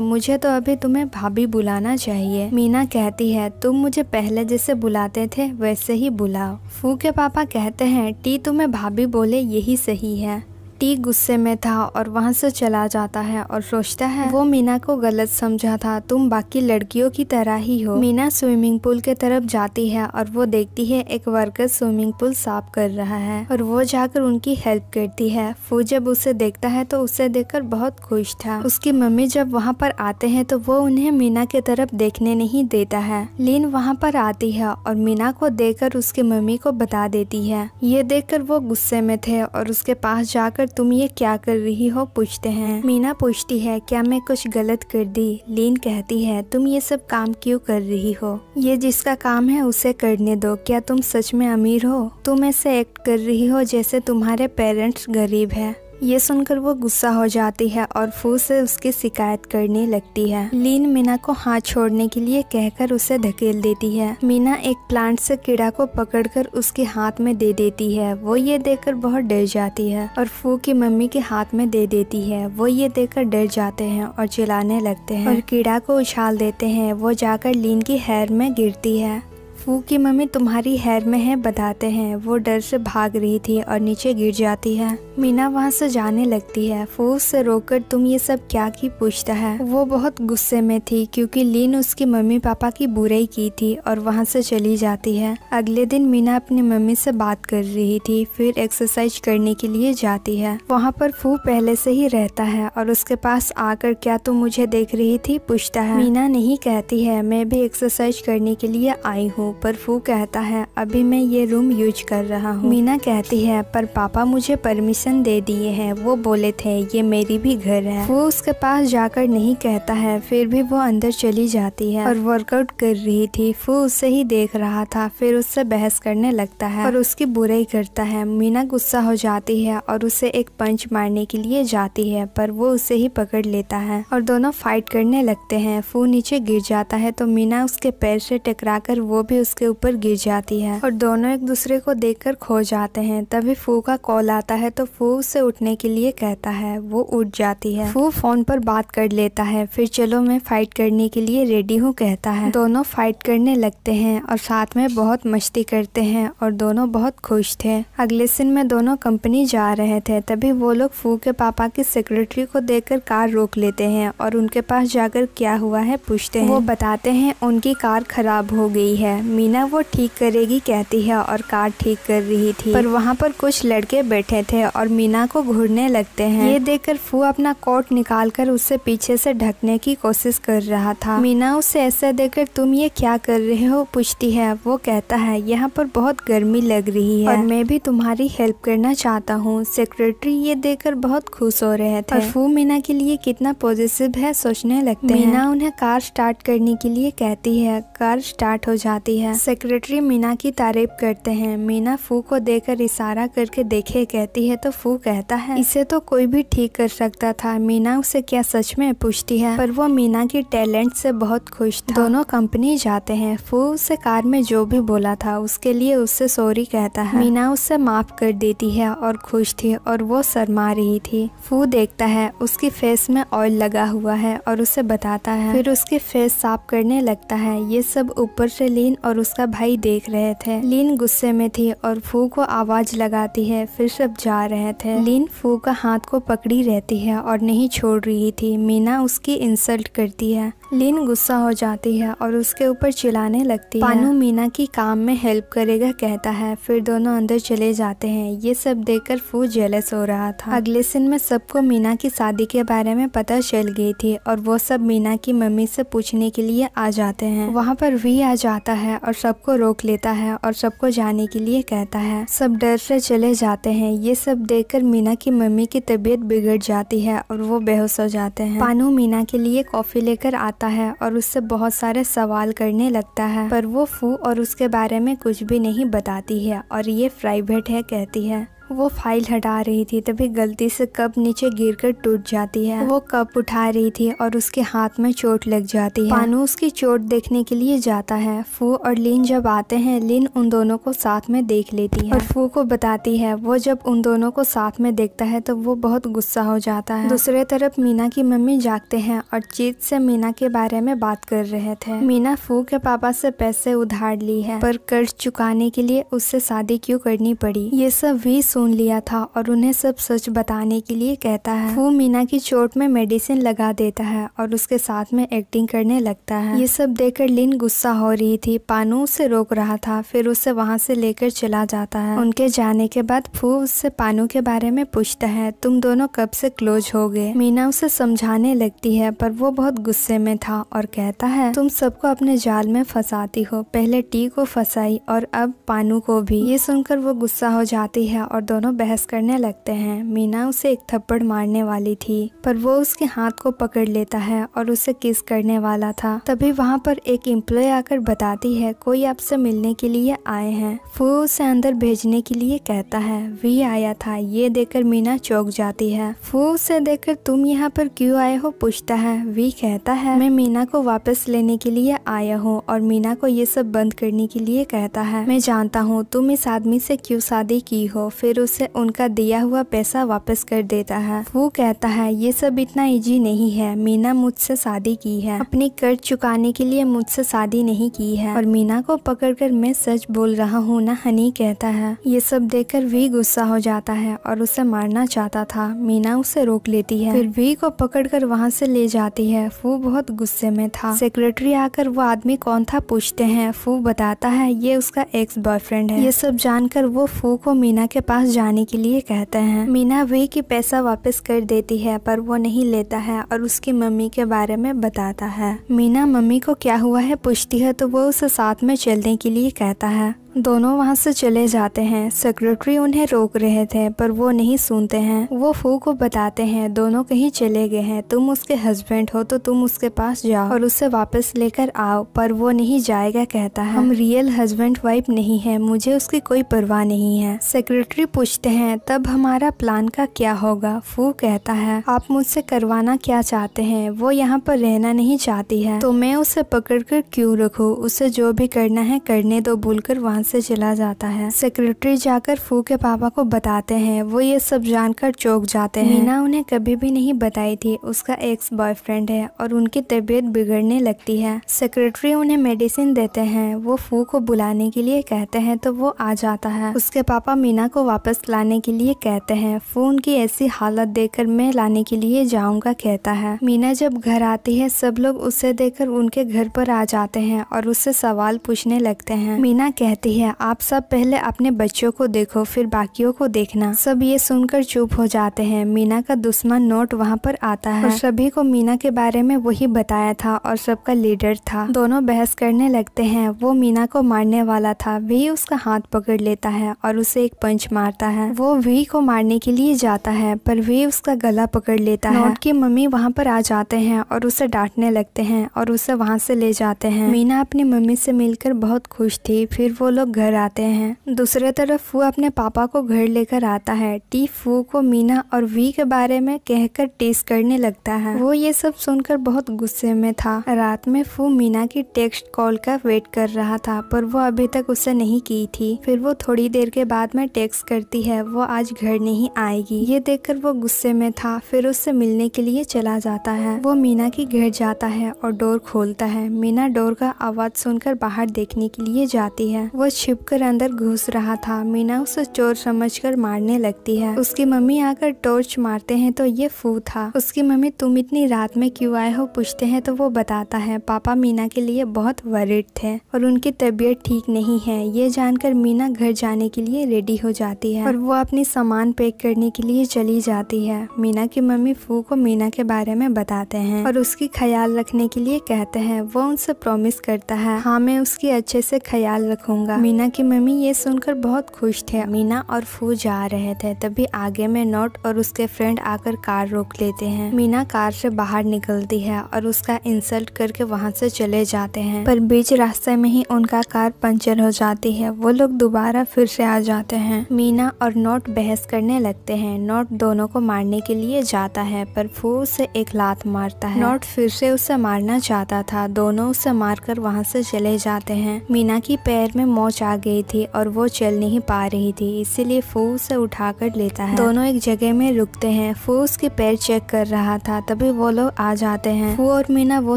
मुझे तो अभी तुम्हें भाभी बुलाना चाहिए मीना कहती है तुम मुझे पहले जैसे बुलाते थे वैसे ही बुलाओ फू के पापा कहते हैं टी तुम्हें भाभी बोले यही सही है टी गुस्से में था और वहाँ से चला जाता है और सोचता है वो मीना को गलत समझा था तुम बाकी लड़कियों की तरह ही हो मीना स्विमिंग पूल के तरफ जाती है और वो देखती है एक वर्कर स्विमिंग पूल साफ कर रहा है और वो जाकर उनकी हेल्प करती है फू जब उसे देखता है तो उसे देख बहुत खुश था उसकी मम्मी जब वहाँ पर आते हैं तो वो उन्हें मीना के तरफ देखने नहीं देता है लीन वहाँ पर आती है और मीना को देख उसकी मम्मी को बता देती है ये देख वो गुस्से में थे और उसके पास जाकर तुम ये क्या कर रही हो पूछते हैं मीना पूछती है क्या मैं कुछ गलत कर दी लीन कहती है तुम ये सब काम क्यों कर रही हो ये जिसका काम है उसे करने दो क्या तुम सच में अमीर हो तुम ऐसे एक्ट कर रही हो जैसे तुम्हारे पेरेंट्स गरीब है ये सुनकर वो गुस्सा हो जाती है और फू से उसकी शिकायत करने लगती है लीन मीना को हाथ छोड़ने के लिए कहकर उसे धकेल देती है मीना एक प्लांट से कीड़ा को पकड़कर उसके हाथ में दे देती है वो ये देखकर बहुत डर जाती है और फू की मम्मी के हाथ में दे देती है वो ये देखकर डर जाते हैं और चिल्लाने लगते है और कीड़ा को उछाल देते हैं वो जाकर लीन की हेयर में गिरती है फू की मम्मी तुम्हारी हेयर में है बताते हैं वो डर से भाग रही थी और नीचे गिर जाती है मीना वहाँ से जाने लगती है फू से रोककर तुम ये सब क्या की पूछता है वो बहुत गुस्से में थी क्योंकि लीन उसकी मम्मी पापा की बुराई की थी और वहाँ से चली जाती है अगले दिन मीना अपनी मम्मी से बात कर रही थी फिर एक्सरसाइज करने के लिए जाती है वहाँ पर फू पहले से ही रहता है और उसके पास आकर क्या तुम मुझे देख रही थी पूछता है मीना नहीं कहती है मैं भी एक्सरसाइज करने के लिए आई हूँ पर फू कहता है अभी मैं ये रूम यूज कर रहा हूँ मीना कहती है पर पापा मुझे परमिशन दे दिए हैं वो बोले थे ये मेरी भी घर है वो उसके पास जाकर नहीं कहता है फिर भी वो अंदर चली जाती है और वर्कआउट कर रही थी फू उसे ही देख रहा था फिर उससे बहस करने लगता है और उसकी बुराई करता है मीना गुस्सा हो जाती है और उसे एक पंच मारने के लिए जाती है पर वो उसे ही पकड़ लेता है और दोनों फाइट करने लगते हैं फू नीचे गिर जाता है तो मीना उसके पैर से टकरा कर वो भी भी उसके ऊपर गिर जाती है और दोनों एक दूसरे को देखकर खो जाते हैं तभी फू का कॉल आता है तो फू उसे उठने के लिए कहता है वो उठ जाती है फू फोन पर बात कर लेता है फिर चलो मैं फाइट करने के लिए रेडी हूँ कहता है दोनों फाइट करने लगते हैं और साथ में बहुत मस्ती करते हैं और दोनों बहुत खुश थे अगले दिन में दोनों कंपनी जा रहे थे तभी वो लोग फू के पापा की सेक्रेटरी को देखकर कार रोक लेते हैं और उनके पास जाकर क्या हुआ है पूछते हैं वो बताते हैं उनकी कार खराब हो गई है मीना वो ठीक करेगी कहती है और कार ठीक कर रही थी पर वहाँ पर कुछ लड़के बैठे थे और मीना को घूरने लगते हैं ये देखकर फू अपना कोट निकाल कर उससे पीछे से ढकने की कोशिश कर रहा था मीना उसे ऐसा देखकर तुम ये क्या कर रहे हो पूछती है वो कहता है यहाँ पर बहुत गर्मी लग रही है और मैं भी तुम्हारी हेल्प करना चाहता हूँ सेक्रेटरी ये देखकर बहुत खुश हो रहे थे फू मीना के लिए कितना पॉजिटिव है सोचने लगते मीना उन्हें कार स्टार्ट करने के लिए कहती है कार स्टार्ट हो जाती है जाती है सेक्रेटरी मीना की तारीफ करते हैं मीना फू को देकर इशारा करके देखे कहती है तो फू कहता है इसे तो कोई भी ठीक कर सकता था मीना उसे क्या सच में पूछती है पर वो मीना की टैलेंट से बहुत खुश था दोनों कंपनी जाते हैं फू उसे कार में जो भी बोला था उसके लिए उससे सॉरी कहता है मीना उसे माफ कर देती है और खुश थी और वो शर्मा रही थी फू देखता है उसकी फेस में ऑयल लगा हुआ है और उसे बताता है फिर उसकी फेस साफ करने लगता है ये सब ऊपर से लीन और उसका भाई देख रहे थे लीन गुस्से में थी और फू को आवाज लगाती है फिर सब जा रहे थे लीन फू का हाथ को पकड़ी रहती है और नहीं छोड़ रही थी मीना उसकी इंसल्ट करती है लिन गुस्सा हो जाती है और उसके ऊपर चिल्लाने लगती पानू है पानू मीना की काम में हेल्प करेगा कहता है फिर दोनों अंदर चले जाते हैं ये सब देखकर फू जेलस हो रहा था अगले सिन में सबको मीना की शादी के बारे में पता चल गई थी और वो सब मीना की मम्मी से पूछने के लिए आ जाते हैं वहाँ पर वी आ जाता है और सबको रोक लेता है और सबको जाने के लिए कहता है सब डर से चले जाते हैं ये सब कर मीना की मम्मी की तबीयत बिगड़ जाती है और वो बेहोश हो जाते हैं पानू मीना के लिए कॉफी लेकर आते आता है और उससे बहुत सारे सवाल करने लगता है पर वो फू और उसके बारे में कुछ भी नहीं बताती है और ये प्राइवेट है कहती है वो फाइल हटा रही थी तभी गलती से कप नीचे गिरकर टूट जाती है वो कप उठा रही थी और उसके हाथ में चोट लग जाती है पानू उसकी चोट देखने के लिए जाता है फू और लिन जब आते हैं लिन उन दोनों को साथ में देख लेती है और फू को बताती है वो जब उन दोनों को साथ में देखता है तो वो बहुत गुस्सा हो जाता है दूसरे तरफ मीना की मम्मी जागते हैं और चीत से मीना के बारे में बात कर रहे थे मीना फू के पापा से पैसे उधार ली है पर कर्ज चुकाने के लिए उससे शादी क्यों करनी पड़ी ये सब भी सुन लिया था और उन्हें सब सच बताने के लिए कहता है वो मीना की चोट में मेडिसिन लगा देता है और उसके साथ में एक्टिंग करने लगता है ये सब देखकर लिन गुस्सा हो रही थी पानू उसे रोक रहा था फिर उसे वहाँ से लेकर चला जाता है उनके जाने के बाद फू उससे पानू के बारे में पूछता है तुम दोनों कब से क्लोज हो गए मीना उसे समझाने लगती है पर वो बहुत गुस्से में था और कहता है तुम सबको अपने जाल में फंसाती हो पहले टी को फंसाई और अब पानू को भी ये सुनकर वो गुस्सा हो जाती है और दोनों बहस करने लगते हैं मीना उसे एक थप्पड़ मारने वाली थी पर वो उसके हाथ को पकड़ लेता है और उसे किस करने वाला था तभी वहाँ पर एक एम्प्लॉय आकर बताती है कोई आपसे मिलने के लिए आए हैं फू उसे अंदर भेजने के लिए कहता है वी आया था ये देखकर मीना चौक जाती है फू उसे देखकर तुम यहाँ पर क्यों आए हो पूछता है वी कहता है मैं मीना को वापस लेने के लिए आया हूँ और मीना को ये सब बंद करने के लिए कहता है मैं जानता हूँ तुम इस आदमी से क्यों शादी की हो फिर फिर उसे उनका दिया हुआ पैसा वापस कर देता है वो कहता है ये सब इतना ईजी नहीं है मीना मुझसे शादी की है अपने कर्ज चुकाने के लिए मुझसे शादी नहीं की है और मीना को पकड़कर मैं सच बोल रहा हूँ ना हनी कहता है ये सब देखकर वी गुस्सा हो जाता है और उसे मारना चाहता था मीना उसे रोक लेती है फिर वी को पकड़ कर वहाँ से ले जाती है फू बहुत गुस्से में था सेक्रेटरी आकर वो आदमी कौन था पूछते हैं फू बताता है ये उसका एक्स बॉयफ्रेंड है ये सब जानकर वो फू को मीना के पास जाने के लिए कहते हैं मीना वे की पैसा वापस कर देती है पर वो नहीं लेता है और उसकी मम्मी के बारे में बताता है मीना मम्मी को क्या हुआ है पूछती है तो वो उसे साथ में चलने के लिए कहता है दोनों वहाँ से चले जाते हैं सेक्रेटरी उन्हें रोक रहे थे पर वो नहीं सुनते हैं वो फू को बताते हैं दोनों कहीं चले गए हैं तुम उसके हस्बैंड हो तो तुम उसके पास जाओ और उसे वापस लेकर आओ पर वो नहीं जाएगा कहता है हम रियल हस्बैंड वाइफ नहीं है मुझे उसकी कोई परवाह नहीं है सेक्रेटरी पूछते हैं तब हमारा प्लान का क्या होगा फू कहता है आप मुझसे करवाना क्या चाहते है वो यहाँ पर रहना नहीं चाहती है तो मैं उसे पकड़ कर क्यूँ उसे जो भी करना है करने दो भूल वहाँ दुकान से चला जाता है सेक्रेटरी जाकर फू के पापा को बताते हैं वो ये सब जानकर चौक जाते हैं मीना उन्हें कभी भी नहीं बताई थी उसका एक्स बॉयफ्रेंड है और उनकी तबीयत बिगड़ने लगती है सेक्रेटरी उन्हें मेडिसिन देते हैं वो फू को बुलाने के लिए कहते हैं तो वो आ जाता है उसके पापा मीना को वापस लाने के लिए कहते हैं फू उनकी ऐसी हालत देखकर मैं लाने के लिए जाऊंगा कहता है मीना जब घर आती है सब लोग उसे देखकर उनके घर पर आ जाते हैं और उससे सवाल पूछने लगते हैं मीना कहती कहती है आप सब पहले अपने बच्चों को देखो फिर बाकियों को देखना सब ये सुनकर चुप हो जाते हैं मीना का दुश्मन नोट वहाँ पर आता है और सभी को मीना के बारे में वही बताया था और सबका लीडर था दोनों बहस करने लगते है वो मीना को मारने वाला था वही उसका हाथ पकड़ लेता है और उसे एक पंच मारता है वो वी को मारने के लिए जाता है पर वी उसका गला पकड़ लेता है उनकी मम्मी वहाँ पर आ जाते हैं और उसे डांटने लगते हैं और उसे वहाँ से ले जाते हैं मीना अपनी मम्मी से मिलकर बहुत खुश थी फिर वो लोग घर आते हैं दूसरे तरफ फू अपने पापा को घर लेकर आता है टी फू को मीना और वी के बारे में कहकर टेस्ट करने लगता है वो ये सब सुनकर बहुत गुस्से में था रात में फू मीना की टेक्स्ट कॉल का वेट कर रहा था पर वो अभी तक उसे नहीं की थी फिर वो थोड़ी देर के बाद में टेक्स्ट करती है वो आज घर नहीं आएगी ये कर वो गुस्से में था फिर उससे मिलने के लिए चला जाता है वो मीना की घर जाता है और डोर खोलता है मीना डोर का आवाज सुनकर बाहर देखने के लिए जाती है वो वह छिपकर अंदर घुस रहा था मीना उसे चोर समझकर मारने लगती है उसकी मम्मी आकर टॉर्च मारते हैं तो ये फू था उसकी मम्मी तुम इतनी रात में क्यों आए हो पूछते हैं तो वो बताता है पापा मीना के लिए बहुत वरिड थे और उनकी तबीयत ठीक नहीं है ये जानकर मीना घर जाने के लिए रेडी हो जाती है और वो अपनी सामान पैक करने के लिए चली जाती है मीना की मम्मी फू को मीना के बारे में बताते हैं और उसकी ख्याल रखने के लिए कहते हैं वो उनसे प्रॉमिस करता है हाँ मैं उसकी अच्छे से ख्याल रखूंगा मीना की मम्मी ये सुनकर बहुत खुश थे मीना और फू जा रहे थे तभी आगे में नोट और उसके फ्रेंड आकर कार रोक लेते हैं मीना कार से बाहर निकलती है और उसका इंसल्ट करके वहाँ से चले जाते हैं पर बीच रास्ते में ही उनका कार पंचर हो जाती है वो लोग दोबारा फिर से आ जाते हैं मीना और नोट बहस करने लगते है नोट दोनों को मारने के लिए जाता है पर फू उसे एक लात मारता है नोट फिर से उसे मारना चाहता था दोनों उसे मारकर वहाँ से चले जाते हैं मीना की पैर में मौत मोच आ गई थी और वो चल नहीं पा रही थी इसीलिए फू उसे कर लेता है दोनों एक जगह में रुकते हैं फू उसके पैर चेक कर रहा था तभी वो लोग आ जाते हैं फू और मीना वो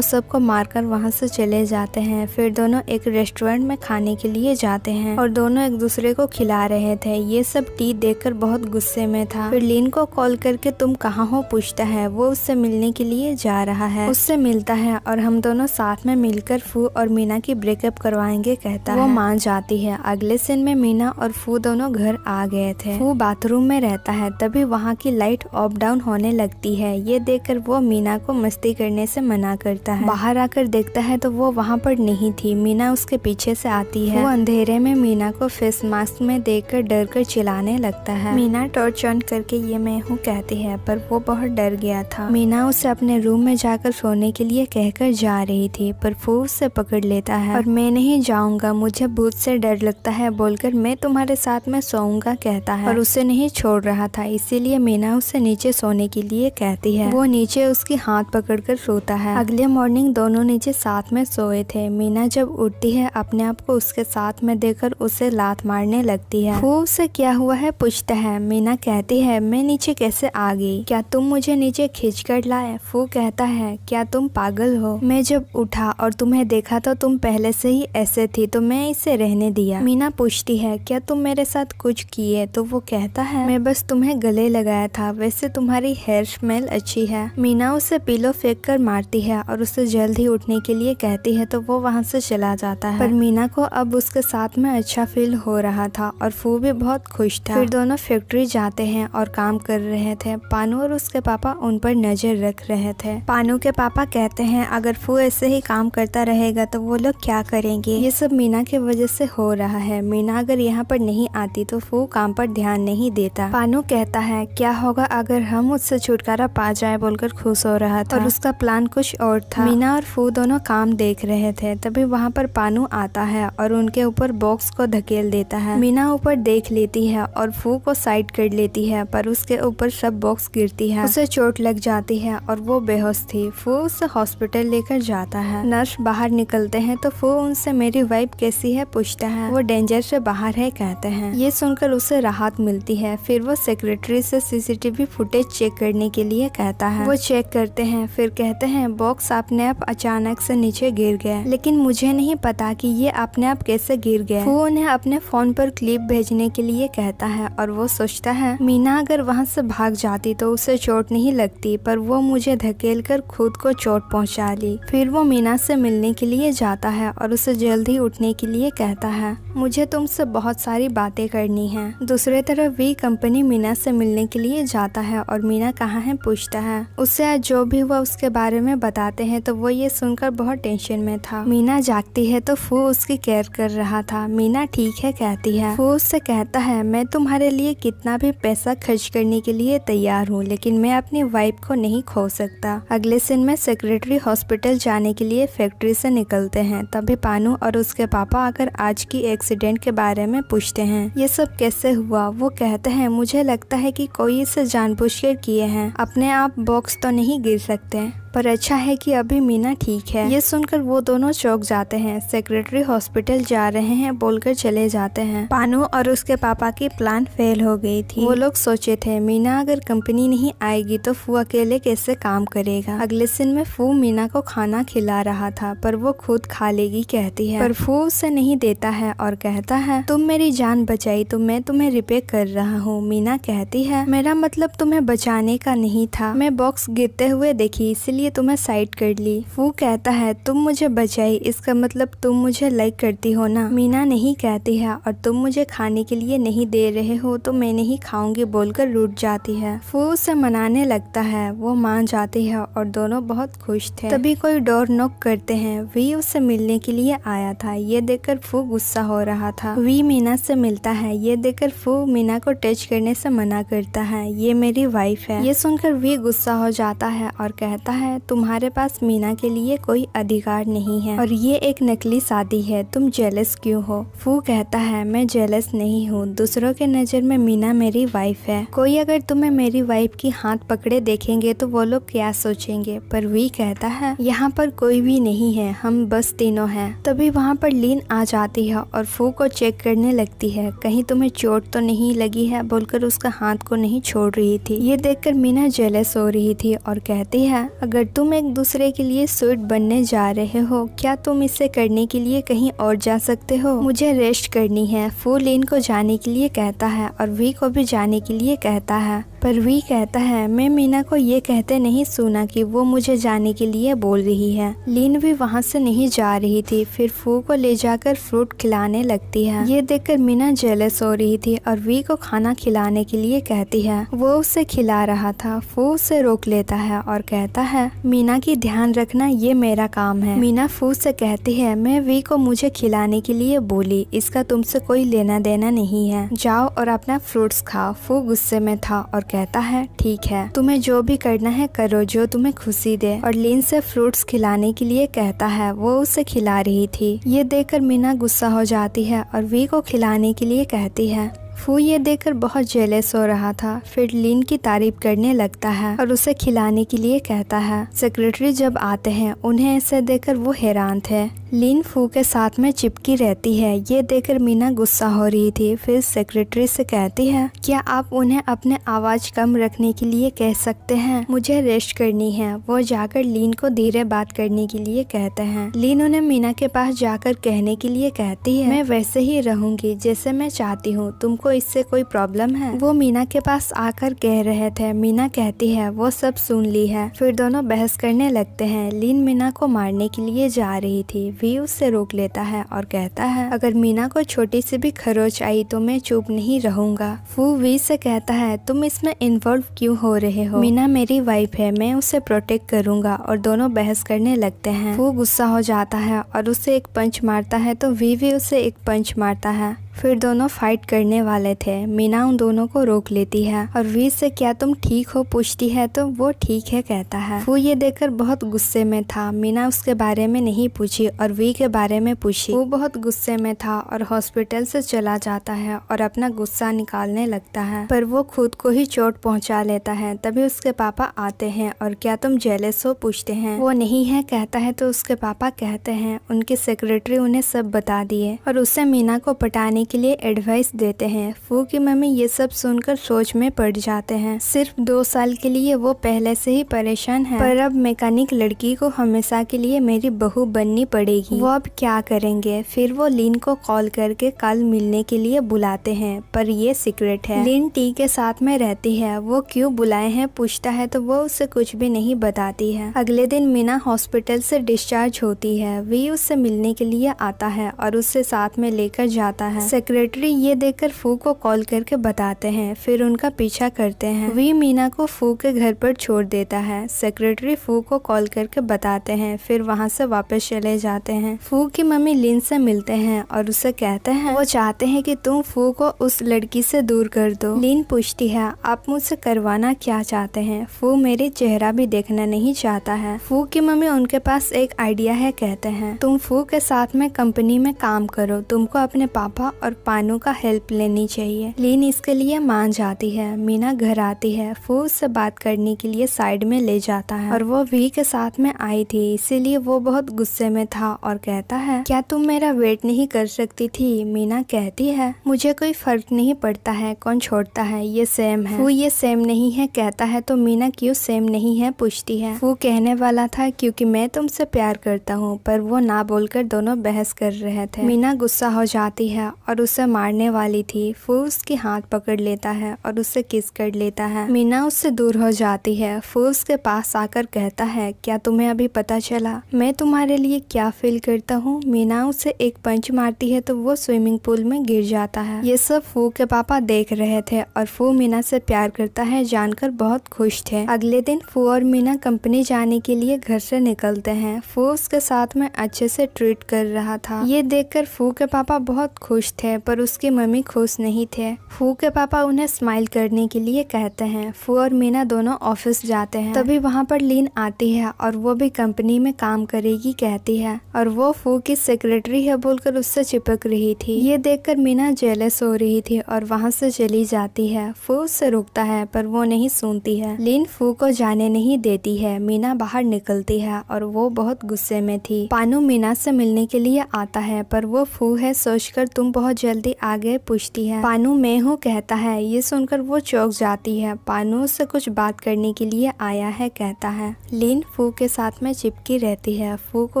सबको मारकर वहाँ से चले जाते हैं फिर दोनों एक रेस्टोरेंट में खाने के लिए जाते हैं और दोनों एक दूसरे को खिला रहे थे ये सब टी कर बहुत गुस्से में था फिर लीन को कॉल करके तुम कहाँ हो पूछता है वो उससे मिलने के लिए जा रहा है उससे मिलता है और हम दोनों साथ में मिलकर फू और मीना की ब्रेकअप करवाएंगे कहता वो है वो मान जाता आती है अगले सीन में मीना और फू दोनों घर आ गए थे फू बाथरूम में रहता है तभी वहाँ की लाइट अप डाउन होने लगती है ये देखकर वो मीना को मस्ती करने से मना करता है बाहर आकर देखता है तो वो वहाँ पर नहीं थी मीना उसके पीछे से आती है वो अंधेरे में मीना को फेस मास्क में देख कर डर कर चिलाने लगता है मीना टॉर्च ऑन करके ये मैं हूँ कहती है पर वो बहुत डर गया था मीना उसे अपने रूम में जाकर सोने के लिए कहकर जा रही थी पर फू उसे पकड़ लेता है और मैं नहीं जाऊँगा मुझे भूत से से डर लगता है बोलकर मैं तुम्हारे साथ में सोऊंगा कहता है और उसे नहीं छोड़ रहा था इसीलिए मीना उसे नीचे सोने के लिए कहती है वो नीचे उसकी हाथ पकड़कर रोता है अगले मॉर्निंग दोनों नीचे साथ में सोए थे मीना जब उठती है अपने आप को उसके साथ में देकर उसे लात मारने लगती है वो उसे क्या हुआ है पूछता है मीना कहती है मैं नीचे कैसे आ गई क्या तुम मुझे नीचे खींच कर लाए फू कहता है क्या तुम पागल हो मैं जब उठा और तुम्हें देखा तो तुम पहले से ही ऐसे थी तो मैं इसे रह रहने दिया मीना पूछती है क्या तुम मेरे साथ कुछ किए तो वो कहता है मैं बस तुम्हें गले लगाया था वैसे तुम्हारी हेयर स्मेल अच्छी है मीना उसे पिलो फेंक कर मारती है और उसे जल्द ही उठने के लिए कहती है तो वो वहाँ से चला जाता है पर मीना को अब उसके साथ में अच्छा फील हो रहा था और फू भी बहुत खुश था फिर दोनों फैक्ट्री जाते हैं और काम कर रहे थे पानू और उसके पापा उन पर नजर रख रहे थे पानू के पापा कहते हैं अगर फू ऐसे ही काम करता रहेगा तो वो लोग क्या करेंगे ये सब मीना की वजह से से हो रहा है मीना अगर यहाँ पर नहीं आती तो वो काम पर ध्यान नहीं देता पानू कहता है क्या होगा अगर हम उससे छुटकारा पा जाए बोलकर खुश हो रहा था और उसका प्लान कुछ और था मीना और फू दोनों काम देख रहे थे तभी वहाँ पर पानू आता है और उनके ऊपर बॉक्स को धकेल देता है मीना ऊपर देख लेती है और फू को साइड कर लेती है पर उसके ऊपर सब बॉक्स गिरती है उसे चोट लग जाती है और वो बेहोश थी फू उसे हॉस्पिटल लेकर जाता है नर्स बाहर निकलते हैं तो फू उनसे मेरी वाइफ कैसी है पूछ पूछता है वो डेंजर से बाहर है कहते हैं ये सुनकर उसे राहत मिलती है फिर वो सेक्रेटरी से सीसीटीवी फुटेज चेक करने के लिए कहता है वो चेक करते हैं फिर कहते हैं बॉक्स अपने आप अचानक से नीचे गिर गया लेकिन मुझे नहीं पता कि ये अपने आप कैसे गिर गया वो उन्हें अपने फोन पर क्लिप भेजने के लिए कहता है और वो सोचता है मीना अगर वहाँ से भाग जाती तो उसे चोट नहीं लगती पर वो मुझे धकेल कर खुद को चोट पहुँचा ली फिर वो मीना से मिलने के लिए जाता है और उसे जल्द ही उठने के लिए कहता कहता है मुझे तुमसे बहुत सारी बातें करनी है दूसरे तरफ वी कंपनी मीना से मिलने के लिए जाता है और मीना कहाँ है पूछता है उससे आज जो भी हुआ उसके बारे में बताते हैं तो वो ये सुनकर बहुत टेंशन में था मीना जागती है तो फू उसकी केयर कर रहा था मीना ठीक है कहती है फू उससे कहता है मैं तुम्हारे लिए कितना भी पैसा खर्च करने के लिए तैयार हूँ लेकिन मैं अपनी वाइफ को नहीं खो सकता अगले दिन में सेक्रेटरी हॉस्पिटल जाने के लिए फैक्ट्री से निकलते हैं तभी पानू और उसके पापा आकर आ आज की एक्सीडेंट के बारे में पूछते हैं ये सब कैसे हुआ वो कहते हैं मुझे लगता है कि कोई इसे जानबूझकर किए हैं अपने आप बॉक्स तो नहीं गिर सकते पर अच्छा है कि अभी मीना ठीक है ये सुनकर वो दोनों चौक जाते हैं सेक्रेटरी हॉस्पिटल जा रहे हैं बोलकर चले जाते हैं पानू और उसके पापा की प्लान फेल हो गई थी वो लोग सोचे थे मीना अगर कंपनी नहीं आएगी तो फू अकेले कैसे काम करेगा अगले दिन में फू मीना को खाना खिला रहा था पर वो खुद खा लेगी कहती है पर फू उसे नहीं देता है और कहता है तुम मेरी जान बचाई तो मैं तुम्हें रिपे कर रहा हूँ मीना कहती है मेरा मतलब तुम्हें बचाने का नहीं था मैं बॉक्स गिरते हुए देखी इसलिए लिए तुम्हें तो साइड कर ली वो कहता है तुम मुझे बचाई इसका मतलब तुम मुझे लाइक करती हो ना मीना नहीं कहती है और तुम मुझे खाने के लिए नहीं दे रहे हो तो मैं नहीं खाऊंगी बोलकर रुट जाती है वो उसे मनाने लगता है वो मान जाती है और दोनों बहुत खुश थे तभी कोई डोर नॉक करते हैं वी उसे मिलने के लिए आया था ये देखकर फू गुस्सा हो रहा था वी मीना से मिलता है ये देखकर फू मीना को टच करने से मना करता है ये मेरी वाइफ है ये सुनकर वी गुस्सा हो जाता है और कहता है है तुम्हारे पास मीना के लिए कोई अधिकार नहीं है और ये एक नकली शादी है तुम जेलस क्यों हो फू कहता है मैं जेलस नहीं हूँ दूसरों के नज़र में मीना मेरी वाइफ है कोई अगर तुम्हें मेरी वाइफ की हाथ पकड़े देखेंगे तो वो लोग क्या सोचेंगे पर वी कहता है यहाँ पर कोई भी नहीं है हम बस तीनों हैं तभी वहाँ पर लीन आ जाती है और फू को चेक करने लगती है कहीं तुम्हें चोट तो नहीं लगी है बोलकर उसका हाथ को नहीं छोड़ रही थी ये देखकर मीना जेलस हो रही थी और कहती है अगर अगर तुम एक दूसरे के लिए स्वीट बनने जा रहे हो क्या तुम इसे करने के लिए कहीं और जा सकते हो मुझे रेस्ट करनी है फू लीन को जाने के लिए कहता है और वी को भी जाने के लिए कहता है पर वी कहता है मैं मीना को ये कहते नहीं सुना कि वो मुझे जाने के लिए बोल रही है लीन भी वहाँ से नहीं जा रही थी फिर फू को ले जाकर फ्रूट खिलाने लगती है ये देखकर मीना जेलस हो रही थी और वी को खाना खिलाने के लिए कहती है वो उसे खिला रहा था फू उसे रोक लेता है और कहता है मीना की ध्यान रखना ये मेरा काम है मीना फूस से कहती है मैं वी को मुझे खिलाने के लिए बोली इसका तुमसे कोई लेना देना नहीं है जाओ और अपना फ्रूट्स खाओ फू गुस्से में था और कहता है ठीक है तुम्हें जो भी करना है करो जो तुम्हें खुशी दे और लीन से फ्रूट्स खिलाने के लिए कहता है वो उसे खिला रही थी ये कर मीना गुस्सा हो जाती है और वी को खिलाने के लिए कहती है फू ये देखकर बहुत जेलेस हो रहा था फिर लिन की तारीफ करने लगता है और उसे खिलाने के लिए कहता है सेक्रेटरी जब आते हैं उन्हें ऐसे देखकर वो हैरान थे लिन फू के साथ में चिपकी रहती है ये देखकर मीना गुस्सा हो रही थी फिर सेक्रेटरी से कहती है क्या आप उन्हें अपने आवाज कम रखने के लिए कह सकते हैं मुझे रेस्ट करनी है वो जाकर लीन को धीरे बात करने के लिए कहते हैं लीन उन्हें मीना के पास जाकर कहने के लिए कहती है मैं वैसे ही रहूंगी जैसे मैं चाहती हूँ तुमको इससे कोई प्रॉब्लम है वो मीना के पास आकर कह रहे थे मीना कहती है वो सब सुन ली है फिर दोनों बहस करने लगते है लीन मीना को मारने के लिए जा रही थी भी उसे रोक लेता है और कहता है अगर मीना को छोटी सी भी खरोच आई तो मैं चुप नहीं रहूंगा फू वी से कहता है तुम इसमें इन्वॉल्व क्यों हो रहे हो मीना मेरी वाइफ है मैं उसे प्रोटेक्ट करूंगा और दोनों बहस करने लगते हैं फू गुस्सा हो जाता है और उसे एक पंच मारता है तो वी भी उसे एक पंच मारता है फिर दोनों फाइट करने वाले थे मीना उन दोनों को रोक लेती है और वीर से क्या तुम ठीक हो पूछती है तो वो ठीक है कहता है वो ये देखकर बहुत गुस्से में था मीना उसके बारे में नहीं पूछी और वी के बारे में पूछी वो बहुत गुस्से में था और हॉस्पिटल से चला जाता है और अपना गुस्सा निकालने लगता है पर वो खुद को ही चोट पहुँचा लेता है तभी उसके पापा आते हैं और क्या तुम जेलेस हो पूछते हैं वो नहीं है कहता है तो उसके पापा कहते हैं उनके सेक्रेटरी उन्हें सब बता दिए और उससे मीना को पटाने करने के लिए एडवाइस देते हैं फू की मम्मी ये सब सुनकर सोच में पड़ जाते हैं सिर्फ दो साल के लिए वो पहले से ही परेशान है पर अब मैकेनिक लड़की को हमेशा के लिए मेरी बहू बननी पड़ेगी वो अब क्या करेंगे फिर वो लीन को कॉल करके कल मिलने के लिए बुलाते हैं पर ये सीक्रेट है लीन टी के साथ में रहती है वो क्यों बुलाए हैं पूछता है तो वो उसे कुछ भी नहीं बताती है अगले दिन मीना हॉस्पिटल से डिस्चार्ज होती है वी उससे मिलने के लिए आता है और उससे साथ में लेकर जाता है सेक्रेटरी ये देखकर फू को कॉल करके बताते हैं फिर उनका पीछा करते हैं वी मीना को फू के घर पर छोड़ देता है सेक्रेटरी फू को कॉल करके बताते हैं फिर वहाँ से वापस चले जाते हैं फू की मम्मी लिन से मिलते हैं और उसे कहते हैं वो चाहते हैं कि तुम फू को उस लड़की से दूर कर दो लिन पूछती है आप मुझसे करवाना क्या चाहते है फू मेरे चेहरा भी देखना नहीं चाहता है फू की मम्मी उनके पास एक आइडिया है कहते हैं तुम फू के साथ में कंपनी में काम करो तुमको अपने पापा और पानों का हेल्प लेनी चाहिए लीन इसके लिए मान जाती है मीना घर आती है फू उससे बात करने के लिए साइड में ले जाता है और वो वी के साथ में आई थी इसीलिए वो बहुत गुस्से में था और कहता है क्या तुम मेरा वेट नहीं कर सकती थी मीना कहती है मुझे कोई फर्क नहीं पड़ता है कौन छोड़ता है ये सेम है वो ये सेम नहीं है कहता है तो मीना क्यों सेम नहीं है पूछती है वो कहने वाला था क्योंकि मैं तुमसे प्यार करता हूँ पर वो ना बोलकर दोनों बहस कर रहे थे मीना गुस्सा हो जाती है और और उसे मारने वाली थी फू उसके हाथ पकड़ लेता है और उसे किस कर लेता है मीना उससे दूर हो जाती है फू उसके पास आकर कहता है क्या तुम्हें अभी पता चला मैं तुम्हारे लिए क्या फील करता हूँ मीना उसे एक पंच मारती है तो वो स्विमिंग पूल में गिर जाता है ये सब फू के पापा देख रहे थे और फू मीना से प्यार करता है जानकर बहुत खुश थे अगले दिन फू और मीना कंपनी जाने के लिए घर से निकलते हैं फू उसके साथ में अच्छे से ट्रीट कर रहा था ये देखकर फू के पापा बहुत खुश थे थे पर उसके मम्मी खुश नहीं थे फू के पापा उन्हें स्माइल करने के लिए कहते हैं फू और मीना दोनों ऑफिस जाते हैं तभी वहाँ पर लीन आती है और वो भी कंपनी में काम करेगी कहती है और वो फू की सेक्रेटरी है बोलकर उससे चिपक रही थी ये कर मीना जेलस हो रही थी और वहाँ से चली जाती है फू उससे रुकता है पर वो नहीं सुनती है लीन फू को जाने नहीं देती है मीना बाहर निकलती है और वो बहुत गुस्से में थी पानू मीना से मिलने के लिए आता है पर वो फू है सोचकर तुम बहुत बहुत जल्दी आगे पूछती है पानू मैं हूँ कहता है ये सुनकर वो चौक जाती है पानू से कुछ बात करने के लिए आया है कहता है लीन फू के साथ में चिपकी रहती है फू को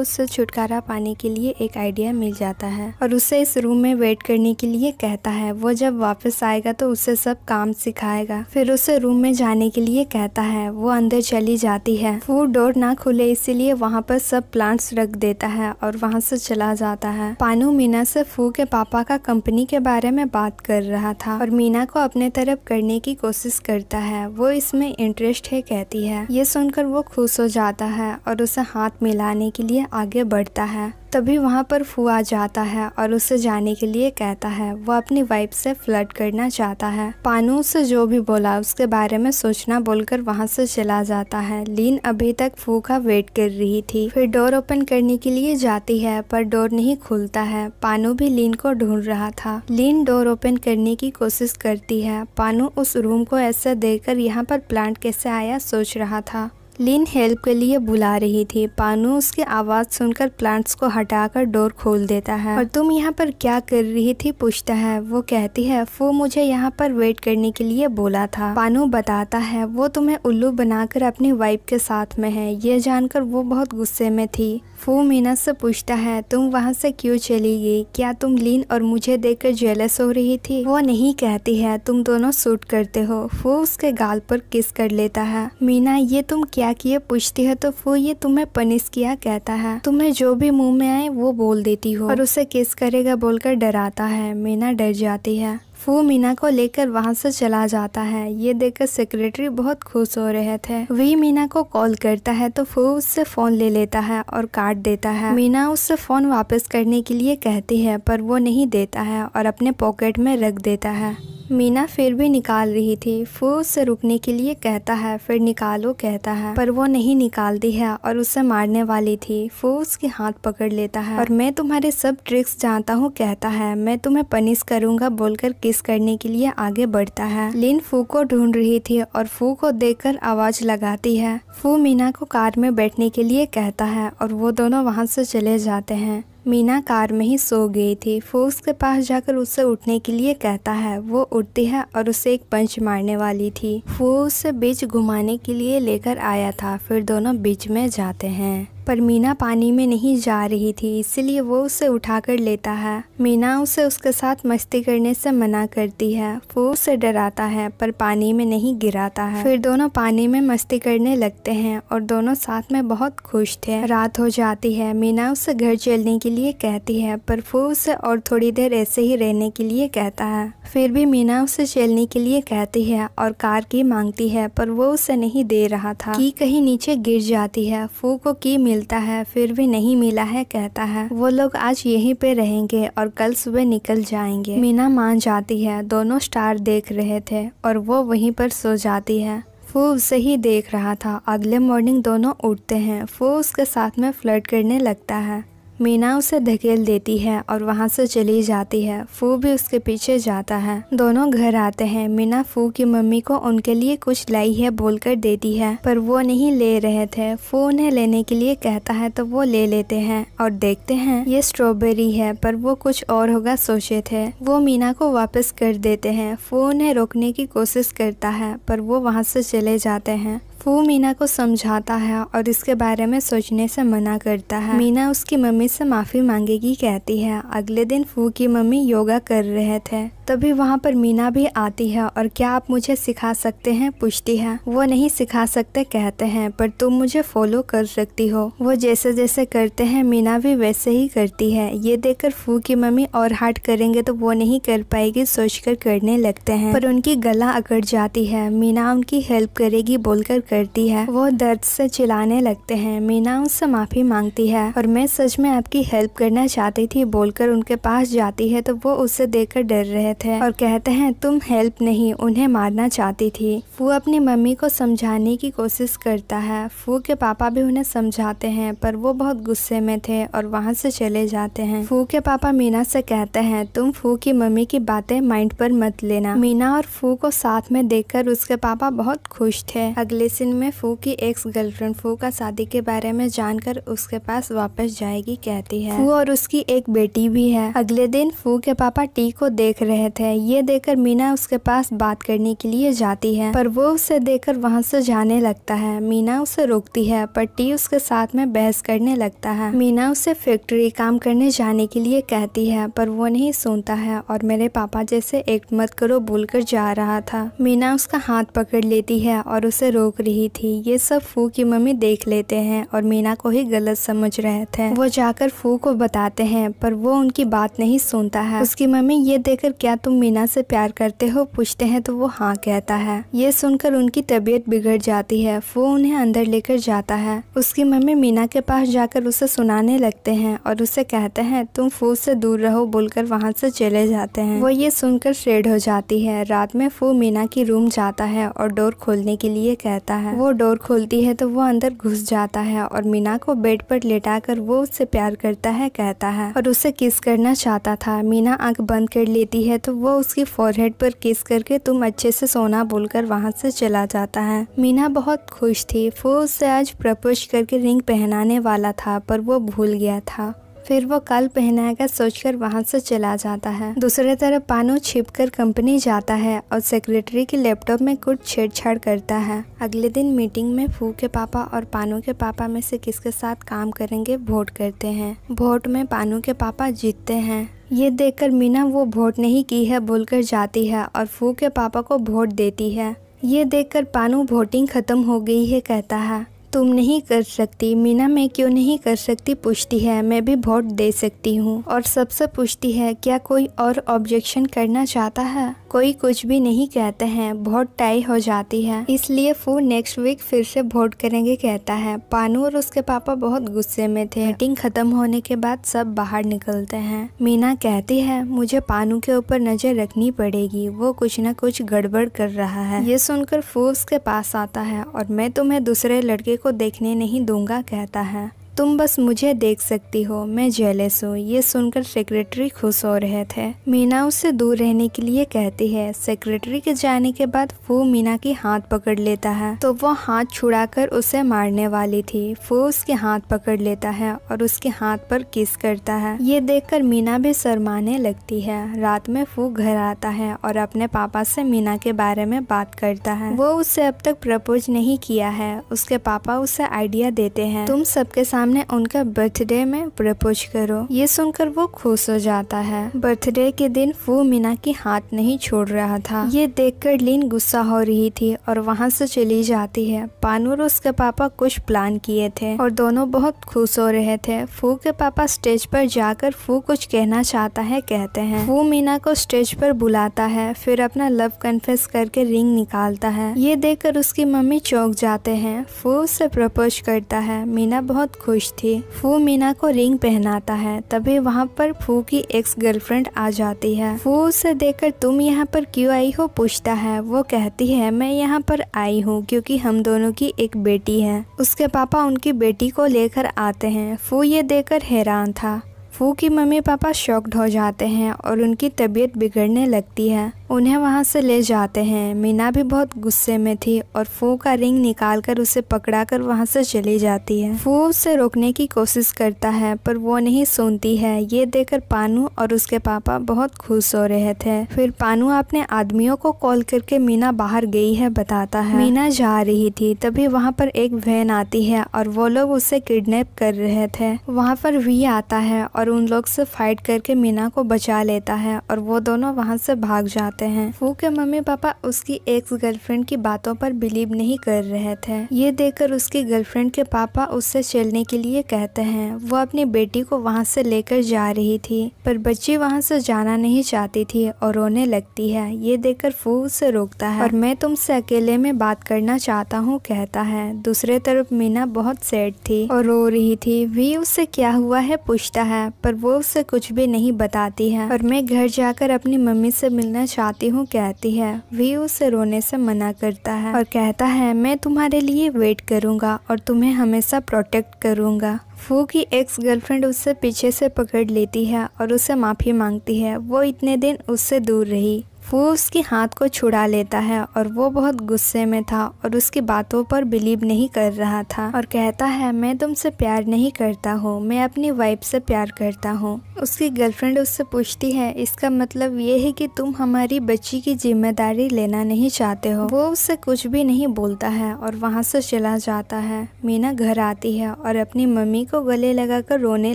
उससे छुटकारा पाने के लिए एक आइडिया मिल जाता है और उसे इस रूम में वेट करने के लिए कहता है वो जब वापस आएगा तो उसे सब काम सिखाएगा फिर उसे रूम में जाने के लिए कहता है वो अंदर चली जाती है फू डोर ना खुले इसीलिए वहाँ पर सब प्लांट्स रख देता है और वहाँ से चला जाता है पानू मीना से फू के पापा का का कंपनी के बारे में बात कर रहा था और मीना को अपने तरफ करने की कोशिश करता है वो इसमें इंटरेस्ट है कहती है ये सुनकर वो खुश हो जाता है और उसे हाथ मिलाने के लिए आगे बढ़ता है तभी वहाँ पर फुआ जाता है और उसे जाने के लिए कहता है वो अपनी वाइफ से फ्लर्ट करना चाहता है पानू से जो भी बोला उसके बारे में सोचना बोलकर वहाँ से चला जाता है लीन अभी तक फू का वेट कर रही थी फिर डोर ओपन करने के लिए जाती है पर डोर नहीं खुलता है पानू भी लीन को ढूंढ रहा था लीन डोर ओपन करने की कोशिश करती है पानू उस रूम को ऐसा देकर यहाँ पर प्लांट कैसे आया सोच रहा था लिन हेल्प के लिए बुला रही थी पानू उसकी आवाज़ सुनकर प्लांट्स को हटाकर डोर खोल देता है और तुम यहाँ पर क्या कर रही थी पूछता है वो कहती है वो मुझे यहाँ पर वेट करने के लिए बोला था पानू बताता है वो तुम्हें उल्लू बनाकर अपनी वाइफ के साथ में है ये जानकर वो बहुत गुस्से में थी फू मीना से पूछता है तुम वहाँ से क्यों चली गई क्या तुम लीन और मुझे देखकर जेलस हो रही थी वो नहीं कहती है तुम दोनों सूट करते हो फू उसके गाल पर किस कर लेता है मीना ये तुम क्या क्या किए पूछती है तो वो ये तुम्हें पनिश किया कहता है तुम्हें जो भी मुंह में आए वो बोल देती हो और उसे किस करेगा बोलकर डराता है मीना डर जाती है फू मीना को लेकर वहाँ से चला जाता है ये देखकर सेक्रेटरी बहुत खुश हो रहे थे वी मीना को कॉल करता है तो फू उससे फोन ले लेता है और काट देता है मीना उससे फोन वापस करने के लिए कहती है पर वो नहीं देता है और अपने पॉकेट में रख देता है मीना फिर भी निकाल रही थी फू उससे रुकने के लिए कहता है फिर निकालो कहता है पर वो नहीं निकालती है और उसे मारने वाली थी फू उसके हाथ पकड़ लेता है और मैं तुम्हारे सब ट्रिक्स जानता हूँ कहता है मैं तुम्हें पनिश करूँगा बोलकर किस करने के लिए आगे बढ़ता है लिन फू को ढूंढ रही थी और फू को देखकर आवाज लगाती है फू मीना को कार में बैठने के लिए कहता है और वो दोनों वहाँ से चले जाते हैं मीना कार में ही सो गई थी फू के पास जाकर उसे उठने के लिए कहता है वो उठती है और उसे एक पंच मारने वाली थी फू उसे बीच घुमाने के लिए लेकर आया था फिर दोनों बीच में जाते हैं पर मीना पानी में नहीं जा रही थी इसलिए वो उसे उठाकर लेता है मीना उसे उसके साथ मस्ती करने से मना करती है वो उसे डराता है पर पानी में नहीं गिराता है फिर दोनों पानी में मस्ती करने लगते हैं और दोनों साथ में बहुत खुश थे रात हो जाती है मीना उसे घर चलने के लिए कहती है पर वो उसे और थोड़ी देर ऐसे ही रहने के लिए कहता है फिर भी मीना उसे चलने के लिए कहती है और कार की मांगती है पर वो उसे नहीं दे रहा था की कहीं नीचे गिर जाती है फू को की मिल मिलता है फिर भी नहीं मिला है कहता है वो लोग आज यहीं पे रहेंगे और कल सुबह निकल जाएंगे मीना मान जाती है दोनों स्टार देख रहे थे और वो वहीं पर सो जाती है फू उसे ही देख रहा था अगले मॉर्निंग दोनों उठते हैं फू उसके साथ में फ्लर्ट करने लगता है मीना उसे धकेल देती है और वहाँ से चली जाती है फू भी उसके पीछे जाता है दोनों घर आते हैं मीना फू की मम्मी को उनके लिए कुछ लाई है बोलकर देती है पर वो नहीं ले रहे थे फू उन्हें लेने के लिए कहता है तो वो ले लेते हैं और देखते हैं ये स्ट्रॉबेरी है पर वो कुछ और होगा सोचे थे वो मीना को वापस कर देते हैं फू उन्हें रोकने की कोशिश करता है पर वो वहाँ से चले जाते हैं वो मीना को समझाता है और इसके बारे में सोचने से मना करता है मीना उसकी मम्मी से माफ़ी मांगेगी कहती है अगले दिन फू की मम्मी योगा कर रहे थे तभी वहाँ पर मीना भी आती है और क्या आप मुझे सिखा सकते हैं पूछती है वो नहीं सिखा सकते कहते हैं पर तुम मुझे फॉलो कर सकती हो वो जैसे जैसे करते हैं मीना भी वैसे ही करती है ये देखकर फू की मम्मी और हार्ट करेंगे तो वो नहीं कर पाएगी सोचकर करने लगते हैं पर उनकी गला अकड़ जाती है मीना उनकी हेल्प करेगी बोलकर करती है वो दर्द से चिल्लाने लगते हैं मीना उनसे माफी मांगती है और मैं सच में आपकी हेल्प करना चाहती थी बोलकर उनके पास जाती है तो वो देख कर डर रहे गलत है और कहते हैं तुम हेल्प नहीं उन्हें मारना चाहती थी फू अपनी मम्मी को समझाने की कोशिश करता है फू के पापा भी उन्हें समझाते हैं पर वो बहुत गुस्से में थे और वहाँ से चले जाते हैं फू के पापा मीना से कहते हैं तुम फू की मम्मी की बातें माइंड पर मत लेना मीना और फू को साथ में देखकर उसके पापा बहुत खुश थे अगले सीन में फू की एक्स गर्लफ्रेंड फू का शादी के बारे में जानकर उसके पास वापस जाएगी कहती है फू और उसकी एक बेटी भी है अगले दिन फू के पापा टी को देख रहे रहते हैं ये देखकर मीना उसके पास बात करने के लिए जाती है पर वो उसे देखकर वहाँ से जाने लगता है मीना उसे रोकती है पर टी उसके साथ में बहस करने लगता है मीना उसे फैक्ट्री काम करने जाने के लिए कहती है पर वो नहीं सुनता है और मेरे पापा जैसे एक्ट मत करो बोलकर जा रहा था मीना उसका हाथ पकड़ लेती है और उसे रोक रही थी ये सब फू की मम्मी देख लेते हैं और मीना को ही गलत समझ रहे थे वो जाकर फू को बताते हैं पर वो उनकी बात नहीं सुनता है उसकी मम्मी ये देखकर क्या तुम मीना से प्यार करते हो पूछते हैं तो वो हाँ कहता है ये सुनकर उनकी तबीयत बिगड़ जाती है वो उन्हें अंदर लेकर जाता है उसकी मम्मी मीना के पास जाकर उसे सुनाने लगते हैं और उसे कहते हैं तुम फू से दूर रहो बोलकर वहाँ से चले जाते हैं वो ये सुनकर श्रेड हो जाती है रात में फू मीना की रूम जाता है और डोर खोलने के लिए कहता है वो डोर खोलती है तो वो अंदर घुस जाता है और मीना को बेड पर लेटाकर वो उससे प्यार करता है कहता है और उसे किस करना चाहता था मीना आंख बंद कर लेती है तो तो वो उसकी फॉरहेड पर किस करके तुम अच्छे से सोना बोलकर वहाँ से चला जाता है मीना बहुत खुश थी वो उससे आज प्रपोज करके रिंग पहनाने वाला था पर वो भूल गया था फिर वो कल पहनाएगा सोचकर वहाँ से चला जाता है दूसरे तरफ पानो छिप कर कंपनी जाता है और सेक्रेटरी के लैपटॉप में कुछ छेड़छाड़ करता है अगले दिन मीटिंग में फू के पापा और पानो के पापा में से किसके साथ काम करेंगे वोट करते हैं वोट में पानो के पापा जीतते हैं ये देखकर मीना वो वोट नहीं की है बोलकर जाती है और फू के पापा को वोट देती है ये देखकर पानू वोटिंग ख़त्म हो गई है कहता है तुम नहीं कर सकती मीना मैं क्यों नहीं कर सकती पूछती है मैं भी वोट दे सकती हूँ और सबसे पूछती है क्या कोई और ऑब्जेक्शन करना चाहता है कोई कुछ भी नहीं कहते हैं वोट टाई हो जाती है इसलिए फू नेक्स्ट वीक फिर से वोट करेंगे कहता है पानू और उसके पापा बहुत गुस्से में थे मीटिंग खत्म होने के बाद सब बाहर निकलते हैं मीना कहती है मुझे पानू के ऊपर नजर रखनी पड़ेगी वो कुछ न कुछ गड़बड़ कर रहा है ये सुनकर फू उसके पास आता है और मैं तुम्हें दूसरे लड़के को को देखने नहीं दूंगा कहता है तुम बस मुझे देख सकती हो मैं जेलेस हूँ ये सुनकर सेक्रेटरी खुश हो रहे थे मीना उससे दूर रहने के लिए कहती है सेक्रेटरी के जाने के बाद फू मीना की हाथ पकड़ लेता है तो वो हाथ छुड़ाकर उसे मारने वाली थी फू उसके हाथ पकड़ लेता है और उसके हाथ पर किस करता है ये कर मीना भी शरमाने लगती है रात में फू घर आता है और अपने पापा से मीना के बारे में बात करता है वो उससे अब तक प्रपोज नहीं किया है उसके पापा उसे आइडिया देते हैं तुम सबके सामने सामने उनका बर्थडे में प्रपोज करो ये सुनकर वो खुश हो जाता है बर्थडे के दिन वो मीना की हाथ नहीं छोड़ रहा था ये देखकर लीन गुस्सा हो रही थी और वहाँ से चली जाती है पानू और उसके पापा कुछ प्लान किए थे और दोनों बहुत खुश हो रहे थे फू के पापा स्टेज पर जाकर फू कुछ कहना चाहता है कहते हैं फू मीना को स्टेज पर बुलाता है फिर अपना लव कन्फेस करके रिंग निकालता है ये देखकर उसकी मम्मी चौंक जाते हैं फू से प्रपोज करता है मीना बहुत खुश खुश थी फू मीना को रिंग पहनाता है तभी वहाँ पर फू की एक्स गर्लफ्रेंड आ जाती है फू उसे देखकर तुम यहाँ पर क्यों आई हो पूछता है वो कहती है मैं यहाँ पर आई हूँ क्योंकि हम दोनों की एक बेटी है उसके पापा उनकी बेटी को लेकर आते हैं फू ये देखकर हैरान था फू की मम्मी पापा शॉक्ड हो जाते हैं और उनकी तबीयत बिगड़ने लगती है उन्हें वहाँ से ले जाते हैं मीना भी बहुत गुस्से में थी और फू का रिंग निकाल कर उसे पकड़ा कर वहाँ से चली जाती है फू उसे रोकने की कोशिश करता है पर वो नहीं सुनती है ये देखकर पानू और उसके पापा बहुत खुश हो रहे थे फिर पानू अपने आदमियों को कॉल करके मीना बाहर गई है बताता है मीना जा रही थी तभी वहाँ पर एक वैन आती है और वो लोग उसे किडनेप कर रहे थे वहाँ पर वी आता है और और उन लोग से फाइट करके मीना को बचा लेता है और वो दोनों वहाँ से भाग जाते हैं फू के मम्मी पापा उसकी एक्स गर्लफ्रेंड की बातों पर बिलीव नहीं कर रहे थे ये देखकर उसकी गर्लफ्रेंड के पापा उससे चलने के लिए कहते हैं वो अपनी बेटी को वहाँ से लेकर जा रही थी पर बच्ची वहाँ से जाना नहीं चाहती थी और रोने लगती है ये देखकर फू उसे रोकता है और मैं तुमसे अकेले में बात करना चाहता हूँ कहता है दूसरे तरफ मीना बहुत सेट थी और रो रही थी वी उससे क्या हुआ है पूछता है पर वो उसे कुछ भी नहीं बताती है और मैं घर जाकर अपनी मम्मी से मिलना चाहती हूँ कहती है वी उसे रोने से मना करता है और कहता है मैं तुम्हारे लिए वेट करूँगा और तुम्हें हमेशा प्रोटेक्ट करूँगा फू की एक्स गर्लफ्रेंड उससे पीछे से पकड़ लेती है और उसे माफ़ी मांगती है वो इतने दिन उससे दूर रही वो उसके हाथ को छुड़ा लेता है और वो बहुत गुस्से में था और उसकी बातों पर बिलीव नहीं कर रहा था और कहता है मैं तुमसे प्यार नहीं करता हूँ मैं अपनी वाइफ से प्यार करता हूँ उसकी गर्लफ्रेंड उससे पूछती है इसका मतलब ये है कि तुम हमारी बच्ची की जिम्मेदारी लेना नहीं चाहते हो वो उससे कुछ भी नहीं बोलता है और वहाँ से चला जाता है मीना घर आती है और अपनी मम्मी को गले कर रोने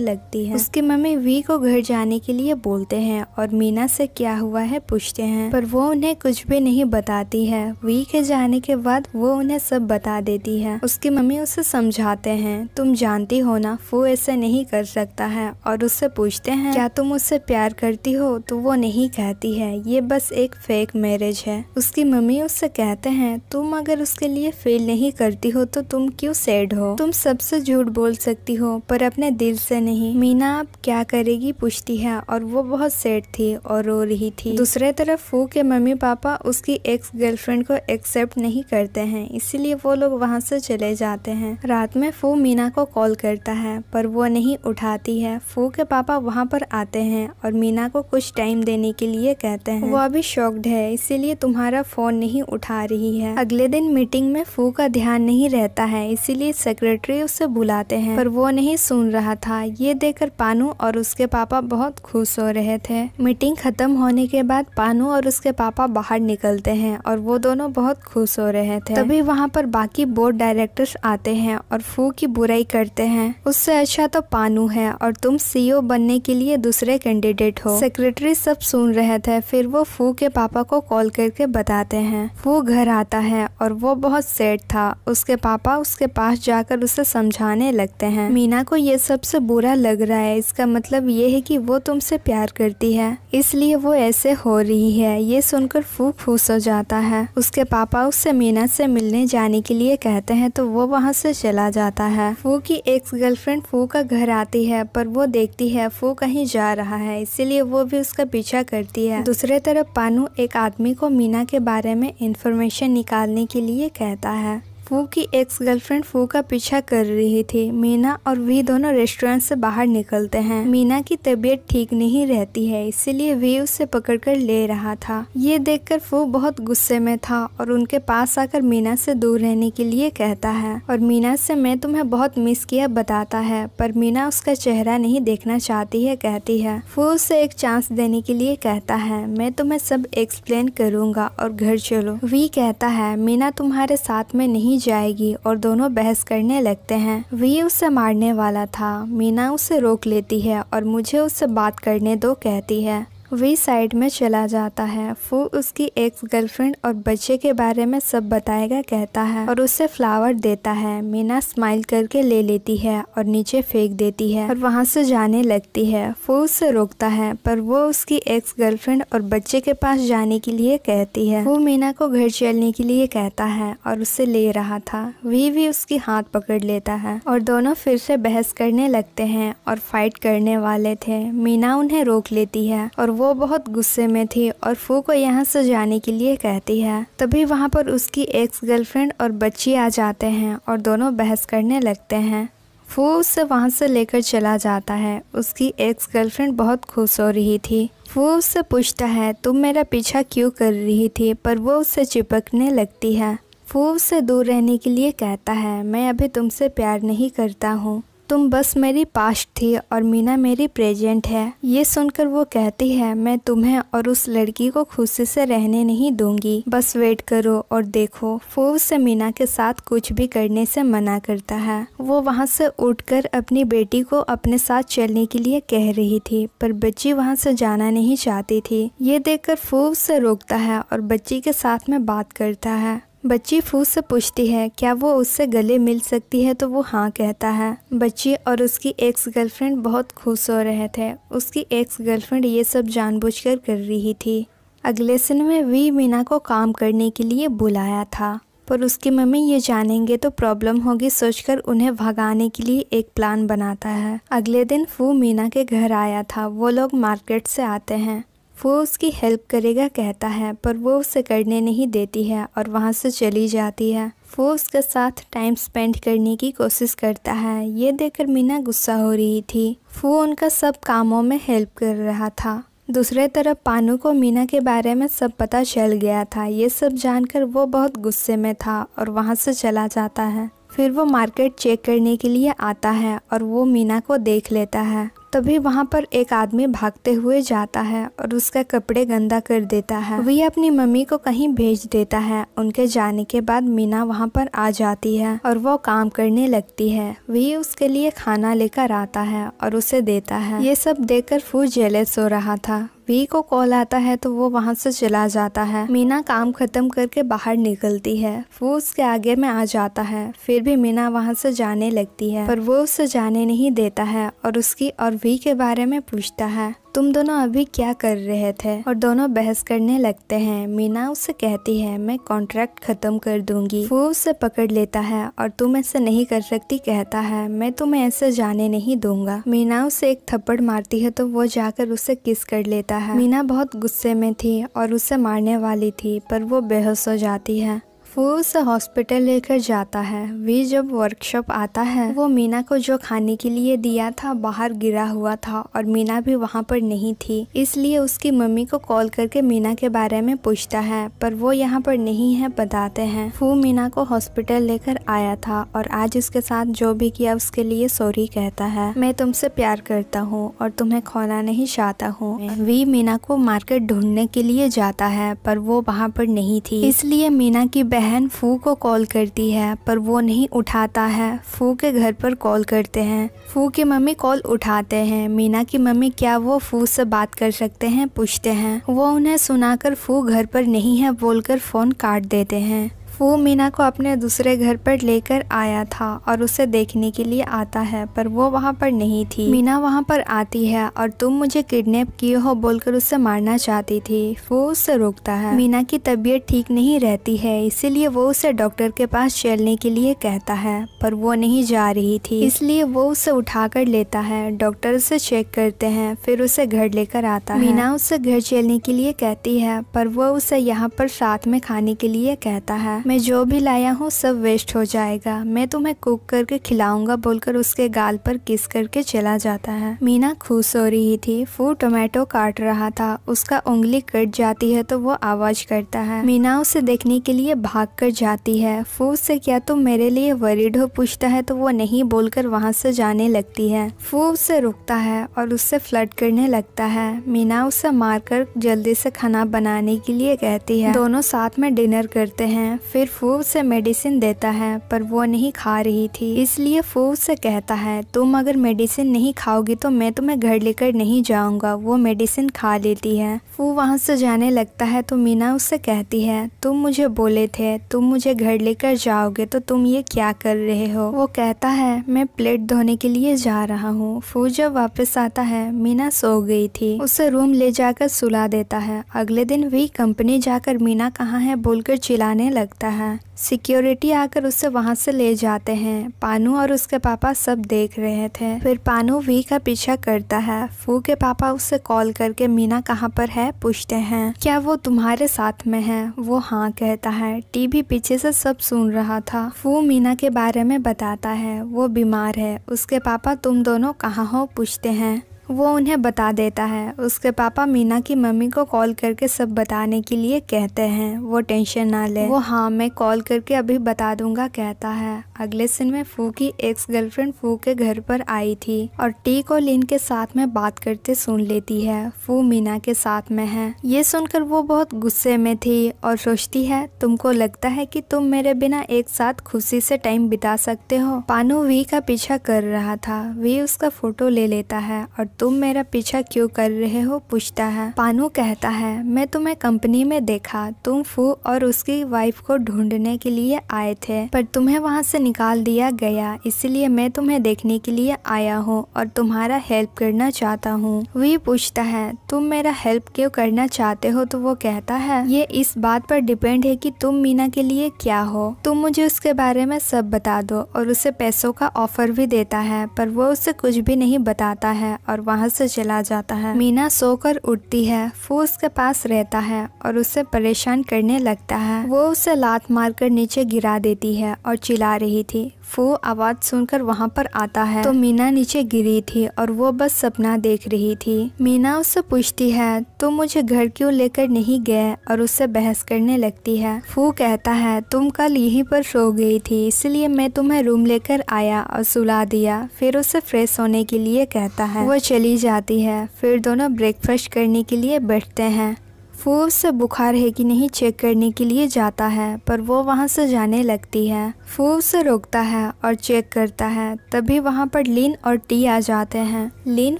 लगती है उसकी मम्मी वी को घर जाने के लिए बोलते हैं और मीना से क्या हुआ है पूछते हैं हैं पर वो उन्हें कुछ भी नहीं बताती है वी के जाने के बाद वो उन्हें सब बता देती है उसकी मम्मी उसे समझाते हैं तुम जानती हो ना फू ऐसे नहीं कर सकता है और उससे पूछते हैं क्या तुम उससे प्यार करती हो तो वो नहीं कहती है ये बस एक फेक मैरिज है उसकी मम्मी उससे कहते हैं तुम अगर उसके लिए फील नहीं करती हो तो तुम क्यों सैड हो तुम सबसे झूठ बोल सकती हो पर अपने दिल से नहीं मीना आप क्या करेगी पूछती है और वो बहुत सैड थी और रो रही थी दूसरे तरफ फू के मम्मी पापा उसकी एक्स गर्लफ्रेंड को एक्सेप्ट नहीं करते हैं इसीलिए वो लोग वहाँ से चले जाते हैं रात में फू मीना को कॉल करता है पर वो नहीं उठाती है फू के पापा वहाँ पर आते हैं और मीना को कुछ टाइम देने के लिए कहते हैं वो अभी शॉक्ड है इसीलिए तुम्हारा फोन नहीं उठा रही है अगले दिन मीटिंग में फू का ध्यान नहीं रहता है इसीलिए सेक्रेटरी उसे बुलाते हैं पर वो नहीं सुन रहा था ये देखकर पानू और उसके पापा बहुत खुश हो रहे थे मीटिंग खत्म होने के बाद पानू और और उसके पापा बाहर निकलते हैं और वो दोनों बहुत खुश हो रहे थे तभी वहाँ पर बाकी बोर्ड डायरेक्टर्स आते हैं और फू की बुराई करते हैं उससे अच्छा तो पानू है और तुम सीईओ e बनने के लिए दूसरे कैंडिडेट हो सेक्रेटरी सब सुन रहे थे फिर वो फू के पापा को कॉल करके बताते हैं फू घर आता है और वो बहुत सेट था उसके पापा उसके पास जाकर उसे समझाने लगते हैं मीना को ये सबसे बुरा लग रहा है इसका मतलब ये है कि वो तुमसे प्यार करती है इसलिए वो ऐसे हो रही है है ये सुनकर फूक फूस हो जाता है उसके पापा उससे मीना से मिलने जाने के लिए कहते हैं तो वो वहाँ से चला जाता है फू की एक गर्लफ्रेंड फू का घर आती है पर वो देखती है फू कहीं जा रहा है इसीलिए वो भी उसका पीछा करती है दूसरे तरफ पानू एक आदमी को मीना के बारे में इंफॉर्मेशन निकालने के लिए कहता है फू की एक्स गर्लफ्रेंड फू का पीछा कर रही थी मीना और वी दोनों रेस्टोरेंट से बाहर निकलते हैं मीना की तबीयत ठीक नहीं रहती है इसीलिए वी उसे पकड़कर ले रहा था ये देखकर फू बहुत गुस्से में था और उनके पास आकर मीना से दूर रहने के लिए कहता है और मीना से मैं तुम्हें बहुत मिस किया बताता है पर मीना उसका चेहरा नहीं देखना चाहती है कहती है फू उसे एक चांस देने के लिए कहता है मैं तुम्हें सब एक्सप्लेन करूँगा और घर चलो वी कहता है मीना तुम्हारे साथ में नहीं जाएगी और दोनों बहस करने लगते हैं वी उसे मारने वाला था मीना उसे रोक लेती है और मुझे उससे बात करने दो कहती है वे साइड में चला जाता है फू उसकी एक्स गर्लफ्रेंड और बच्चे के बारे में सब बताएगा कहता है और उसे फ्लावर देता है मीना स्माइल करके ले लेती है और नीचे फेंक देती है और वहाँ से जाने लगती है फू उसे रोकता है पर वो उसकी एक्स गर्लफ्रेंड और बच्चे के पास जाने के लिए कहती है वो मीना को घर चलने के लिए कहता है और उसे ले रहा था वी भी उसकी हाथ पकड़ लेता है और दोनों फिर से बहस करने लगते हैं और फाइट करने वाले थे मीना उन्हें रोक लेती है और वो वो बहुत गुस्से में थी और फू को यहाँ से जाने के लिए कहती है तभी वहाँ पर उसकी एक्स गर्लफ्रेंड और बच्ची आ जाते हैं और दोनों बहस करने लगते हैं फू उसे वहाँ से लेकर चला जाता है उसकी एक्स गर्लफ्रेंड बहुत खुश हो रही थी वो उससे पूछता है तुम मेरा पीछा क्यों कर रही थी पर वो उससे चिपकने लगती है वो उससे दूर रहने के लिए कहता है मैं अभी तुमसे प्यार नहीं करता हूँ तुम बस मेरी पास्ट थी और मीना मेरी प्रेजेंट है ये सुनकर वो कहती है मैं तुम्हें और उस लड़की को खुशी से रहने नहीं दूंगी बस वेट करो और देखो फोव से मीना के साथ कुछ भी करने से मना करता है वो वहाँ से उठकर अपनी बेटी को अपने साथ चलने के लिए कह रही थी पर बच्ची वहाँ से जाना नहीं चाहती थी ये देखकर फोव से रोकता है और बच्ची के साथ में बात करता है बच्ची फूस से पूछती है क्या वो उससे गले मिल सकती है तो वो हाँ कहता है बच्ची और उसकी एक्स गर्लफ्रेंड बहुत खुश हो रहे थे उसकी एक्स गर्लफ्रेंड ये सब जानबूझकर कर रही थी अगले सिन में वी मीना को काम करने के लिए बुलाया था पर उसकी मम्मी ये जानेंगे तो प्रॉब्लम होगी सोचकर उन्हें भगाने के लिए एक प्लान बनाता है अगले दिन फू मीना के घर आया था वो लोग मार्केट से आते हैं वो उसकी हेल्प करेगा कहता है पर वो उसे करने नहीं देती है और वहाँ से चली जाती है वो उसके साथ टाइम स्पेंड करने की कोशिश करता है ये देखकर मीना गुस्सा हो रही थी वो उनका सब कामों में हेल्प कर रहा था दूसरे तरफ पानू को मीना के बारे में सब पता चल गया था ये सब जानकर वो बहुत गुस्से में था और वहाँ से चला जाता है फिर वो मार्केट चेक करने के लिए आता है और वो मीना को देख लेता है तभी वहाँ पर एक आदमी भागते हुए जाता है और उसका कपड़े गंदा कर देता है वही अपनी मम्मी को कहीं भेज देता है उनके जाने के बाद मीना वहाँ पर आ जाती है और वो काम करने लगती है वही उसके लिए खाना लेकर आता है और उसे देता है ये सब कर फूल जेलेस हो रहा था वी को कॉल आता है तो वो वहाँ से चला जाता है मीना काम खत्म करके बाहर निकलती है वो उसके आगे में आ जाता है फिर भी मीना वहाँ से जाने लगती है पर वो उसे जाने नहीं देता है और उसकी और वी के बारे में पूछता है तुम दोनों अभी क्या कर रहे थे और दोनों बहस करने लगते हैं मीना उसे कहती है मैं कॉन्ट्रैक्ट खत्म कर दूंगी वो उसे पकड़ लेता है और तुम ऐसे नहीं कर सकती कहता है मैं तुम्हें ऐसे जाने नहीं दूंगा मीना उसे एक थप्पड़ मारती है तो वो जाकर उसे किस कर लेता है मीना बहुत गुस्से में थी और उसे मारने वाली थी पर वो बेहोश हो जाती है वो उसे हॉस्पिटल लेकर जाता है वी जब वर्कशॉप आता है वो मीना को जो खाने के लिए दिया था बाहर गिरा हुआ था और मीना भी वहाँ पर नहीं थी इसलिए उसकी मम्मी को कॉल करके मीना के बारे में पूछता है पर वो यहाँ पर नहीं है बताते हैं फू मीना को हॉस्पिटल लेकर आया था और आज उसके साथ जो भी किया उसके लिए सॉरी कहता है मैं तुमसे प्यार करता हूँ और तुम्हें खोना नहीं चाहता हूँ वी मीना को मार्केट ढूंढने के लिए जाता है पर वो वहाँ पर नहीं थी इसलिए मीना की बहन फू को कॉल करती है पर वो नहीं उठाता है फू के घर पर कॉल करते हैं फू की मम्मी कॉल उठाते हैं मीना की मम्मी क्या वो फू से बात कर सकते हैं पूछते हैं वो उन्हें सुनाकर फू घर पर नहीं है बोलकर फ़ोन काट देते हैं वो मीना को अपने दूसरे घर पर लेकर आया था और उसे देखने के लिए आता है पर वो वहाँ पर नहीं थी मीना वहाँ पर आती है और तुम मुझे किडनैप किए हो बोलकर उसे मारना चाहती थी वो उससे रोकता है मीना की तबीयत ठीक नहीं रहती है इसीलिए वो उसे डॉक्टर के पास चलने के लिए कहता है पर वो नहीं जा रही थी इसलिए वो उसे कर लेता है डॉक्टर उसे चेक करते हैं फिर उसे घर लेकर आता है मीना उसे घर चलने के लिए कहती है पर वो उसे यहाँ पर साथ में खाने के लिए कहता है मैं जो भी लाया हूँ सब वेस्ट हो जाएगा मैं तुम्हें कुक करके खिलाऊंगा बोलकर उसके गाल पर किस करके चला जाता है मीना खुश हो रही थी फू टोमेटो काट रहा था उसका उंगली कट जाती है तो वो आवाज करता है मीना उसे देखने के लिए भाग कर जाती है फू से क्या तुम मेरे लिए वरिड हो पूछता है तो वो नहीं बोलकर वहाँ से जाने लगती है फू उसे रुकता है और उससे फ्लड करने लगता है मीना उसे मारकर जल्दी से खाना बनाने के लिए कहती है दोनों साथ में डिनर करते हैं फिर फू से मेडिसिन देता है पर वो नहीं खा रही थी इसलिए फू से कहता है तुम अगर मेडिसिन नहीं खाओगी तो मैं तुम्हें घर लेकर नहीं जाऊंगा वो मेडिसिन खा लेती है फू वहाँ से जाने लगता है तो मीना उससे कहती है तुम मुझे बोले थे तुम मुझे घर लेकर जाओगे तो तुम ये क्या कर रहे हो वो कहता है मैं प्लेट धोने के लिए जा रहा हूँ फू जब वापस आता है मीना सो गई थी उसे रूम ले जाकर सुला देता है अगले दिन वही कंपनी जाकर मीना कहाँ है बोलकर चिल्लाने लगता लगता है सिक्योरिटी आकर उसे वहाँ से ले जाते हैं पानू और उसके पापा सब देख रहे थे फिर पानू वी का पीछा करता है फू के पापा उसे कॉल करके मीना कहाँ पर है पूछते हैं क्या वो तुम्हारे साथ में है वो हाँ कहता है टीवी पीछे से सब सुन रहा था फू मीना के बारे में बताता है वो बीमार है उसके पापा तुम दोनों कहाँ हो पूछते हैं वो उन्हें बता देता है उसके पापा मीना की मम्मी को कॉल करके सब बताने के लिए कहते हैं वो टेंशन ना ले वो हाँ मैं कॉल करके अभी बता दूंगा कहता है अगले सिन में फू की एक्स गर्लफ्रेंड फू के घर पर आई थी और टी को लिन के साथ में बात करते सुन लेती है फू मीना के साथ में है ये सुनकर वो बहुत गुस्से में थी और सोचती है तुमको लगता है की तुम मेरे बिना एक साथ खुशी से टाइम बिता सकते हो पानू वी का पीछा कर रहा था वी उसका फोटो ले लेता है और तुम मेरा पीछा क्यों कर रहे हो पूछता है पानू कहता है मैं तुम्हें कंपनी में देखा तुम फू और उसकी वाइफ को ढूंढने के लिए आए थे पर तुम्हें वहाँ से निकाल दिया गया इसलिए मैं तुम्हें देखने के लिए आया हूँ और तुम्हारा हेल्प करना चाहता हूँ वी पूछता है तुम मेरा हेल्प क्यों करना चाहते हो तो वो कहता है ये इस बात पर डिपेंड है कि तुम मीना के लिए क्या हो तुम मुझे उसके बारे में सब बता दो और उसे पैसों का ऑफर भी देता है पर वो उसे कुछ भी नहीं बताता है और वहाँ से चला जाता है मीना सोकर उठती है वो उसके पास रहता है और उसे परेशान करने लगता है वो उसे लात मारकर नीचे गिरा देती है और चिल्ला रही थी वो आवाज़ सुनकर वहाँ पर आता है तो मीना नीचे गिरी थी और वो बस सपना देख रही थी मीना उससे पूछती है तुम मुझे घर क्यों लेकर नहीं गए और उससे बहस करने लगती है फू कहता है तुम कल यहीं पर सो गई थी इसलिए मैं तुम्हें रूम लेकर आया और सुला दिया फिर उसे फ्रेश होने के लिए कहता है वो चली जाती है फिर दोनों ब्रेकफास्ट करने के लिए बैठते हैं फू उससे बुखार है कि नहीं चेक करने के लिए जाता है पर वो वहाँ से जाने लगती है फूव से रोकता है और चेक करता है तभी वहाँ पर लीन और टी आ जाते हैं लीन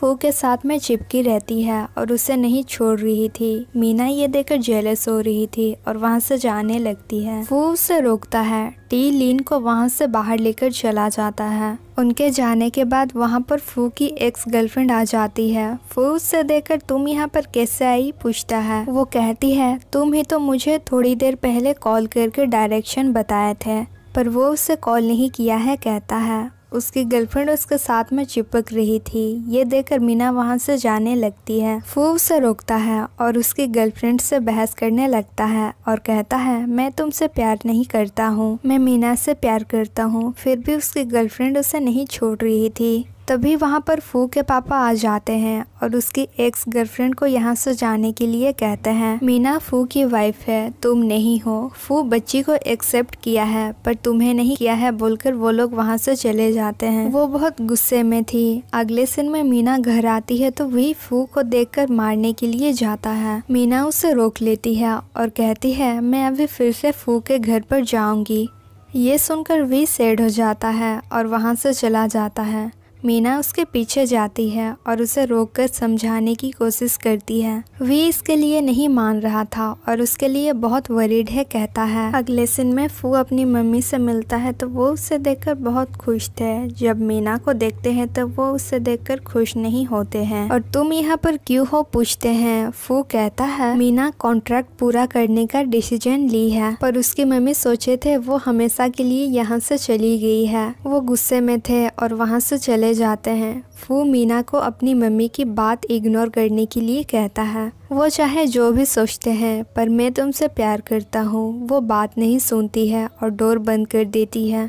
फू के साथ में चिपकी रहती है और उसे नहीं छोड़ रही थी मीना ये देखकर जेलस हो रही थी और वहाँ से जाने लगती है फू उसे रोकता है टी लीन को वहाँ से बाहर लेकर चला जाता है उनके जाने के बाद वहाँ पर फू की एक्स गर्लफ्रेंड आ जाती है फू उससे देखकर तुम यहाँ पर कैसे आई पूछता है वो कहती है तुम ही तो मुझे थोड़ी देर पहले कॉल करके डायरेक्शन बताए थे पर वो उसे कॉल नहीं किया है कहता है उसकी गर्लफ्रेंड उसके साथ में चिपक रही थी ये देखकर मीना वहाँ से जाने लगती है वो उसे रोकता है और उसकी गर्लफ्रेंड से बहस करने लगता है और कहता है मैं तुमसे प्यार नहीं करता हूँ मैं मीना से प्यार करता हूँ फिर भी उसकी गर्लफ्रेंड उसे नहीं छोड़ रही थी तभी वहाँ पर फू के पापा आ जाते हैं और उसकी एक्स गर्लफ्रेंड को यहाँ से जाने के लिए कहते हैं मीना फू की वाइफ है तुम नहीं हो फू बच्ची को एक्सेप्ट किया है पर तुम्हें नहीं किया है बोलकर वो लोग वहाँ से चले जाते हैं वो बहुत गुस्से में थी अगले सिन में मीना घर आती है तो वही फू को देख मारने के लिए जाता है मीना उसे रोक लेती है और कहती है मैं अभी फिर से फू के घर पर जाऊंगी ये सुनकर वी सेड हो जाता है और वहाँ से चला जाता है मीना उसके पीछे जाती है और उसे रोककर समझाने की कोशिश करती है वी इसके लिए नहीं मान रहा था और उसके लिए बहुत वरीड है कहता है अगले सिन में फू अपनी मम्मी से मिलता है तो वो उसे देखकर बहुत खुश थे जब मीना को देखते हैं तो वो उसे देखकर खुश नहीं होते हैं और तुम यहाँ पर क्यों हो पूछते हैं फू कहता है मीना कॉन्ट्रैक्ट पूरा करने का डिसीजन ली है पर उसकी मम्मी सोचे थे वो हमेशा के लिए यहाँ से चली गई है वो गुस्से में थे और वहाँ से चले जाते हैं वो मीना को अपनी मम्मी की बात इग्नोर करने के लिए कहता है वो चाहे जो भी सोचते हैं पर मैं तुमसे प्यार करता हूँ वो बात नहीं सुनती है और डोर बंद कर देती है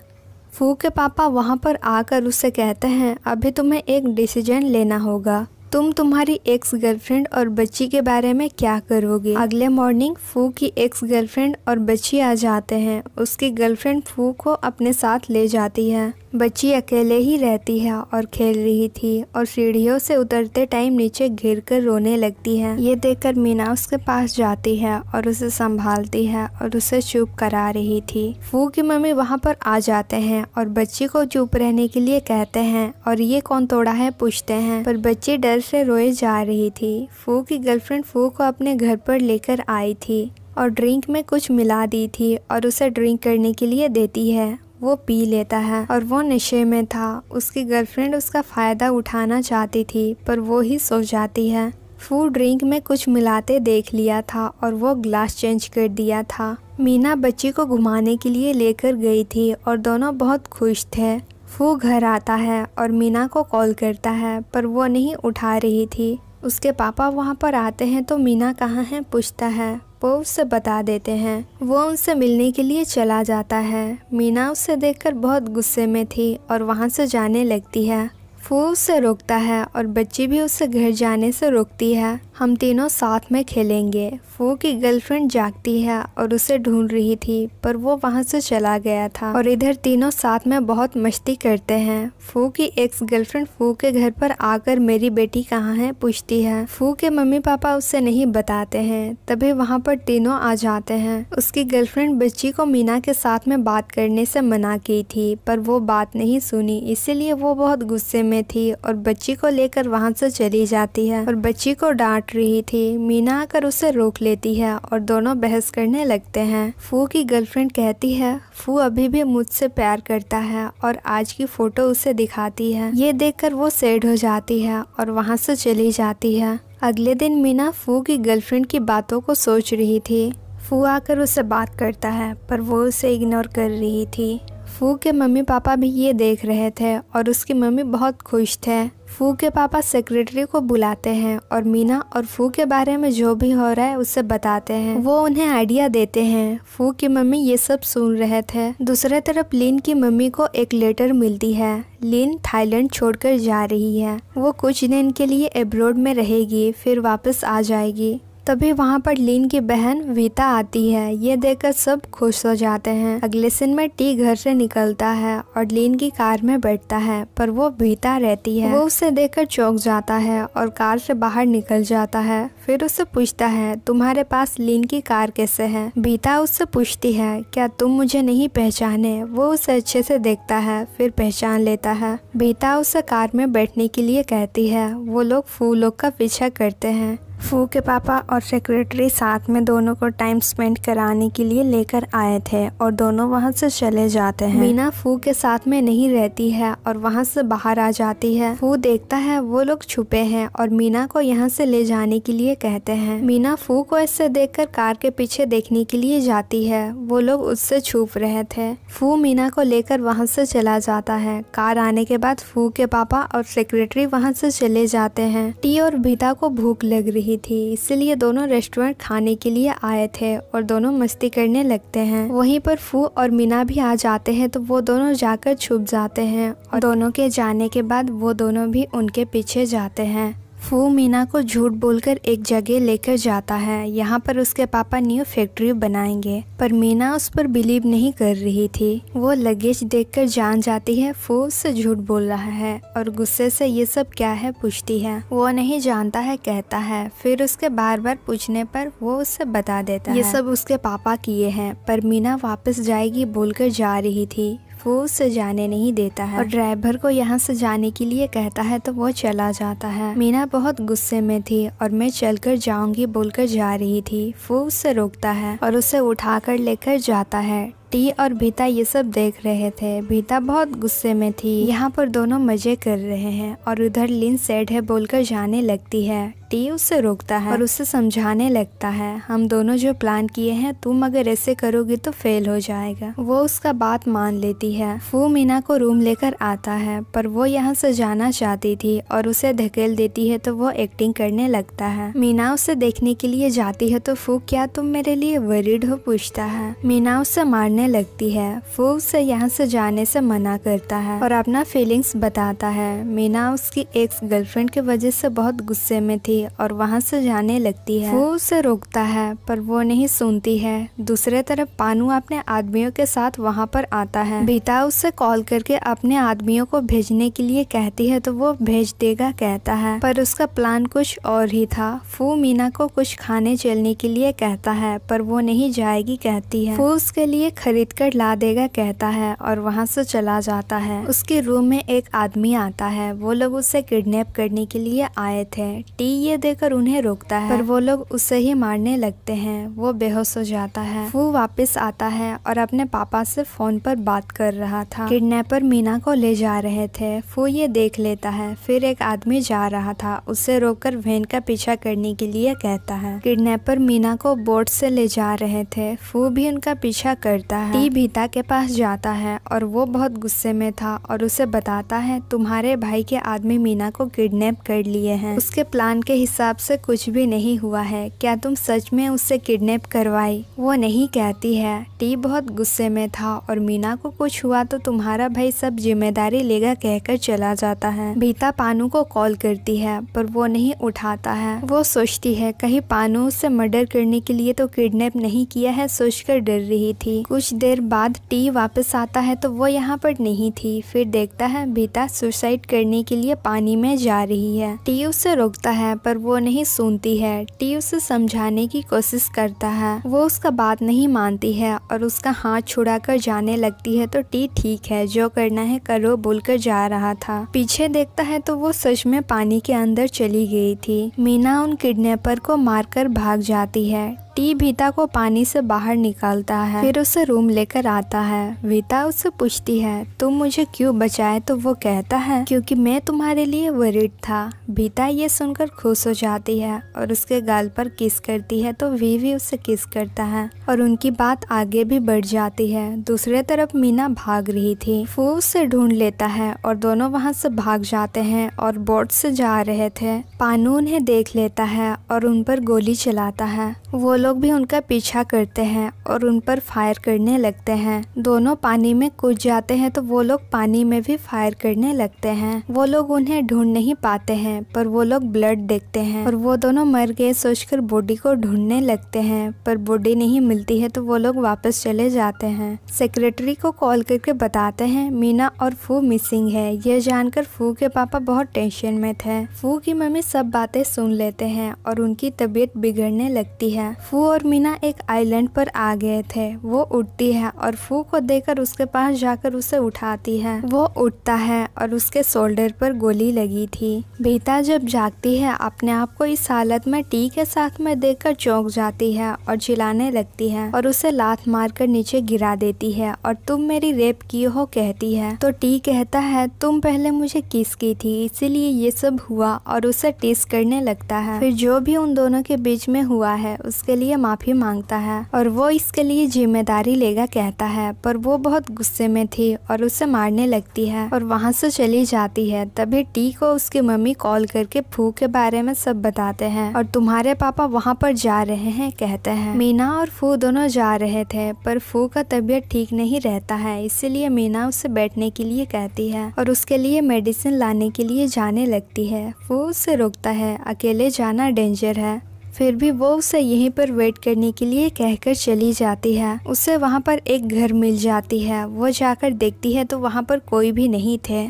फू के पापा वहाँ पर आकर उससे कहते हैं अभी तुम्हें एक डिसीजन लेना होगा तुम तुम्हारी एक्स गर्लफ्रेंड और बच्ची के बारे में क्या करोगे अगले मॉर्निंग फू की एक्स गर्लफ्रेंड और बच्ची आ जाते हैं उसकी गर्लफ्रेंड फू को अपने साथ ले जाती है बच्ची अकेले ही रहती है और खेल रही थी और सीढ़ियों से उतरते टाइम नीचे घिर कर रोने लगती है ये देखकर मीना उसके पास जाती है और उसे संभालती है और उसे चुप करा रही थी फू की मम्मी वहाँ पर आ जाते हैं और बच्ची को चुप रहने के लिए कहते हैं और ये कौन तोड़ा है पूछते हैं पर बच्ची डर से रोए जा रही थी फू की गर्लफ्रेंड फू को अपने घर पर लेकर आई थी और ड्रिंक में कुछ मिला दी थी और उसे ड्रिंक करने के लिए देती है वो पी लेता है और वो नशे में था उसकी गर्लफ्रेंड उसका फ़ायदा उठाना चाहती थी पर वो ही सो जाती है फूड ड्रिंक में कुछ मिलाते देख लिया था और वो ग्लास चेंज कर दिया था मीना बच्ची को घुमाने के लिए लेकर गई थी और दोनों बहुत खुश थे फू घर आता है और मीना को कॉल करता है पर वो नहीं उठा रही थी उसके पापा वहाँ पर आते हैं तो मीना कहाँ है पूछता है वो उससे बता देते हैं वो उनसे मिलने के लिए चला जाता है मीना उसे देखकर बहुत गुस्से में थी और वहाँ से जाने लगती है फू उसे रोकता है और बच्ची भी उससे घर जाने से रोकती है हम तीनों साथ में खेलेंगे फो की गर्लफ्रेंड जागती है और उसे ढूंढ रही थी पर वो वहाँ से चला गया था और इधर तीनों साथ में बहुत मस्ती करते हैं फू की एक्स गर्लफ्रेंड फू के घर पर आकर मेरी बेटी कहाँ है पूछती है फू के मम्मी पापा उसे नहीं बताते हैं तभी वहाँ पर तीनों आ जाते हैं उसकी गर्लफ्रेंड बच्ची को मीना के साथ में बात करने से मना की थी पर वो बात नहीं सुनी इसीलिए वो बहुत गुस्से में थी और बच्ची को लेकर वहाँ से चली जाती है और बच्ची को डांट काट रही थी मीना आकर उसे रोक लेती है और दोनों बहस करने लगते हैं फू की गर्लफ्रेंड कहती है फू अभी भी मुझसे प्यार करता है और आज की फोटो उसे दिखाती है ये देखकर वो सेड हो जाती है और वहाँ से चली जाती है अगले दिन मीना फू की गर्लफ्रेंड की बातों को सोच रही थी फू आकर उससे बात करता है पर वो उसे इग्नोर कर रही थी फू के मम्मी पापा भी ये देख रहे थे और उसकी मम्मी बहुत खुश थे फू के पापा सेक्रेटरी को बुलाते हैं और मीना और फू के बारे में जो भी हो रहा है उसे बताते हैं वो उन्हें आइडिया देते हैं फू की मम्मी ये सब सुन रहे थे दूसरे तरफ लीन की मम्मी को एक लेटर मिलती है लीन थाईलैंड छोड़कर जा रही है वो कुछ दिन के लिए एब्रोड में रहेगी फिर वापस आ जाएगी तभी वहाँ पर लीन की बहन वीता आती है ये देखकर सब खुश हो जाते हैं अगले सिन में टी घर से निकलता है और लीन की कार में बैठता है पर वो वीता रहती है वो उसे देखकर चौंक जाता है और कार से बाहर निकल जाता है फिर उससे पूछता है तुम्हारे पास लीन की कार कैसे है बीता उससे पूछती है क्या तुम मुझे नहीं पहचाने वो उसे अच्छे से देखता है फिर पहचान लेता है बीता उसे कार में बैठने के लिए कहती है वो लोग फूलों का पीछा करते हैं फू के पापा और सेक्रेटरी साथ में दोनों को टाइम स्पेंड कराने के लिए लेकर आए थे और दोनों वहां से चले जाते हैं मीना फू के साथ में नहीं रहती है और वहाँ से बाहर आ जाती है फू देखता है वो लोग छुपे हैं और मीना को यहाँ से ले जाने के लिए कहते हैं मीना फू को इससे देखकर कार के पीछे देखने के लिए जाती है वो लोग उससे छुप रहे थे फू मीना को लेकर वहाँ से चला जाता है कार आने के बाद फू के पापा और सेक्रेटरी वहाँ से चले जाते हैं टी और भीता को भूख लग रही की थी इसलिए दोनों रेस्टोरेंट खाने के लिए आए थे और दोनों मस्ती करने लगते हैं वहीं पर फू और मीना भी आ जाते हैं तो वो दोनों जाकर छुप जाते हैं और दोनों के जाने के बाद वो दोनों भी उनके पीछे जाते हैं फू मीना को झूठ बोलकर एक जगह लेकर जाता है यहाँ पर उसके पापा न्यू फैक्ट्री बनाएंगे पर मीना उस पर बिलीव नहीं कर रही थी वो लगेज देखकर जान जाती है फू उससे झूठ बोल रहा है और गुस्से से ये सब क्या है पूछती है वो नहीं जानता है कहता है फिर उसके बार बार पूछने पर वो उससे बता देता ये है ये सब उसके पापा किए है पर मीना वापस जाएगी बोलकर जा रही थी वो उसे जाने नहीं देता है और ड्राइवर को यहाँ से जाने के लिए कहता है तो वो चला जाता है मीना बहुत गुस्से में थी और मैं चल कर जाऊंगी बोलकर जा रही थी वो उसे रोकता है और उसे उठा कर लेकर जाता है टी और भीता ये सब देख रहे थे भीता बहुत गुस्से में थी यहाँ पर दोनों मजे कर रहे हैं और उधर लिन सेड है बोलकर जाने लगती है टी उसे रोकता है और उसे समझाने लगता है हम दोनों जो प्लान किए हैं तुम अगर ऐसे करोगी तो फेल हो जाएगा वो उसका बात मान लेती है फू मीना को रूम लेकर आता है पर वो यहाँ से जाना चाहती थी और उसे धकेल देती है तो वो एक्टिंग करने लगता है मीना उसे देखने के लिए जाती है तो फू क्या तुम मेरे लिए वरीड हो पूछता है मीना उसे मारने लगती है फू उसे यहाँ से जाने से मना करता है और अपना फीलिंग्स बताता है मीना उसकी एक्स गर्लफ्रेंड की वजह से बहुत गुस्से में थी थी और वहाँ से जाने लगती है वो उसे रोकता है पर वो नहीं सुनती है दूसरे तरफ पानू अपने आदमियों के साथ वहाँ पर आता है बीता उससे कॉल करके अपने आदमियों को भेजने के लिए कहती है तो वो भेज देगा कहता है पर उसका प्लान कुछ और ही था फू मीना को कुछ खाने चलने के लिए कहता है पर वो नहीं जाएगी कहती है फू उसके लिए खरीद कर ला देगा कहता है और वहाँ से चला जाता है उसके रूम में एक आदमी आता है वो लोग उसे किडनैप करने के लिए आए थे टी ये देकर उन्हें रोकता है पर वो लोग उसे ही मारने लगते हैं वो बेहोश हो जाता है वो वापस आता है और अपने पापा से फोन पर बात कर रहा था किडनैपर मीना को ले जा रहे थे फू ये देख लेता है फिर एक आदमी जा रहा था उसे रोककर वैन का पीछा करने के लिए कहता है किडनैपर मीना को बोट से ले जा रहे थे फू भी उनका पीछा करता है टी भीता के पास जाता है और वो बहुत गुस्से में था और उसे बताता है तुम्हारे भाई के आदमी मीना को किडनैप कर लिए हैं उसके प्लान के हिसाब से कुछ भी नहीं हुआ है क्या तुम सच में उससे किडनैप करवाई वो नहीं कहती है टी बहुत गुस्से में था और मीना को कुछ हुआ तो तुम्हारा भाई सब जिम्मेदारी लेगा कहकर चला जाता है भीता पानू को कॉल करती है पर वो नहीं उठाता है वो सोचती है कहीं पानू उसे मर्डर करने के लिए तो किडनैप नहीं किया है सोचकर डर रही थी कुछ देर बाद टी वापस आता है तो वो यहाँ पर नहीं थी फिर देखता है भीता सुसाइड करने के लिए पानी में जा रही है टी उसे रोकता है पर वो नहीं सुनती है टी उसे समझाने की कोशिश करता है वो उसका बात नहीं मानती है और उसका हाथ छुड़ाकर जाने लगती है तो टी ठीक है जो करना है करो बोल कर जा रहा था पीछे देखता है तो वो सच में पानी के अंदर चली गई थी मीना उन किडनेपर को मारकर भाग जाती है टी भीता को पानी से बाहर निकालता है फिर उसे रूम लेकर आता है वीता उससे पूछती है तुम मुझे क्यों बचाए तो वो कहता है क्योंकि मैं तुम्हारे लिए वरिड था भीता ये सुनकर खुश हो जाती है और उसके गाल पर किस करती है तो वी भी उसे किस करता है और उनकी बात आगे भी बढ़ जाती है दूसरे तरफ मीना भाग रही थी फू उसे ढूंढ लेता है और दोनों वहाँ से भाग जाते हैं और बोट से जा रहे थे पानू उन्हें देख लेता है और उन पर गोली चलाता है वो लोग भी उनका पीछा करते हैं और उन पर फायर करने लगते हैं दोनों पानी में कूद जाते हैं तो वो लोग पानी में भी फायर करने लगते हैं वो लोग उन्हें ढूंढ नहीं पाते हैं पर वो लोग ब्लड देखते हैं और वो दोनों मर गए सोचकर बॉडी को ढूंढने लगते हैं पर बॉडी नहीं मिलती है तो वो लोग वापस चले जाते हैं सेक्रेटरी को कॉल करके बताते हैं मीना और फू मिसिंग है यह जानकर फू के पापा बहुत टेंशन में थे फू की मम्मी सब बातें सुन लेते हैं और उनकी तबीयत बिगड़ने लगती है हैं फू और मीना एक आइलैंड पर आ गए थे वो उठती है और फू को देखकर उसके पास जाकर उसे उठाती है वो उठता है और उसके शोल्डर पर गोली लगी थी बेटा जब जागती है अपने आप को इस हालत में टी के साथ में कर चौंक जाती है और चिल्लाने लगती है और उसे लात कर नीचे गिरा देती है और तुम मेरी रेप की हो कहती है तो टी कहता है तुम पहले मुझे किस की थी इसीलिए ये सब हुआ और उसे टेस्ट करने लगता है फिर जो भी उन दोनों के बीच में हुआ है उस उसके लिए माफ़ी मांगता है और वो इसके लिए जिम्मेदारी लेगा कहता है पर वो बहुत गुस्से में थी और उसे मारने लगती है और वहाँ से चली जाती है तभी टी को उसकी मम्मी कॉल करके फू के बारे में सब बताते हैं और तुम्हारे पापा वहाँ पर जा रहे हैं कहते हैं मीना और फू दोनों जा रहे थे पर फू का तबीयत ठीक नहीं रहता है इसीलिए मीना उसे बैठने के लिए कहती है और उसके लिए मेडिसिन लाने के लिए जाने लगती है फू उसे रोकता है अकेले जाना डेंजर है फिर भी वो उसे यहीं पर वेट करने के लिए कहकर चली जाती है उसे वहाँ पर एक घर मिल जाती है वो जाकर देखती है तो वहाँ पर कोई भी नहीं थे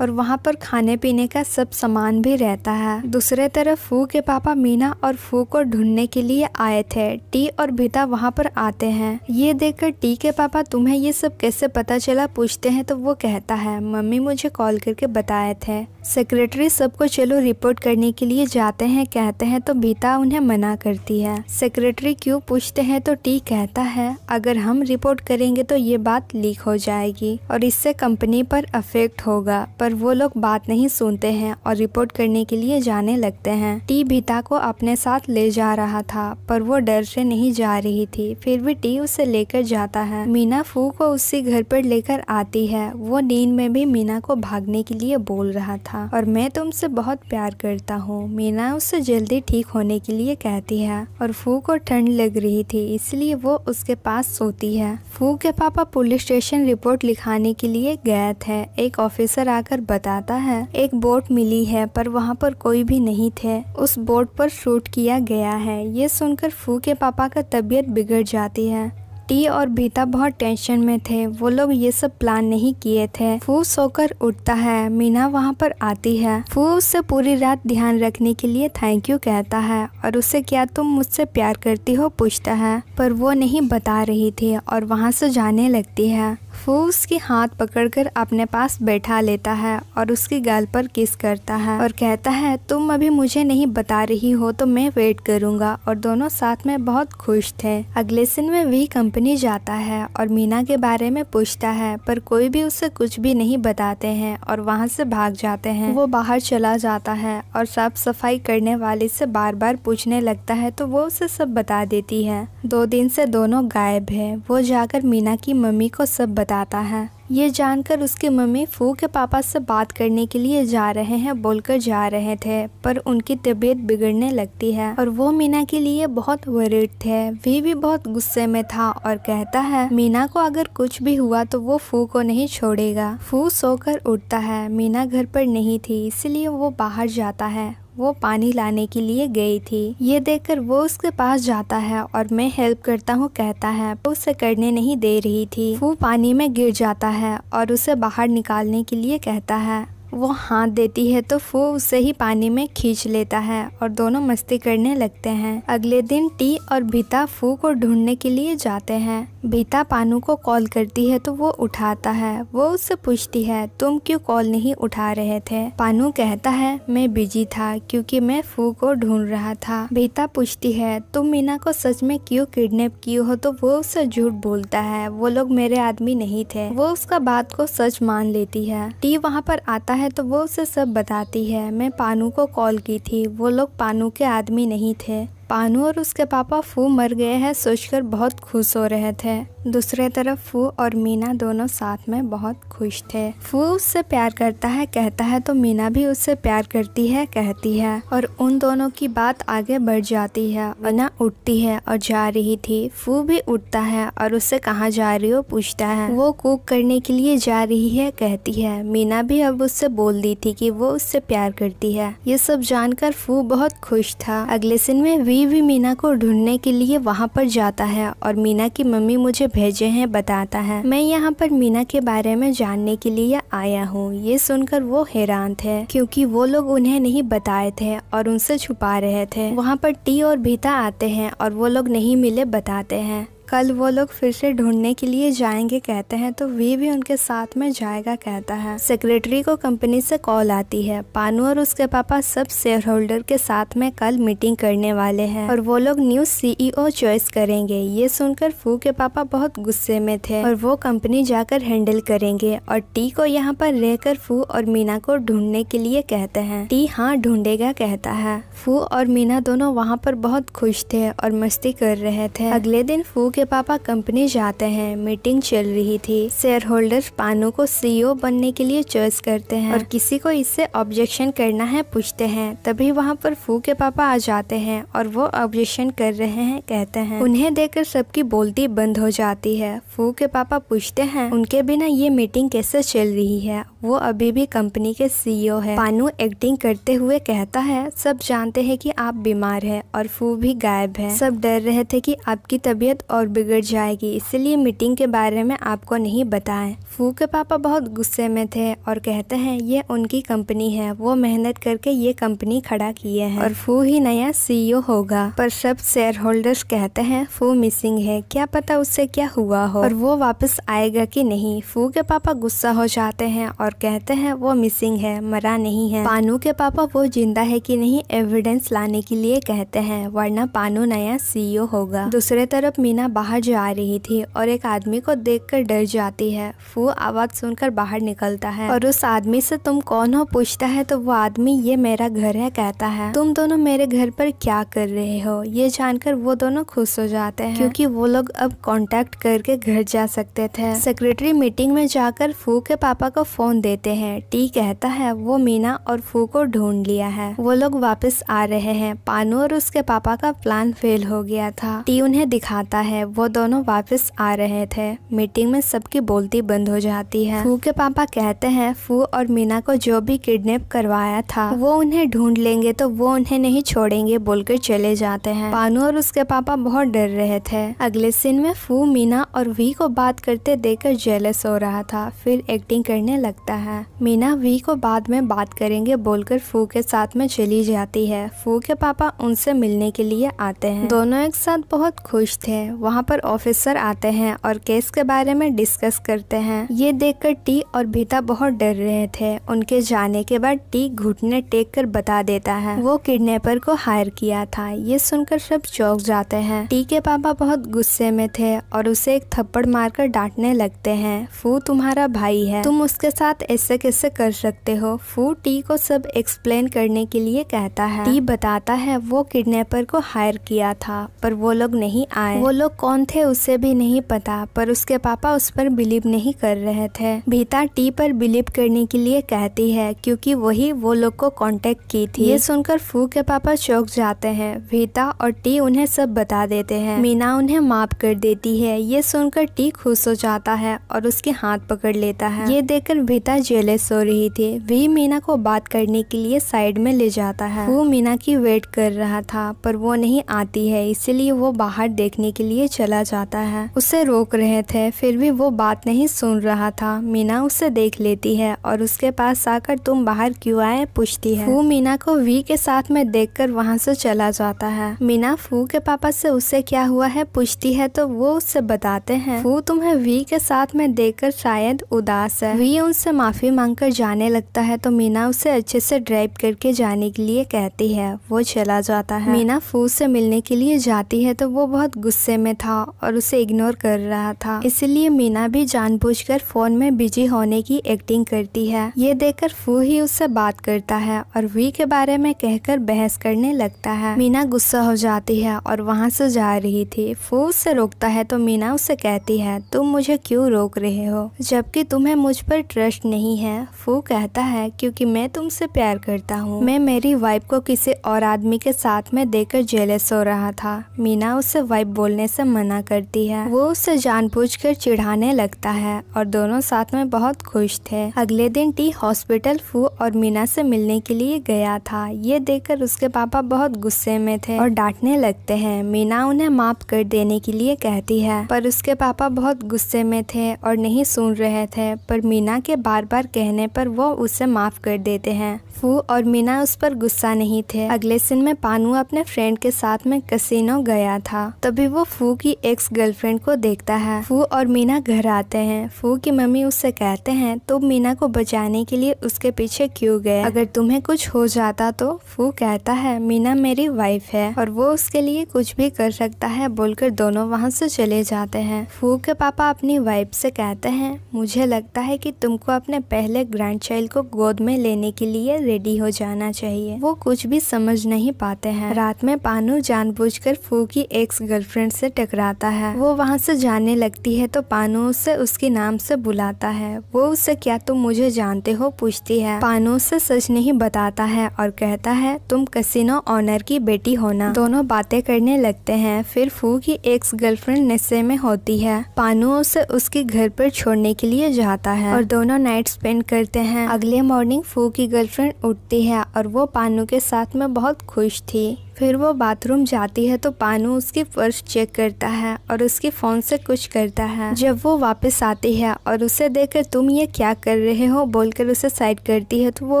और वहाँ पर खाने पीने का सब सामान भी रहता है दूसरे तरफ फू के पापा मीना और फू को ढूंढने के लिए आए थे टी और भिता वहाँ पर आते हैं ये देखकर टी के पापा तुम्हें ये सब कैसे पता चला पूछते हैं तो वो कहता है मम्मी मुझे कॉल करके बताए थे सेक्रेटरी सबको चलो रिपोर्ट करने के लिए जाते हैं कहते हैं तो बीता उन्हें मना करती है सेक्रेटरी क्यों पूछते हैं तो टी कहता है अगर हम रिपोर्ट करेंगे तो ये बात लीक हो जाएगी और इससे कंपनी पर अफेक्ट होगा पर वो लोग बात नहीं सुनते हैं और रिपोर्ट करने के लिए जाने लगते हैं टी भीता को अपने साथ ले जा रहा था पर वो डर से नहीं जा रही थी फिर भी टी उसे लेकर जाता है मीना फू को उसी घर पर लेकर आती है वो नींद में भी मीना को भागने के लिए बोल रहा था था और मैं तुमसे बहुत प्यार करता हूँ मीना उसे जल्दी ठीक होने के लिए कहती है और फू को ठंड लग रही थी इसलिए वो उसके पास सोती है फू के पापा पुलिस स्टेशन रिपोर्ट लिखाने के लिए गए थे एक ऑफिसर आकर बताता है एक बोट मिली है पर वहाँ पर कोई भी नहीं थे उस बोट पर शूट किया गया है ये सुनकर फू के पापा का तबीयत बिगड़ जाती है टी और बीता बहुत टेंशन में थे वो लोग ये सब प्लान नहीं किए थे फू सोकर उठता है मीना वहाँ पर आती है फू उससे पूरी रात ध्यान रखने के लिए थैंक यू कहता है और उसे क्या तुम मुझसे प्यार करती हो पूछता है पर वो नहीं बता रही थी और वहाँ से जाने लगती है वो उसके हाथ पकड़कर अपने पास बैठा लेता है और उसकी गाल पर किस करता है और कहता है तुम अभी मुझे नहीं बता रही हो तो मैं वेट करूंगा और दोनों साथ में बहुत खुश थे अगले दिन में वी कंपनी जाता है और मीना के बारे में पूछता है पर कोई भी उसे कुछ भी नहीं बताते हैं और वहाँ से भाग जाते हैं वो बाहर चला जाता है और साफ सफाई करने वाले से बार बार पूछने लगता है तो वो उसे सब बता देती है दो दिन से दोनों गायब है वो जाकर मीना की मम्मी को सब बताता है ये जानकर उसके मम्मी फू के पापा से बात करने के लिए जा रहे हैं बोलकर जा रहे थे पर उनकी तबीयत बिगड़ने लगती है और वो मीना के लिए बहुत वरिड थे वे भी बहुत गुस्से में था और कहता है मीना को अगर कुछ भी हुआ तो वो फू को नहीं छोड़ेगा फू सोकर उठता है मीना घर पर नहीं थी इसलिए वो बाहर जाता है वो पानी लाने के लिए गई थी ये देखकर वो उसके पास जाता है और मैं हेल्प करता हूँ कहता है वो उसे करने नहीं दे रही थी वो पानी में गिर जाता है और उसे बाहर निकालने के लिए कहता है वो हाथ देती है तो फू उसे ही पानी में खींच लेता है और दोनों मस्ती करने लगते हैं अगले दिन टी और भीता फू को ढूंढने के लिए जाते हैं भीता पानू को कॉल करती है तो वो उठाता है वो उससे पूछती है तुम क्यों कॉल नहीं उठा रहे थे पानू कहता है मैं बिजी था क्योंकि मैं फू को ढूंढ रहा था भीता पूछती है तुम मीना को सच में क्यों किडनैप किए हो तो वो उससे झूठ बोलता है वो लोग मेरे आदमी नहीं थे वो उसका बात को सच मान लेती है टी वहाँ पर आता है है तो वो उसे सब बताती है मैं पानू को कॉल की थी वो लोग पानू के आदमी नहीं थे पानू और उसके पापा फू मर गए हैं सोचकर बहुत खुश हो रहे थे दूसरे तरफ फू और मीना दोनों साथ में बहुत खुश थे फू उससे प्यार करता है कहता है तो मीना भी उससे प्यार करती है कहती है और उन दोनों की बात आगे बढ़ जाती है वना उठती है और जा रही थी फू भी उठता है और उससे कहाँ जा रही हो पूछता है वो कुक करने के लिए जा रही है कहती है मीना भी अब उससे बोल दी थी की वो उससे प्यार करती है ये सब जानकर फू बहुत खुश था अगले सिन में कबीर भी मीना को ढूंढने के लिए वहाँ पर जाता है और मीना की मम्मी मुझे भेजे हैं बताता है मैं यहाँ पर मीना के बारे में जानने के लिए आया हूँ ये सुनकर वो हैरान थे क्योंकि वो लोग उन्हें नहीं बताए थे और उनसे छुपा रहे थे वहाँ पर टी और भीता आते हैं और वो लोग नहीं मिले बताते हैं कल वो लोग फिर से ढूंढने के लिए जाएंगे कहते हैं तो वी भी उनके साथ में जाएगा कहता है सेक्रेटरी को कंपनी से कॉल आती है पानू और उसके पापा सब शेयर होल्डर के साथ में कल मीटिंग करने वाले हैं और वो लोग न्यू सीईओ चॉइस करेंगे ये सुनकर फू के पापा बहुत गुस्से में थे और वो कंपनी जाकर हैंडल करेंगे और टी को यहाँ पर रहकर फू और मीना को ढूंढने के लिए कहते हैं टी हाँ ढूंढेगा कहता है फू और मीना दोनों वहाँ पर बहुत खुश थे और मस्ती कर रहे थे अगले दिन फू के पापा कंपनी जाते हैं मीटिंग चल रही थी शेयर होल्डर पानू को सीईओ e बनने के लिए चॉइस करते हैं और किसी को इससे ऑब्जेक्शन करना है पूछते हैं तभी वहाँ पर फू के पापा आ जाते हैं और वो ऑब्जेक्शन कर रहे हैं कहते हैं उन्हें देखकर सबकी बोलती बंद हो जाती है फू के पापा पूछते हैं उनके बिना ये मीटिंग कैसे चल रही है वो अभी भी कंपनी के सीईओ e है पानू एक्टिंग करते हुए कहता है सब जानते हैं कि आप बीमार है और फू भी गायब है सब डर रहे थे कि आपकी तबीयत और बिगड़ जाएगी इसलिए मीटिंग के बारे में आपको नहीं बताए फू के पापा बहुत गुस्से में थे और कहते हैं ये उनकी कंपनी है वो मेहनत करके ये कंपनी खड़ा किए है और फू ही नया सीईओ e होगा पर सब शेयर होल्डर्स कहते हैं फू मिसिंग है क्या पता उससे क्या हुआ हो और वो वापस आएगा कि नहीं फू के पापा गुस्सा हो जाते हैं और कहते हैं वो मिसिंग है मरा नहीं है पानू के पापा वो जिंदा है कि नहीं एविडेंस लाने के लिए कहते हैं वरना पानू नया सीईओ e होगा दूसरे तरफ मीना बाहर जा रही थी और एक आदमी को देख डर जाती है फू आवाज सुनकर बाहर निकलता है और उस आदमी से तुम कौन हो पूछता है तो वो आदमी ये मेरा घर है कहता है तुम दोनों मेरे घर पर क्या कर रहे हो ये जानकर वो दोनों खुश हो जाते हैं क्योंकि वो लोग अब कांटेक्ट करके घर जा सकते थे सेक्रेटरी मीटिंग में जाकर फू के पापा को फोन देते हैं टी कहता है वो मीना और फू को ढूंढ लिया है वो लोग वापस आ रहे हैं पानू और उसके पापा का प्लान फेल हो गया था टी उन्हें दिखाता है वो दोनों वापस आ रहे थे मीटिंग में सबकी बोलती बंद हो जाती है फू के पापा कहते हैं फू और मीना को जो भी किडनेप करवाया था वो उन्हें ढूंढ लेंगे तो वो उन्हें नहीं छोड़ेंगे बोलकर चले जाते हैं पानू और उसके पापा बहुत डर रहे थे अगले सीन में फू मीना और वी को बात करते देखकर जेलस हो रहा था फिर एक्टिंग करने लगता जाता है मीना वी को बाद में बात करेंगे बोलकर फू के साथ में चली जाती है फू के पापा उनसे मिलने के लिए आते हैं दोनों एक साथ बहुत खुश थे वहाँ पर ऑफिसर आते हैं और केस के बारे में डिस्कस करते हैं ये देखकर टी और भीता बहुत डर रहे थे उनके जाने के बाद टी घुटने टेक कर बता देता है वो किडनेपर को हायर किया था ये सुनकर सब चौक जाते हैं टी के पापा बहुत गुस्से में थे और उसे एक थप्पड़ मारकर डांटने लगते हैं फू तुम्हारा भाई है तुम उसके साथ साथ ऐसे कैसे कर सकते हो फू टी को सब एक्सप्लेन करने के लिए कहता है टी बताता है वो किडनैपर को हायर किया था पर वो लोग नहीं आए वो लोग कौन थे उसे भी नहीं पता पर उसके पापा उस पर बिलीव नहीं कर रहे थे भीता टी पर बिलीव करने के लिए कहती है क्योंकि वही वो लोग को कांटेक्ट की थी ये सुनकर फू के पापा चौक जाते हैं भीता और टी उन्हें सब बता देते हैं मीना उन्हें माफ कर देती है ये सुनकर टी खुश हो जाता है और उसके हाथ पकड़ लेता है ये देखकर भीता गीता जेलेस हो रही थी वही मीना को बात करने के लिए साइड में ले जाता है वो मीना की वेट कर रहा था पर वो नहीं आती है इसीलिए वो बाहर देखने के लिए चला जाता है उसे रोक रहे थे फिर भी वो बात नहीं सुन रहा था मीना उसे देख लेती है और उसके पास आकर तुम बाहर क्यों आए पूछती है वो मीना को वी के साथ में देख कर वहां से चला जाता है मीना फू के पापा से उसे क्या हुआ है पूछती है तो वो उससे बताते हैं फू तुम्हें वी के साथ में कर शायद उदास है वी उनसे माफ़ी मांगकर जाने लगता है तो मीना उसे अच्छे से ड्राइव करके जाने के लिए कहती है वो चला जाता है मीना फूज से मिलने के लिए जाती है तो वो बहुत गुस्से में था और उसे इग्नोर कर रहा था इसलिए मीना भी जानबूझकर फोन में बिजी होने की एक्टिंग करती है ये देखकर फू ही उससे बात करता है और वी के बारे में कहकर बहस करने लगता है मीना गुस्सा हो जाती है और वहाँ से जा रही थी फू उससे रोकता है तो मीना उसे कहती है तुम मुझे क्यों रोक रहे हो जबकि तुम्हें मुझ पर ट्रस्ट नहीं है फू कहता है क्योंकि मैं तुमसे प्यार करता हूँ मैं मेरी वाइफ को किसी और आदमी के साथ में देकर जेलस हो रहा था मीना उसे वाइफ बोलने से मना करती है वो बुझ जानबूझकर चिढ़ाने लगता है और दोनों साथ में बहुत खुश थे अगले दिन टी हॉस्पिटल फू और मीना से मिलने के लिए गया था ये देखकर उसके पापा बहुत गुस्से में थे और डांटने लगते है मीना उन्हें माफ कर देने के लिए कहती है पर उसके पापा बहुत गुस्से में थे और नहीं सुन रहे थे पर मीना के बाद बार बार कहने पर वो उसे माफ़ कर देते हैं फू और मीना उस पर गुस्सा नहीं थे अगले दिन में पानू अपने फ्रेंड के साथ में कसिनो गया था तभी वो फू की एक्स गर्लफ्रेंड को देखता है फू और मीना घर आते हैं फू की मम्मी उससे कहते हैं तुम तो मीना को बचाने के लिए उसके पीछे क्यों गए अगर तुम्हें कुछ हो जाता तो फू कहता है मीना मेरी वाइफ है और वो उसके लिए कुछ भी कर सकता है बोलकर दोनों वहाँ से चले जाते हैं फू के पापा अपनी वाइफ से कहते हैं मुझे लगता है कि तुमको अपने पहले चाइल्ड को गोद में लेने के लिए रेडी हो जाना चाहिए वो कुछ भी समझ नहीं पाते हैं रात में पानू जानबूझकर फू की एक्स गर्लफ्रेंड से टकराता है वो वहाँ से जाने लगती है तो पानू उसे उसके नाम से बुलाता है वो उसे क्या तुम मुझे जानते हो पूछती है पानू से सच नहीं बताता है और कहता है तुम कसिनो ऑनर की बेटी होना दोनों बातें करने लगते है फिर फू की एक्स गर्लफ्रेंड नशे में होती है पानू उसे उसके घर पर छोड़ने के लिए जाता है और दोनों नाइट स्पेंड करते हैं अगले मॉर्निंग फू की गर्लफ्रेंड उठती है और वो पानू के साथ में बहुत खुश थी फिर वो बाथरूम जाती है तो पानू उसकी पर्स चेक करता है और उसके फ़ोन से कुछ करता है जब वो वापस आती है और उसे देखकर तुम ये क्या कर रहे हो बोलकर उसे साइड करती है तो वो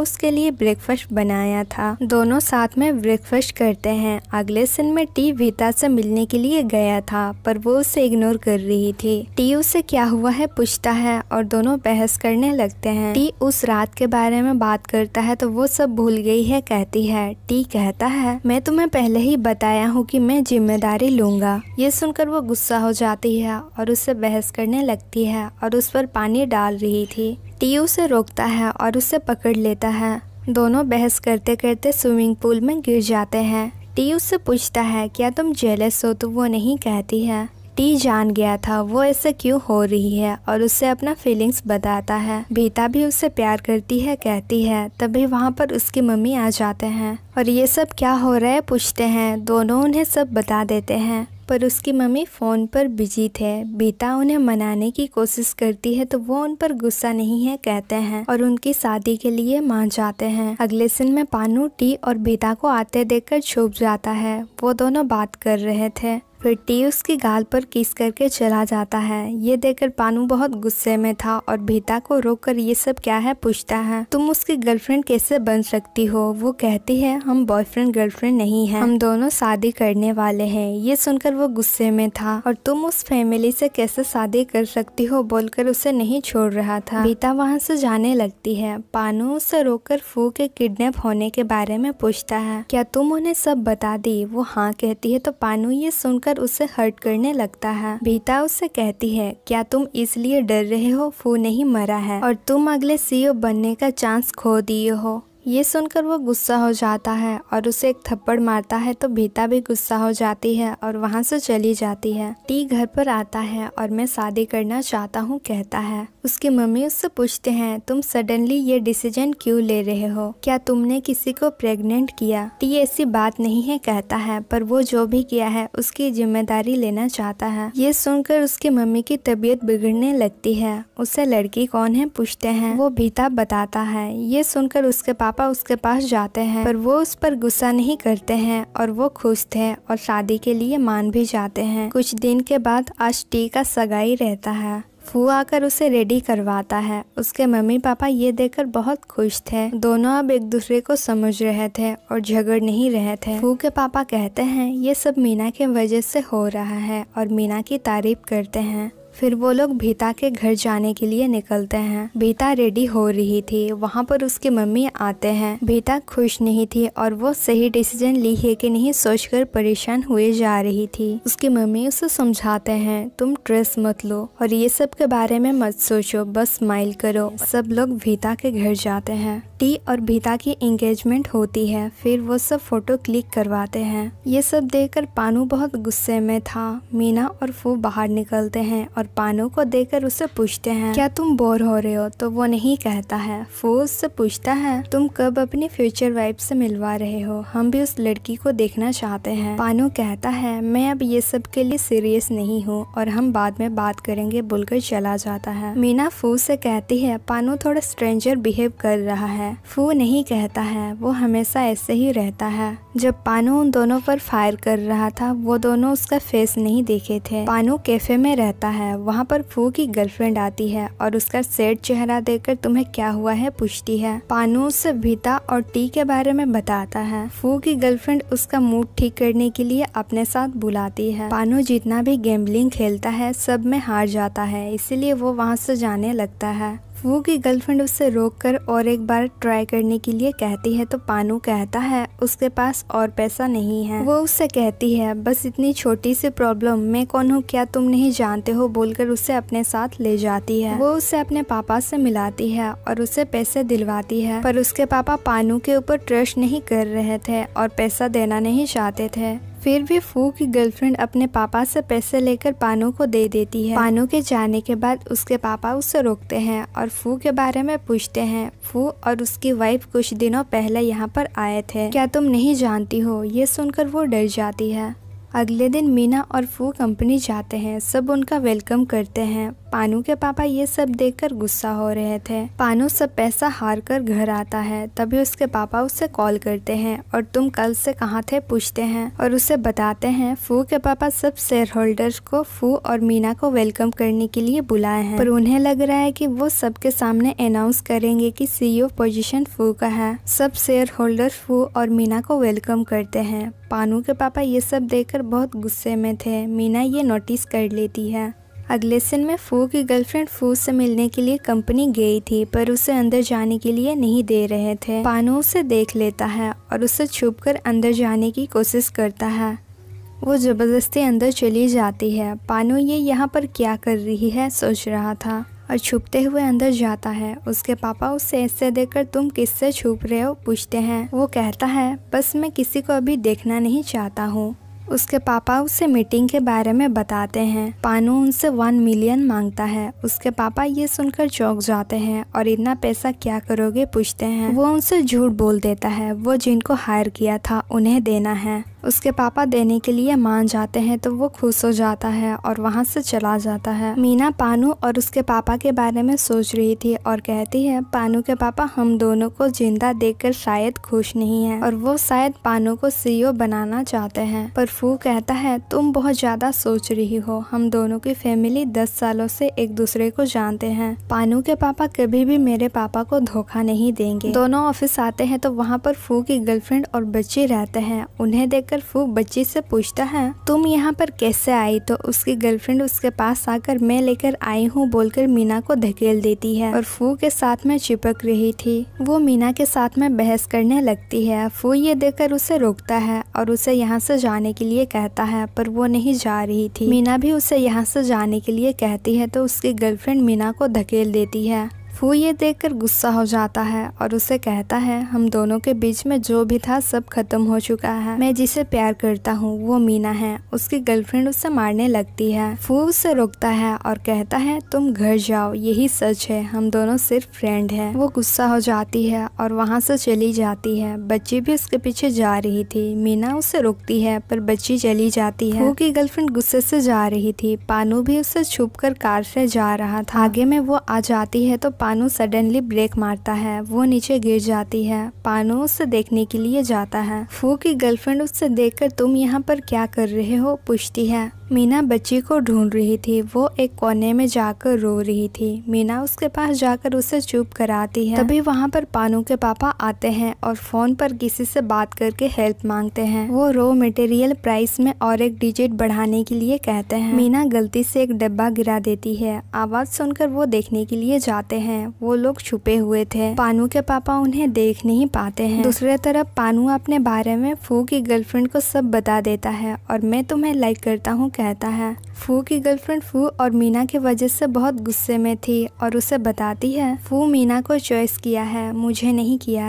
उसके लिए ब्रेकफास्ट बनाया था दोनों साथ में ब्रेकफास्ट करते हैं अगले सिन में टी वीता से मिलने के लिए गया था पर वो उसे इग्नोर कर रही थी टी उसे क्या हुआ है पूछता है और दोनों बहस करने लगते है टी उस रात के बारे में बात करता है तो वो सब भूल गई है कहती है टी कहता है मैं तुम्हें मैं पहले ही बताया हूँ कि मैं जिम्मेदारी लूँगा ये सुनकर वो गुस्सा हो जाती है और उससे बहस करने लगती है और उस पर पानी डाल रही थी टी उसे रोकता है और उसे पकड़ लेता है दोनों बहस करते करते स्विमिंग पूल में गिर जाते हैं टी उससे पूछता है क्या तुम जेलस हो तो वो नहीं कहती है टी जान गया था वो ऐसे क्यों हो रही है और उससे अपना फीलिंग्स बताता है बीता भी उससे प्यार करती है कहती है तभी वहाँ पर उसकी मम्मी आ जाते हैं और ये सब क्या हो रहा है पूछते हैं दोनों उन्हें सब बता देते हैं पर उसकी मम्मी फ़ोन पर बिजी थे बीता उन्हें मनाने की कोशिश करती है तो वो उन पर गुस्सा नहीं है कहते हैं और उनकी शादी के लिए मान जाते हैं अगले सिन में पानू टी और बीता को आते देखकर छुप जाता है वो दोनों बात कर रहे थे फिर टी उसकी गाल पर किस करके चला जाता है ये देखकर पानू बहुत गुस्से में था और भीता को रोक कर ये सब क्या है पूछता है तुम उसकी गर्लफ्रेंड कैसे बन सकती हो वो कहती है हम बॉयफ्रेंड गर्लफ्रेंड नहीं है हम दोनों शादी करने वाले हैं ये सुनकर वो गुस्से में था और तुम उस फैमिली से कैसे शादी कर सकती हो बोलकर उसे नहीं छोड़ रहा था भीता वहाँ से जाने लगती है पानू उसे कर फू के किडनेप होने के बारे में पूछता है क्या तुम उन्हें सब बता दी वो हाँ कहती है तो पानू ये सुनकर आकर उसे हर्ट करने लगता है भीता उससे कहती है क्या तुम इसलिए डर रहे हो फू नहीं मरा है और तुम अगले सीईओ बनने का चांस खो दिए हो ये सुनकर वो गुस्सा हो जाता है और उसे एक थप्पड़ मारता है तो भीता भी गुस्सा हो जाती है और वहाँ से चली जाती है टी घर पर आता है और मैं शादी करना चाहता हूँ कहता है उसकी मम्मी उससे पूछते हैं तुम सडनली ये डिसीजन क्यों ले रहे हो क्या तुमने किसी को प्रेग्नेंट किया टी ऐसी बात नहीं है कहता है पर वो जो भी किया है उसकी जिम्मेदारी लेना चाहता है ये सुनकर उसकी मम्मी की तबीयत बिगड़ने लगती है उसे लड़की कौन है पूछते है वो भीता बताता है ये सुनकर उसके पास पापा उसके पास जाते हैं पर वो उस पर गुस्सा नहीं करते हैं और वो खुश थे और शादी के लिए मान भी जाते हैं कुछ दिन के बाद आज टी का सगाई रहता है फू आकर उसे रेडी करवाता है उसके मम्मी पापा ये देखकर बहुत खुश थे दोनों अब एक दूसरे को समझ रहे थे और झगड़ नहीं रहे थे फू के पापा कहते हैं ये सब मीना के वजह से हो रहा है और मीना की तारीफ करते हैं फिर वो लोग भीता के घर जाने के लिए निकलते हैं भीता रेडी हो रही थी वहाँ पर उसकी मम्मी आते हैं भीता खुश नहीं थी और वो सही डिसीजन ली है कि नहीं सोचकर परेशान हुए जा रही थी उसकी मम्मी उसे समझाते हैं तुम ड्रेस मत लो और ये सब के बारे में मत सोचो बस स्माइल करो सब लोग भीता के घर जाते हैं टी और भीता की एंगेजमेंट होती है फिर वो सब फोटो क्लिक करवाते हैं ये सब कर पानू बहुत गुस्से में था मीना और फू बाहर निकलते हैं और पानू को देकर उसे पूछते हैं क्या तुम बोर हो रहे हो तो वो नहीं कहता है वो उससे पूछता है तुम कब अपनी फ्यूचर वाइफ से मिलवा रहे हो हम भी उस लड़की को देखना चाहते हैं पानू कहता है मैं अब ये सब के लिए सीरियस नहीं हूँ और हम बाद में बात करेंगे बोलकर चला जाता है मीना फू से कहती है पानू थोड़ा स्ट्रेंजर बिहेव कर रहा है फू नहीं कहता है वो हमेशा ऐसे ही रहता है जब पानू उन दोनों पर फायर कर रहा था वो दोनों उसका फेस नहीं देखे थे पानू कैफे में रहता है वहाँ पर फू की गर्लफ्रेंड आती है और उसका सेट चेहरा देखकर तुम्हें क्या हुआ है पूछती है उसे भीता और टी के बारे में बताता है फू की गर्लफ्रेंड उसका मूड ठीक करने के लिए अपने साथ बुलाती है पानू जितना भी गेम्बलिंग खेलता है सब में हार जाता है इसीलिए वो वहाँ से जाने लगता है वो की गर्लफ्रेंड उससे रोककर और एक बार ट्राई करने के लिए कहती है तो पानू कहता है उसके पास और पैसा नहीं है वो उससे कहती है बस इतनी छोटी सी प्रॉब्लम मैं कौन हूँ क्या तुम नहीं जानते हो बोलकर उसे अपने साथ ले जाती है वो उसे अपने पापा से मिलाती है और उसे पैसे दिलवाती है पर उसके पापा पानू के ऊपर ट्रस्ट नहीं कर रहे थे और पैसा देना नहीं चाहते थे फिर भी फू की गर्लफ्रेंड अपने पापा से पैसे लेकर पानो को दे देती है पानो के जाने के बाद उसके पापा उसे रोकते हैं और फू के बारे में पूछते हैं फू और उसकी वाइफ कुछ दिनों पहले यहाँ पर आए थे क्या तुम नहीं जानती हो ये सुनकर वो डर जाती है अगले दिन मीना और फू कंपनी जाते हैं सब उनका वेलकम करते हैं पानू के पापा ये सब देखकर गुस्सा हो रहे थे पानू सब पैसा हार कर घर आता है तभी उसके पापा उससे कॉल करते हैं और तुम कल से कहाँ थे पूछते हैं और उसे बताते हैं फू के पापा सब शेयर होल्डर्स को फू और मीना को वेलकम करने के लिए बुलाए हैं पर उन्हें लग रहा है कि वो सबके सामने अनाउंस करेंगे कि सीईओ पोजीशन e फू का है सब शेयर होल्डर फू और मीना को वेलकम करते हैं पानू के पापा ये सब देखकर बहुत गुस्से में थे मीना ये नोटिस कर लेती है अगले सिन में फ़ू की गर्लफ्रेंड फ़ू से मिलने के लिए कंपनी गई थी पर उसे अंदर जाने के लिए नहीं दे रहे थे पानो उसे देख लेता है और उसे छुप कर अंदर जाने की कोशिश करता है वो ज़बरदस्ती अंदर चली जाती है पानो ये यहाँ पर क्या कर रही है सोच रहा था और छुपते हुए अंदर जाता है उसके पापा उसे ऐसे देखकर तुम किससे छुप रहे हो पूछते हैं वो कहता है बस मैं किसी को अभी देखना नहीं चाहता हूँ उसके पापा उसे मीटिंग के बारे में बताते हैं पानू उनसे वन मिलियन मांगता है उसके पापा ये सुनकर चौंक जाते हैं और इतना पैसा क्या करोगे पूछते हैं वो उनसे झूठ बोल देता है वो जिनको हायर किया था उन्हें देना है उसके पापा देने के लिए मान जाते हैं तो वो खुश हो जाता है और वहाँ से चला जाता है मीना पानू और उसके पापा के बारे में सोच रही थी और कहती है पानू के पापा हम दोनों को जिंदा देखकर शायद खुश नहीं है और वो शायद पानू को सीईओ e बनाना चाहते हैं पर फू कहता है तुम बहुत ज़्यादा सोच रही हो हम दोनों की फैमिली दस सालों से एक दूसरे को जानते हैं पानू के पापा कभी भी मेरे पापा को धोखा नहीं देंगे दोनों ऑफिस आते हैं तो वहाँ पर फू की गर्लफ्रेंड और बच्ची रहते हैं उन्हें देखकर फू बच्ची से पूछता है तुम यहाँ पर कैसे आई तो उसकी गर्लफ्रेंड उसके पास आकर मैं लेकर आई हूँ बोलकर मीना को धकेल देती है और फू के साथ में चिपक रही थी वो मीना के साथ में बहस करने लगती है फू ये देखकर उसे रोकता है और उसे यहाँ से जाने के लिए लिए कहता है पर वो नहीं जा रही थी मीना भी उसे यहाँ से जाने के लिए कहती है तो उसकी गर्लफ्रेंड मीना को धकेल देती है फू ये देखकर गुस्सा हो जाता है और उसे कहता है हम दोनों के बीच में जो भी था सब खत्म हो चुका है मैं जिसे प्यार करता हूँ वो मीना है उसकी गर्लफ्रेंड उसे मारने लगती है फू उसे रोकता है और कहता है तुम घर जाओ यही सच है हम दोनों सिर्फ फ्रेंड है वो गुस्सा हो जाती है और वहाँ से चली जाती है बच्ची भी उसके पीछे जा रही थी मीना उसे रोकती है पर बच्ची चली जाती है फू की गर्लफ्रेंड गुस्से से जा रही थी पानू भी उसे छुप कर कार से जा रहा था आगे में वो आ जाती है तो पानू सडनली ब्रेक मारता है वो नीचे गिर जाती है पानू उसे देखने के लिए जाता है फू की गर्लफ्रेंड उससे देखकर तुम यहाँ पर क्या कर रहे हो पूछती है मीना बच्ची को ढूंढ रही थी वो एक कोने में जाकर रो रही थी मीना उसके पास जाकर उसे चुप कराती है तभी वहाँ पर पानू के पापा आते हैं और फोन पर किसी से बात करके हेल्प मांगते हैं वो रो मटेरियल प्राइस में और एक डिजिट बढ़ाने के लिए कहते हैं मीना गलती से एक डब्बा गिरा देती है आवाज सुनकर वो देखने के लिए जाते हैं वो लोग छुपे हुए थे पानू के पापा उन्हें देख नहीं पाते हैं दूसरे तरफ पानू अपने बारे में फू की गर्लफ्रेंड को सब बता देता है और मैं तुम्हें लाइक करता हूँ कहता है फू की गर्लफ्रेंड फू और मीना की वजह से बहुत गुस्से में थी और उसे बताती है फू मीना को चॉइस किया है मुझे नहीं किया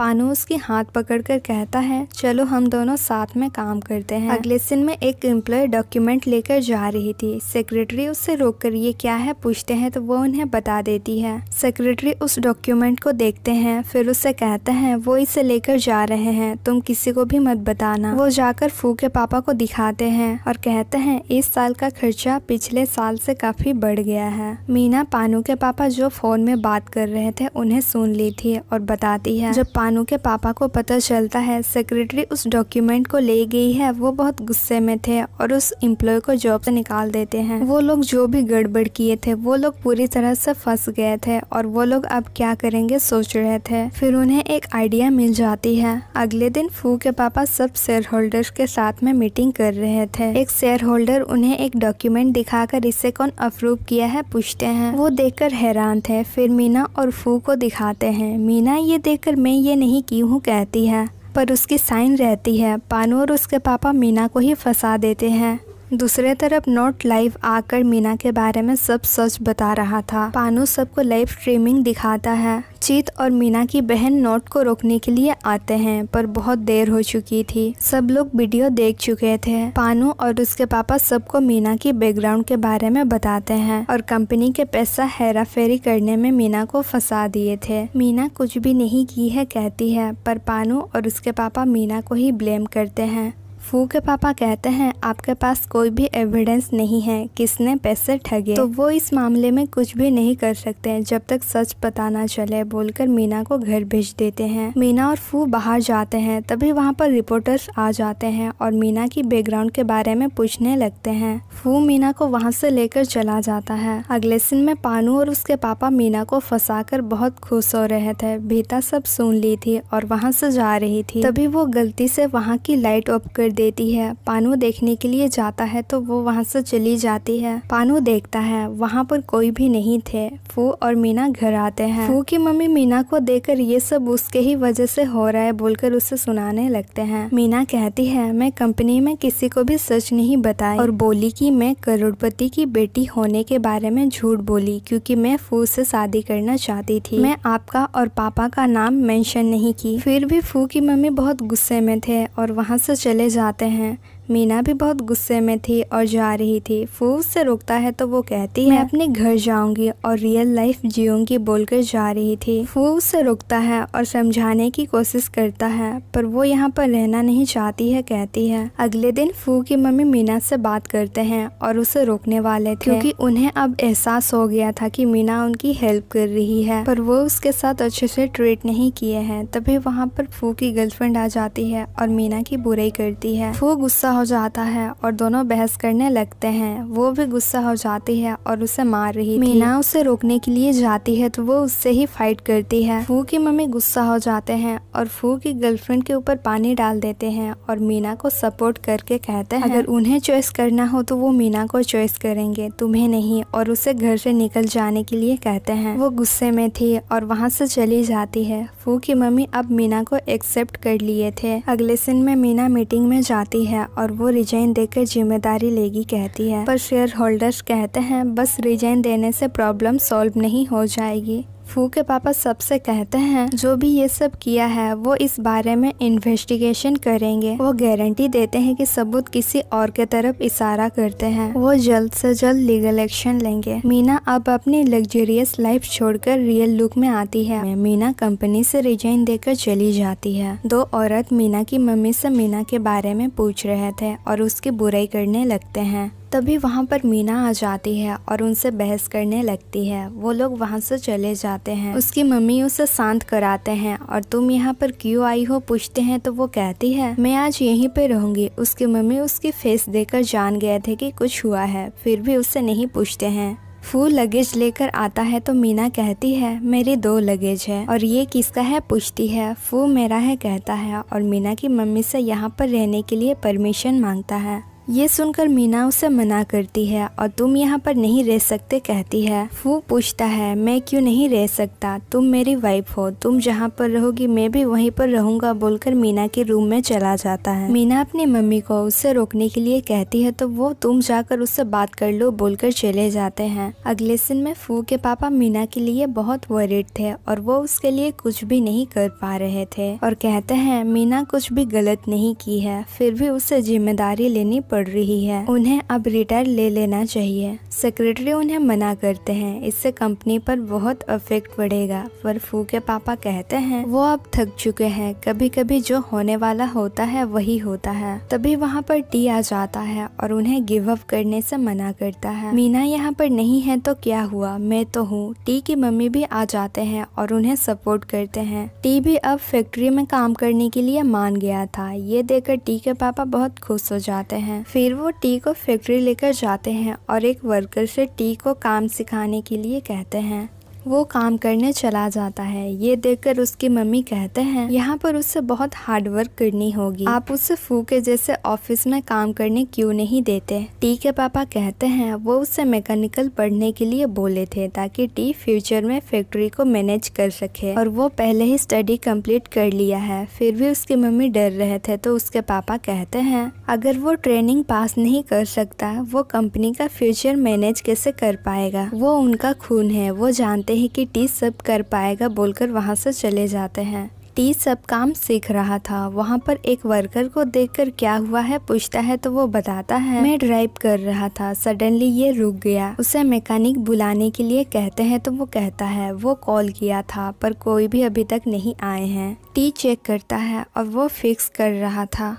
पानू उसके हाथ पकड़कर कहता है चलो हम दोनों साथ में काम करते हैं अगले दिन में एक एम्प्लॉय डॉक्यूमेंट लेकर जा रही थी सेक्रेटरी उससे रोक कर ये क्या है पूछते हैं तो वो उन्हें बता देती है सेक्रेटरी उस डॉक्यूमेंट को देखते हैं फिर उससे कहते हैं वो इसे लेकर जा रहे हैं तुम किसी को भी मत बताना वो जाकर फू के पापा को दिखाते हैं और कहते हैं इस साल का खर्चा पिछले साल से काफी बढ़ गया है मीना पानू के पापा जो फोन में बात कर रहे थे उन्हें सुन ली थी और बताती है जब भानु के पापा को पता चलता है सेक्रेटरी उस डॉक्यूमेंट को ले गई है वो बहुत गुस्से में थे और उस एम्प्लॉय को जॉब से निकाल देते हैं वो लोग जो भी गड़बड़ किए थे वो लोग पूरी तरह से फंस गए थे और वो लोग अब क्या करेंगे सोच रहे थे फिर उन्हें एक आइडिया मिल जाती है अगले दिन फू के पापा सब शेयर होल्डर के साथ में मीटिंग कर रहे थे एक शेयर होल्डर उन्हें एक डॉक्यूमेंट दिखाकर इसे कौन अप्रूव किया है पूछते हैं वो देखकर हैरान थे फिर मीना और फू को दिखाते हैं मीना ये देखकर मैं ये नहीं की हूँ कहती है पर उसकी साइन रहती है पानू और उसके पापा मीना को ही फंसा देते हैं दूसरे तरफ नॉट लाइव आकर मीना के बारे में सब सच बता रहा था पानू सबको लाइव स्ट्रीमिंग दिखाता है चीत और मीना की बहन नोट को रोकने के लिए आते हैं पर बहुत देर हो चुकी थी सब लोग वीडियो देख चुके थे पानू और उसके पापा सबको मीना की बैकग्राउंड के बारे में बताते हैं और कंपनी के पैसा हेरा फेरी करने में मीना को फंसा दिए थे मीना कुछ भी नहीं की है कहती है पर पानू और उसके पापा मीना को ही ब्लेम करते हैं फू के पापा कहते हैं आपके पास कोई भी एविडेंस नहीं है किसने पैसे ठगे तो वो इस मामले में कुछ भी नहीं कर सकते हैं जब तक सच पता ना चले बोलकर मीना को घर भेज देते हैं मीना और फू बाहर जाते हैं तभी वहाँ पर रिपोर्टर्स आ जाते हैं और मीना की बैकग्राउंड के बारे में पूछने लगते है फू मीना को वहाँ से लेकर चला जाता है अगले सीन में पानू और उसके पापा मीना को फंसा बहुत खुश हो रहे थे भीता सब सुन ली थी और वहाँ से जा रही थी तभी वो गलती से वहाँ की लाइट ऑफ कर देती है पानू देखने के लिए जाता है तो वो वहाँ से चली जाती है पानू देखता है वहाँ पर कोई भी नहीं थे फू और मीना घर आते हैं फू की मम्मी मीना को देखकर ये सब उसके ही वजह से हो रहा है बोलकर उसे सुनाने लगते हैं मीना कहती है मैं कंपनी में किसी को भी सच नहीं बताई और बोली कि मैं करोड़पति की बेटी होने के बारे में झूठ बोली क्योंकि मैं फू से शादी करना चाहती थी मैं आपका और पापा का नाम मेंशन नहीं की फिर भी फू की मम्मी बहुत गुस्से में थे और वहाँ से चले जा आते हैं मीना भी बहुत गुस्से में थी और जा रही थी फूफ से रुकता है तो वो कहती है अपने घर जाऊंगी और रियल लाइफ जीऊंगी बोलकर जा रही थी फूफ से रोकता है और समझाने की कोशिश करता है पर वो यहाँ पर रहना नहीं चाहती है कहती है अगले दिन फू की मम्मी मीना से बात करते हैं और उसे रोकने वाले थे क्योंकि उन्हें अब एहसास हो गया था कि मीना उनकी हेल्प कर रही है पर वो उसके साथ अच्छे से ट्रीट नहीं किए हैं तभी वहाँ पर फू की गर्लफ्रेंड आ जाती है और मीना की बुराई करती है फू गुस्सा हो जाता है और दोनों बहस करने लगते हैं वो भी गुस्सा हो जाती है और उसे मार रही मीना उसे रोकने के लिए जाती है तो वो उससे ही फाइट करती है फू की मम्मी गुस्सा हो जाते हैं और फू की गर्लफ्रेंड के ऊपर पानी डाल देते हैं और मीना को सपोर्ट करके कहते हैं अगर उन्हें चॉइस करना हो तो वो मीना को चॉइस करेंगे तुम्हें नहीं और उसे घर से निकल जाने के लिए कहते हैं वो गुस्से में थी और वहाँ से चली जाती है फू की मम्मी अब मीना को एक्सेप्ट कर लिए थे अगले सिन में मीना मीटिंग में जाती है और और वो रिजाइन देकर जिम्मेदारी लेगी कहती है पर शेयर होल्डर्स कहते हैं बस रिजाइन देने से प्रॉब्लम सॉल्व नहीं हो जाएगी फू के पापा सबसे कहते हैं जो भी ये सब किया है वो इस बारे में इन्वेस्टिगेशन करेंगे वो गारंटी देते हैं कि सबूत किसी और के तरफ इशारा करते हैं वो जल्द से जल्द लीगल एक्शन लेंगे मीना अब अपनी लग्जरियस लाइफ छोड़कर रियल लुक में आती है मीना कंपनी से रिजाइन देकर चली जाती है दो औरत मीना की मम्मी से मीना के बारे में पूछ रहे थे और उसकी बुराई करने लगते हैं तभी वहाँ पर मीना आ जाती है और उनसे बहस करने लगती है वो लोग वहाँ से चले जाते हैं उसकी मम्मी उसे शांत कराते हैं और तुम यहाँ पर क्यों आई हो पूछते हैं तो वो कहती है मैं आज यहीं पे रहूंगी उसकी मम्मी उसकी फेस देकर जान गए थे कि कुछ हुआ है फिर भी उससे नहीं पूछते हैं फूल लगेज लेकर आता है तो मीना कहती है मेरी दो लगेज है और ये किसका है पूछती है फू मेरा है कहता है और मीना की मम्मी से यहाँ पर रहने के लिए परमिशन मांगता है ये सुनकर मीना उसे मना करती है और तुम यहाँ पर नहीं रह सकते कहती है फू पूछता है मैं क्यों नहीं रह सकता तुम मेरी वाइफ हो तुम जहाँ पर रहोगी मैं भी वहीं पर रहूंगा बोलकर मीना के रूम में चला जाता है मीना अपनी मम्मी को उसे रोकने के लिए कहती है तो वो तुम जाकर उससे बात कर लो बोलकर चले जाते हैं अगले दिन में फू के पापा मीना के लिए बहुत वरिड थे और वो उसके लिए कुछ भी नहीं कर पा रहे थे और कहते हैं मीना कुछ भी गलत नहीं की है फिर भी उससे जिम्मेदारी लेनी पड़ पड़ रही है उन्हें अब रिटायर ले लेना चाहिए सेक्रेटरी उन्हें मना करते हैं इससे कंपनी पर बहुत अफेक्ट पड़ेगा पर फू के पापा कहते हैं वो अब थक चुके हैं कभी कभी जो होने वाला होता है वही होता है तभी वहाँ पर टी आ जाता है और उन्हें गिव अप करने से मना करता है मीना यहाँ पर नहीं है तो क्या हुआ मैं तो हूँ टी की मम्मी भी आ जाते हैं और उन्हें सपोर्ट करते हैं टी भी अब फैक्ट्री में काम करने के लिए मान गया था ये देखकर टी के पापा बहुत खुश हो जाते हैं फिर वो टी को फैक्ट्री लेकर जाते हैं और एक वर्कर से टी को काम सिखाने के लिए कहते हैं वो काम करने चला जाता है ये देखकर उसकी मम्मी कहते हैं यहाँ पर उससे बहुत हार्ड वर्क करनी होगी आप उसे फूके जैसे ऑफिस में काम करने क्यों नहीं देते टी के पापा कहते हैं वो उसे मैकेनिकल पढ़ने के लिए बोले थे ताकि टी फ्यूचर में फैक्ट्री को मैनेज कर सके और वो पहले ही स्टडी कम्प्लीट कर लिया है फिर भी उसकी मम्मी डर रहे थे तो उसके पापा कहते हैं अगर वो ट्रेनिंग पास नहीं कर सकता वो कंपनी का फ्यूचर मैनेज कैसे कर पाएगा वो उनका खून है वो जानते कहते हैं कि टी सब कर पाएगा बोलकर वहाँ से चले जाते हैं टी सब काम सीख रहा था वहाँ पर एक वर्कर को देखकर क्या हुआ है पूछता है तो वो बताता है मैं ड्राइव कर रहा था सडनली ये रुक गया उसे मैकेनिक बुलाने के लिए कहते हैं तो वो कहता है वो कॉल किया था पर कोई भी अभी तक नहीं आए हैं टी चेक करता है और वो फिक्स कर रहा था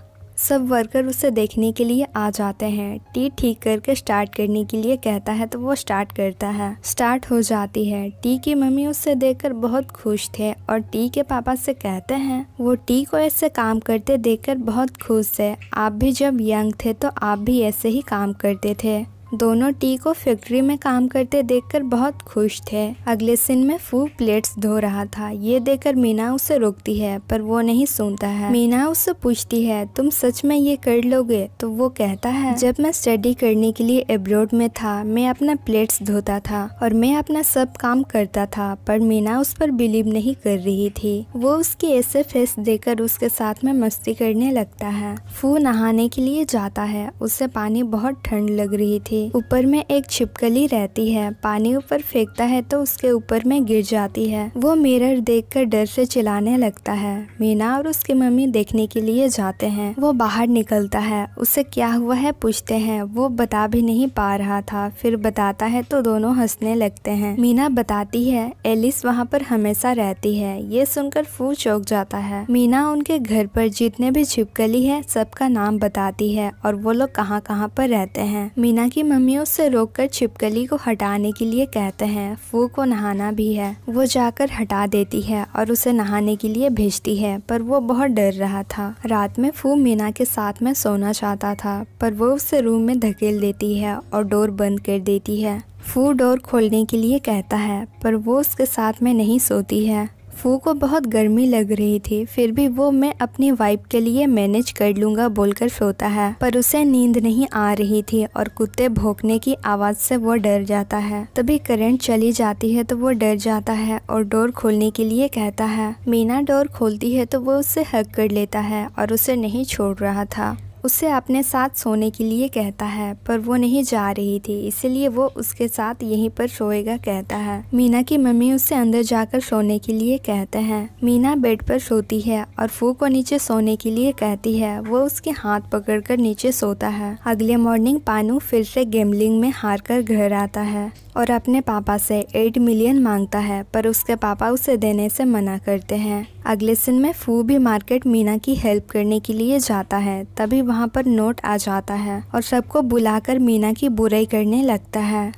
सब वर्कर उसे देखने के लिए आ जाते हैं टी ठीक करके स्टार्ट करने के लिए कहता है तो वो स्टार्ट करता है स्टार्ट हो जाती है टी की मम्मी उसे देखकर बहुत खुश थे और टी के पापा से कहते हैं वो टी को ऐसे काम करते देखकर बहुत खुश है आप भी जब यंग थे तो आप भी ऐसे ही काम करते थे दोनों टी को फैक्ट्री में काम करते देखकर बहुत खुश थे अगले सीन में फू प्लेट्स धो रहा था ये देखकर मीना उसे रोकती है पर वो नहीं सुनता है मीना उसे पूछती है तुम सच में ये कर लोगे तो वो कहता है जब मैं स्टडी करने के लिए एब्रोड में था मैं अपना प्लेट्स धोता था और मैं अपना सब काम करता था पर मीना उस पर बिलीव नहीं कर रही थी वो उसके ऐसे फेस देकर उसके साथ में मस्ती करने लगता है फू नहाने के लिए जाता है उसे पानी बहुत ठंड लग रही थी थी ऊपर में एक छिपकली रहती है पानी ऊपर फेंकता है तो उसके ऊपर में गिर जाती है वो मिरर देखकर डर से चिल्लाने लगता है मीना और उसकी मम्मी देखने के लिए जाते हैं वो बाहर निकलता है उसे क्या हुआ है पूछते हैं वो बता भी नहीं पा रहा था फिर बताता है तो दोनों हंसने लगते हैं मीना बताती है एलिस वहाँ पर हमेशा रहती है ये सुनकर फू चौक जाता है मीना उनके घर पर जितने भी छिपकली है सबका नाम बताती है और वो लोग कहाँ कहाँ पर रहते हैं मीना की मम्मी उसे रोककर छिपकली को हटाने के लिए कहते हैं फू को नहाना भी है वो जाकर हटा देती है और उसे नहाने के लिए भेजती है पर वो बहुत डर रहा था रात में फू मीना के साथ में सोना चाहता था पर वो उसे रूम में धकेल देती है और डोर बंद कर देती है फू डोर खोलने के लिए कहता है पर वो उसके साथ में नहीं सोती है फू को बहुत गर्मी लग रही थी फिर भी वो मैं अपनी वाइफ के लिए मैनेज कर लूंगा बोलकर सोता है पर उसे नींद नहीं आ रही थी और कुत्ते भोंकने की आवाज़ से वो डर जाता है तभी करंट चली जाती है तो वो डर जाता है और डोर खोलने के लिए कहता है मीना डोर खोलती है तो वो उसे हक कर लेता है और उसे नहीं छोड़ रहा था उसे अपने साथ सोने के लिए कहता है पर वो नहीं जा रही थी इसलिए वो उसके साथ यहीं पर सोएगा कहता है मीना की मम्मी उससे अंदर जाकर सोने के लिए कहते हैं मीना बेड पर सोती है और फू को नीचे सोने के लिए कहती है वो उसके हाथ पकड़कर नीचे सोता है अगले मॉर्निंग पानू फिर से गेमलिंग में हार कर घर आता है और अपने पापा से एट मिलियन मांगता है पर उसके पापा उसे देने से मना करते हैं अगले सिन में फू भी मार्केट मीना की हेल्प करने के लिए जाता है तभी वहाँ पर नोट आ जाता है और सबको बुलाकर मीना की बुराई करने लगता है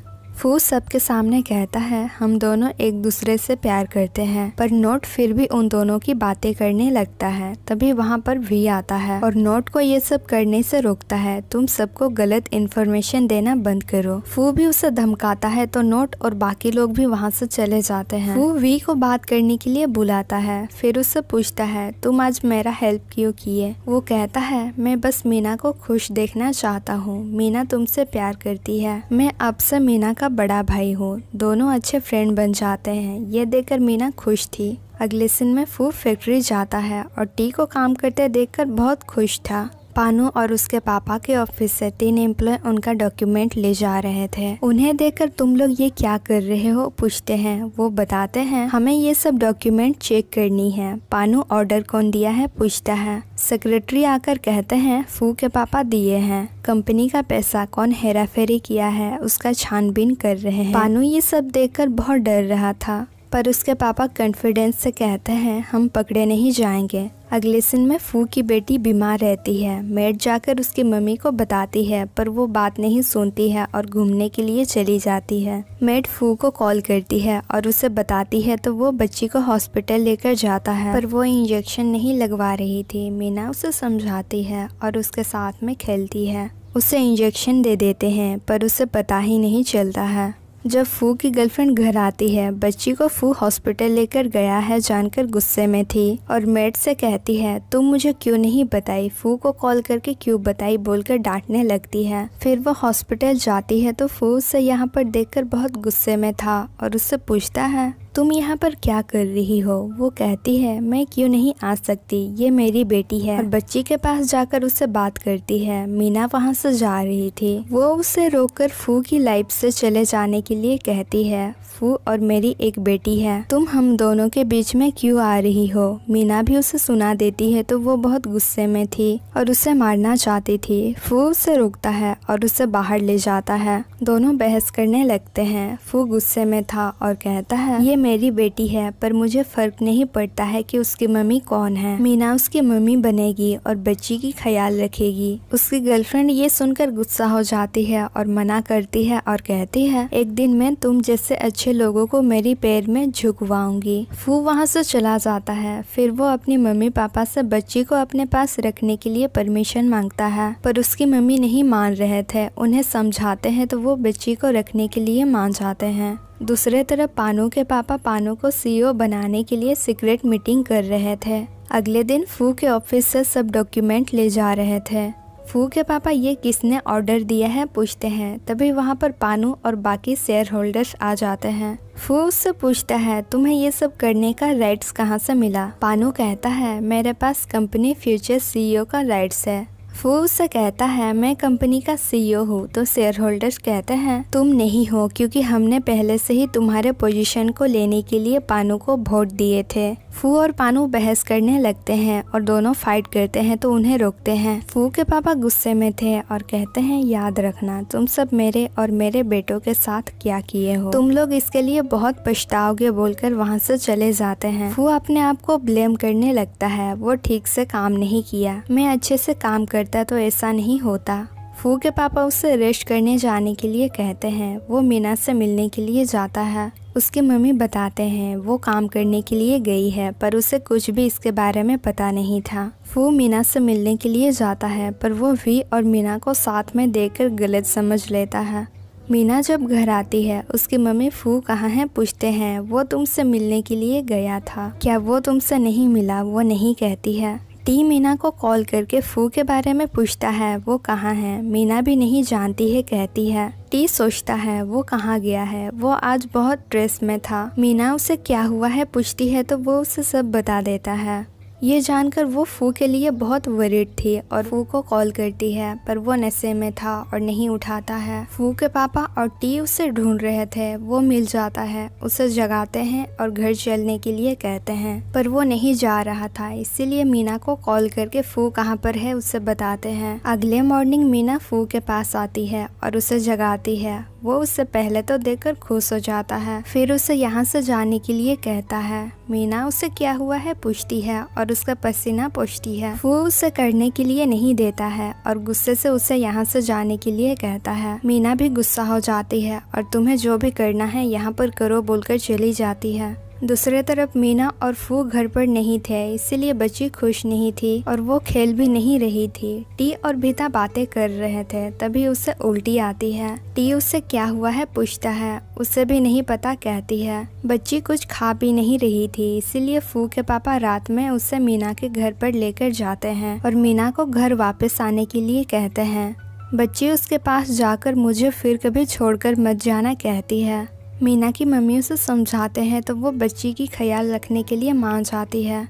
फू सबके सामने कहता है हम दोनों एक दूसरे से प्यार करते हैं पर नोट फिर भी उन दोनों की बातें करने लगता है तभी वहाँ पर वी आता है और नोट को ये सब करने से रोकता है तुम सबको गलत इन्फॉर्मेशन देना बंद करो फू भी उसे धमकाता है तो नोट और बाकी लोग भी वहाँ से चले जाते हैं फू वी को बात करने के लिए बुलाता है फिर उससे पूछता है तुम आज मेरा हेल्प क्यों किए वो कहता है मैं बस मीना को खुश देखना चाहता हूँ मीना तुमसे प्यार करती है मैं अब से मीना का बड़ा भाई हो दोनों अच्छे फ्रेंड बन जाते हैं ये देखकर मीना खुश थी अगले सिन में फूड फैक्ट्री जाता है और टी को काम करते देखकर बहुत खुश था पानू और उसके पापा के ऑफिस से तीन एम्प्लॉय उनका डॉक्यूमेंट ले जा रहे थे उन्हें देखकर तुम लोग ये क्या कर रहे हो पूछते हैं वो बताते हैं हमें ये सब डॉक्यूमेंट चेक करनी है पानू ऑर्डर कौन दिया है पूछता है सेक्रेटरी आकर कहते हैं फू के पापा दिए हैं कंपनी का पैसा कौन हेरा किया है उसका छानबीन कर रहे हैं पानू ये सब देख बहुत डर रहा था पर उसके पापा कॉन्फिडेंस से कहते हैं हम पकड़े नहीं जाएंगे अगले सिन में फू की बेटी बीमार रहती है मेड जाकर उसकी मम्मी को बताती है पर वो बात नहीं सुनती है और घूमने के लिए चली जाती है मेड फू को कॉल करती है और उसे बताती है तो वो बच्ची को हॉस्पिटल लेकर जाता है पर वो इंजेक्शन नहीं लगवा रही थी मीना उसे समझाती है और उसके साथ में खेलती है उसे इंजेक्शन दे देते हैं पर उसे पता ही नहीं चलता है जब फू की गर्लफ्रेंड घर आती है बच्ची को फू हॉस्पिटल लेकर गया है जानकर गुस्से में थी और मेड से कहती है तुम मुझे क्यों नहीं बताई फू को कॉल करके क्यों बताई बोलकर डांटने लगती है फिर वो हॉस्पिटल जाती है तो फू से यहाँ पर देखकर बहुत गुस्से में था और उससे पूछता है तुम यहाँ पर क्या कर रही हो वो कहती है मैं क्यों नहीं आ सकती ये मेरी बेटी है और बच्ची के पास जाकर उससे बात करती है मीना वहाँ से जा रही थी वो उसे रोककर फू की लाइफ से चले जाने के लिए कहती है फू और मेरी एक बेटी है तुम हम दोनों के बीच में क्यों आ रही हो मीना भी उसे सुना देती है तो वो बहुत गुस्से में थी और उसे मारना चाहती थी फू उसे रोकता है और उसे बाहर ले जाता है दोनों बहस करने लगते हैं फू गुस्से में था और कहता है ये मेरी बेटी है पर मुझे फ़र्क नहीं पड़ता है कि उसकी मम्मी कौन है मीना उसकी मम्मी बनेगी और बच्ची की ख्याल रखेगी उसकी गर्लफ्रेंड ये सुनकर गुस्सा हो जाती है और मना करती है और कहती है एक दिन मैं तुम जैसे अच्छे लोगों को मेरी पैर में झुकवाऊंगी फू वहाँ से चला जाता है फिर वो अपनी मम्मी पापा से बच्ची को अपने पास रखने के लिए परमिशन मांगता है पर उसकी मम्मी नहीं मान रहे थे उन्हें समझाते हैं तो वो बच्ची को रखने के लिए मान जाते हैं दूसरे तरफ पानू के पापा पानू को सीईओ e बनाने के लिए सीक्रेट मीटिंग कर रहे थे अगले दिन फू के ऑफिस से सब डॉक्यूमेंट ले जा रहे थे फू के पापा ये किसने ऑर्डर दिया है पूछते हैं तभी वहाँ पर पानू और बाकी शेयर होल्डर्स आ जाते हैं फू उससे पूछता है तुम्हें ये सब करने का राइट्स कहाँ से मिला पानू कहता है मेरे पास कंपनी फ्यूचर सीईओ का राइट्स है वो उससे कहता है मैं कंपनी का सीईओ e हूँ तो शेयर होल्डर्स कहते हैं तुम नहीं हो क्योंकि हमने पहले से ही तुम्हारे पोजीशन को लेने के लिए पानू को वोट दिए थे फू और पानू बहस करने लगते हैं और दोनों फाइट करते हैं तो उन्हें रोकते हैं फू के पापा गुस्से में थे और कहते हैं याद रखना तुम सब मेरे और मेरे बेटों के साथ क्या किए हो तुम लोग इसके लिए बहुत पछताओगे बोलकर वहाँ से चले जाते हैं फू अपने आप को ब्लेम करने लगता है वो ठीक से काम नहीं किया मैं अच्छे से काम करता तो ऐसा नहीं होता फू के पापा उसे रेस्ट करने जाने के लिए कहते हैं वो मीना से मिलने के लिए जाता है उसके मम्मी बताते हैं वो काम करने के लिए गई है पर उसे कुछ भी इसके बारे में पता नहीं था वो मीना से मिलने के लिए जाता है पर वो वी और मीना को साथ में देखकर गलत समझ लेता है मीना जब घर आती है उसकी मम्मी फू कहाँ है पूछते हैं वो तुमसे मिलने के लिए गया था क्या वो तुमसे नहीं मिला वो नहीं कहती है टी मीना को कॉल करके फू के बारे में पूछता है वो कहाँ है मीना भी नहीं जानती है कहती है टी सोचता है वो कहाँ गया है वो आज बहुत ड्रेस में था मीना उसे क्या हुआ है पूछती है तो वो उसे सब बता देता है ये जानकर वो फू के लिए बहुत वरिड थी और फू को कॉल करती है पर वो नशे में था और नहीं उठाता है फू के पापा और टी उसे ढूंढ रहे थे वो मिल जाता है उसे जगाते हैं और घर चलने के लिए कहते हैं पर वो नहीं जा रहा था इसीलिए मीना को कॉल करके फू कहाँ पर है उसे बताते हैं अगले मॉर्निंग मीना फू के पास आती है और उसे जगाती है वो उसे पहले तो देखकर खुश हो जाता है फिर उसे यहाँ से जाने के लिए कहता है मीना उसे क्या हुआ है पूछती है और उसका पसीना पूछती है वो उसे करने के लिए नहीं देता है और गुस्से से उसे यहाँ से जाने के लिए कहता है मीना भी गुस्सा हो जाती है और तुम्हें जो भी करना है यहाँ पर करो बोलकर चली जाती है दूसरे तरफ मीना और फू घर पर नहीं थे इसीलिए बच्ची खुश नहीं थी और वो खेल भी नहीं रही थी टी और भीता बातें कर रहे थे तभी उसे उल्टी आती है टी उससे क्या हुआ है पूछता है उसे भी नहीं पता कहती है बच्ची कुछ खा भी नहीं रही थी इसीलिए फू के पापा रात में उसे मीना के घर पर लेकर जाते हैं और मीना को घर वापस आने के लिए कहते हैं बच्ची उसके पास जाकर मुझे फिर कभी छोड़कर मत जाना कहती है मीना की मम्मी उसे समझाते हैं तो वो बच्ची की ख्याल रखने के लिए मान जाती है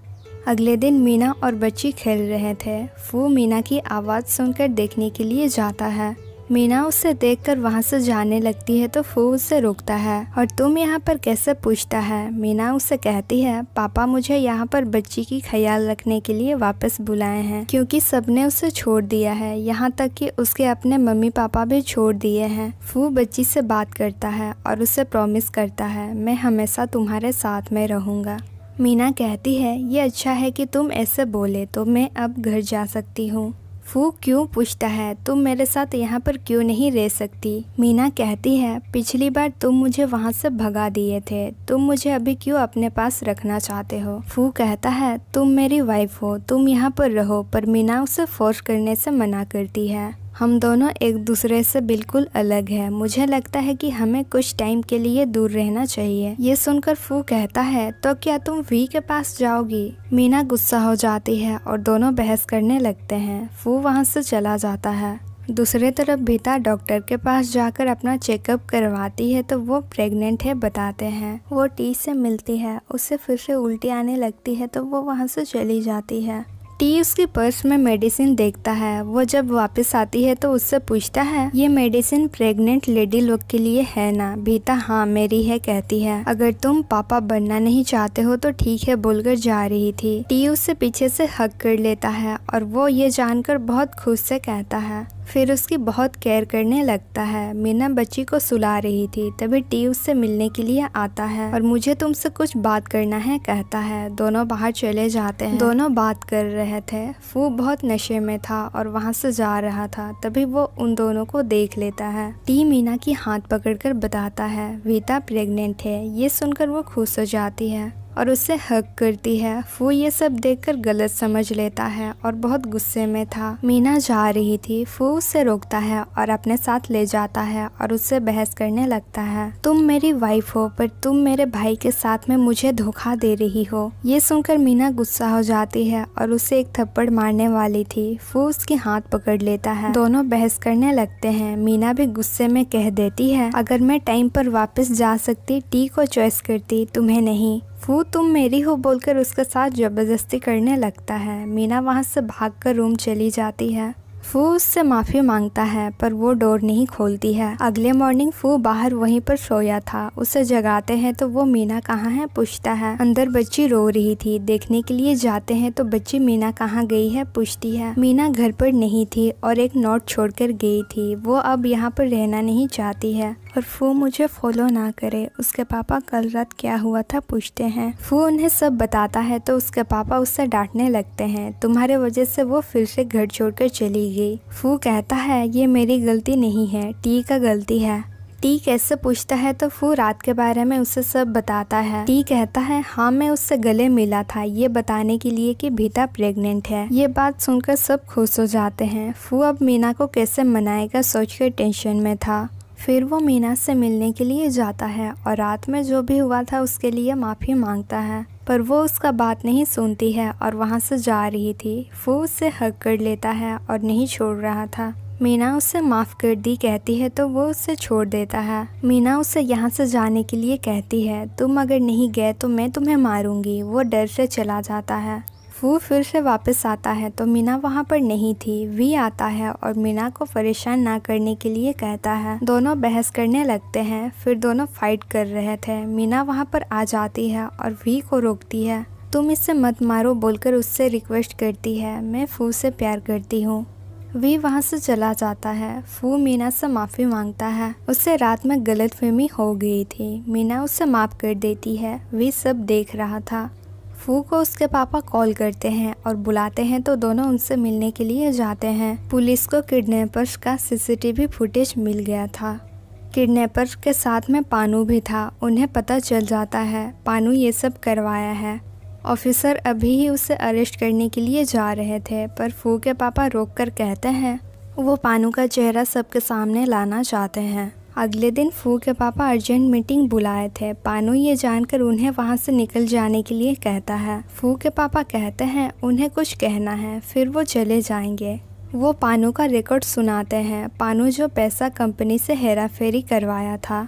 अगले दिन मीना और बच्ची खेल रहे थे वो मीना की आवाज़ सुनकर देखने के लिए जाता है मीना उसे देखकर वहाँ से जाने लगती है तो फू उसे रोकता है और तुम यहाँ पर कैसे पूछता है मीना उसे कहती है पापा मुझे यहाँ पर बच्ची की ख्याल रखने के लिए वापस बुलाए हैं क्योंकि सबने उसे छोड़ दिया है यहाँ तक कि उसके अपने मम्मी पापा भी छोड़ दिए हैं फू बच्ची से बात करता है और उसे प्रोमिस करता है मैं हमेशा तुम्हारे साथ में रहूँगा मीना कहती है ये अच्छा है कि तुम ऐसे बोले तो मैं अब घर जा सकती हूँ फू क्यों पूछता है तुम मेरे साथ यहाँ पर क्यों नहीं रह सकती मीना कहती है पिछली बार तुम मुझे वहाँ से भगा दिए थे तुम मुझे अभी क्यों अपने पास रखना चाहते हो फू कहता है तुम मेरी वाइफ हो तुम यहाँ पर रहो पर मीना उसे फोर्स करने से मना करती है हम दोनों एक दूसरे से बिल्कुल अलग है मुझे लगता है कि हमें कुछ टाइम के लिए दूर रहना चाहिए ये सुनकर फू कहता है तो क्या तुम वी के पास जाओगी मीना गुस्सा हो जाती है और दोनों बहस करने लगते हैं फू वहाँ से चला जाता है दूसरे तरफ भीता डॉक्टर के पास जाकर अपना चेकअप करवाती है तो वो प्रेग्नेंट है बताते हैं वो टी से मिलती है उससे फिर से उल्टी आने लगती है तो वो वहाँ से चली जाती है टी उसके पर्स में मेडिसिन देखता है वो जब वापस आती है तो उससे पूछता है ये मेडिसिन प्रेग्नेंट लेडी लोग के लिए है ना भीता हाँ मेरी है कहती है अगर तुम पापा बनना नहीं चाहते हो तो ठीक है बोलकर जा रही थी टी उससे पीछे से हक कर लेता है और वो ये जानकर बहुत खुश से कहता है फिर उसकी बहुत केयर करने लगता है मीना बच्ची को सुला रही थी तभी टी उससे मिलने के लिए आता है और मुझे तुमसे कुछ बात करना है कहता है दोनों बाहर चले जाते हैं दोनों बात कर रहे थे फू बहुत नशे में था और वहाँ से जा रहा था तभी वो उन दोनों को देख लेता है टी मीना की हाथ पकड़कर बताता है वीता प्रेगनेंट है ये सुनकर वो खुश हो जाती है और उसे हक करती है फू ये सब देखकर गलत समझ लेता है और बहुत गुस्से में था मीना जा रही थी फू उसे रोकता है और अपने साथ ले जाता है और उससे बहस करने लगता है तुम मेरी वाइफ हो पर तुम मेरे भाई के साथ में मुझे धोखा दे रही हो ये सुनकर मीना गुस्सा हो जाती है और उसे एक थप्पड़ मारने वाली थी फू उसके हाथ पकड़ लेता है दोनों बहस करने लगते है मीना भी गुस्से में कह देती है अगर मैं टाइम पर वापिस जा सकती टी को चॉइस करती तुम्हें नहीं वो तुम मेरी हो बोलकर उसके साथ ज़बरदस्ती करने लगता है मीना वहाँ से भागकर रूम चली जाती है फू उससे माफ़ी मांगता है पर वो डोर नहीं खोलती है अगले मॉर्निंग फू बाहर वहीं पर सोया था उसे जगाते हैं तो वो मीना कहाँ है पूछता है अंदर बच्ची रो रही थी देखने के लिए जाते हैं तो बच्ची मीना कहाँ गई है पूछती है मीना घर पर नहीं थी और एक नोट छोड़कर गई थी वो अब यहाँ पर रहना नहीं चाहती है और फू मुझे फॉलो ना करे उसके पापा कल रात क्या हुआ था पूछते हैं फू उन्हें सब बताता है तो उसके पापा उससे डांटने लगते हैं तुम्हारे वजह से वो फिर से घर छोड़कर चली चाहिए फू कहता है ये मेरी गलती नहीं है टी का गलती है टी कैसे पूछता है तो फू रात के बारे में उसे सब बताता है टी कहता है हाँ मैं उससे गले मिला था ये बताने के लिए कि भीता प्रेग्नेंट है ये बात सुनकर सब खुश हो जाते हैं फू अब मीना को कैसे मनाएगा सोचकर टेंशन में था फिर वो मीना से मिलने के लिए जाता है और रात में जो भी हुआ था उसके लिए माफ़ी मांगता है पर वो उसका बात नहीं सुनती है और वहाँ से जा रही थी वो उसे हक कर लेता है और नहीं छोड़ रहा था मीना उसे माफ़ कर दी कहती है तो वो उसे छोड़ देता है मीना उसे यहाँ से जाने के लिए कहती है तुम अगर नहीं गए तो मैं तुम्हें मारूंगी वो डर से चला जाता है वो फिर से वापस आता है तो मीना वहाँ पर नहीं थी वी आता है और मीना को परेशान ना करने के लिए कहता है दोनों बहस करने लगते हैं फिर दोनों फाइट कर रहे थे मीना वहाँ पर आ जाती है और वी को रोकती है तुम इससे मत मारो बोलकर उससे रिक्वेस्ट करती है मैं फू से प्यार करती हूँ वी वहाँ से चला जाता है फू मीना से माफ़ी मांगता है उससे रात में गलतफहमी हो गई थी मीना उससे माफ़ कर देती है वी सब देख रहा था फू को उसके पापा कॉल करते हैं और बुलाते हैं तो दोनों उनसे मिलने के लिए जाते हैं पुलिस को किडनैपर्स का सीसीटीवी फुटेज मिल गया था किडनैपर के साथ में पानू भी था उन्हें पता चल जाता है पानू ये सब करवाया है ऑफिसर अभी ही उसे अरेस्ट करने के लिए जा रहे थे पर फू के पापा रोक कर कहते हैं वो पानू का चेहरा सबके सामने लाना चाहते हैं अगले दिन फू के पापा अर्जेंट मीटिंग बुलाए थे पानू ये जानकर उन्हें वहाँ से निकल जाने के लिए कहता है फू के पापा कहते हैं उन्हें कुछ कहना है फिर वो चले जाएंगे वो पानू का रिकॉर्ड सुनाते हैं पानू जो पैसा कंपनी से हेरा फेरी करवाया था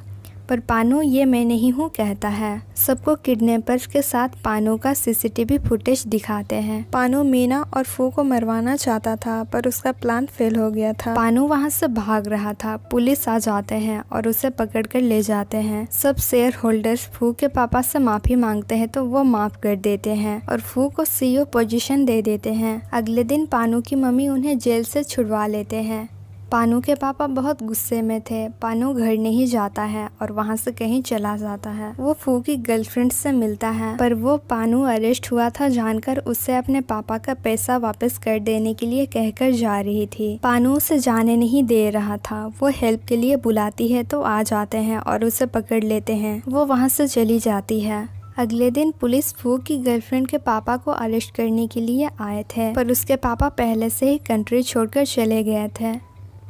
पर पानू ये मैं नहीं हूँ कहता है सबको किडनैपर्स के साथ पानू का सीसीटीवी फुटेज दिखाते हैं पानू मीना और फू को मरवाना चाहता था पर उसका प्लान फेल हो गया था पानू वहाँ से भाग रहा था पुलिस आ जाते हैं और उसे पकड़ कर ले जाते हैं सब शेयर होल्डर्स फू के पापा से माफी मांगते हैं तो वो माफ कर देते हैं और फू को सीईओ पोजीशन e दे देते हैं अगले दिन पानू की मम्मी उन्हें जेल से छुड़वा लेते हैं पानू के पापा बहुत गुस्से में थे पानू घर नहीं जाता है और वहाँ से कहीं चला जाता है वो फू की गर्लफ्रेंड से मिलता है पर वो पानू अरेस्ट हुआ था जानकर उससे अपने पापा का पैसा वापस कर देने के लिए कहकर जा रही थी पानू उसे जाने नहीं दे रहा था वो हेल्प के लिए बुलाती है तो आ जाते हैं और उसे पकड़ लेते हैं वो वहाँ से चली जाती है अगले दिन पुलिस फू की गर्लफ्रेंड के पापा को अरेस्ट करने के लिए आए थे पर उसके पापा पहले से ही कंट्री छोड़कर चले गए थे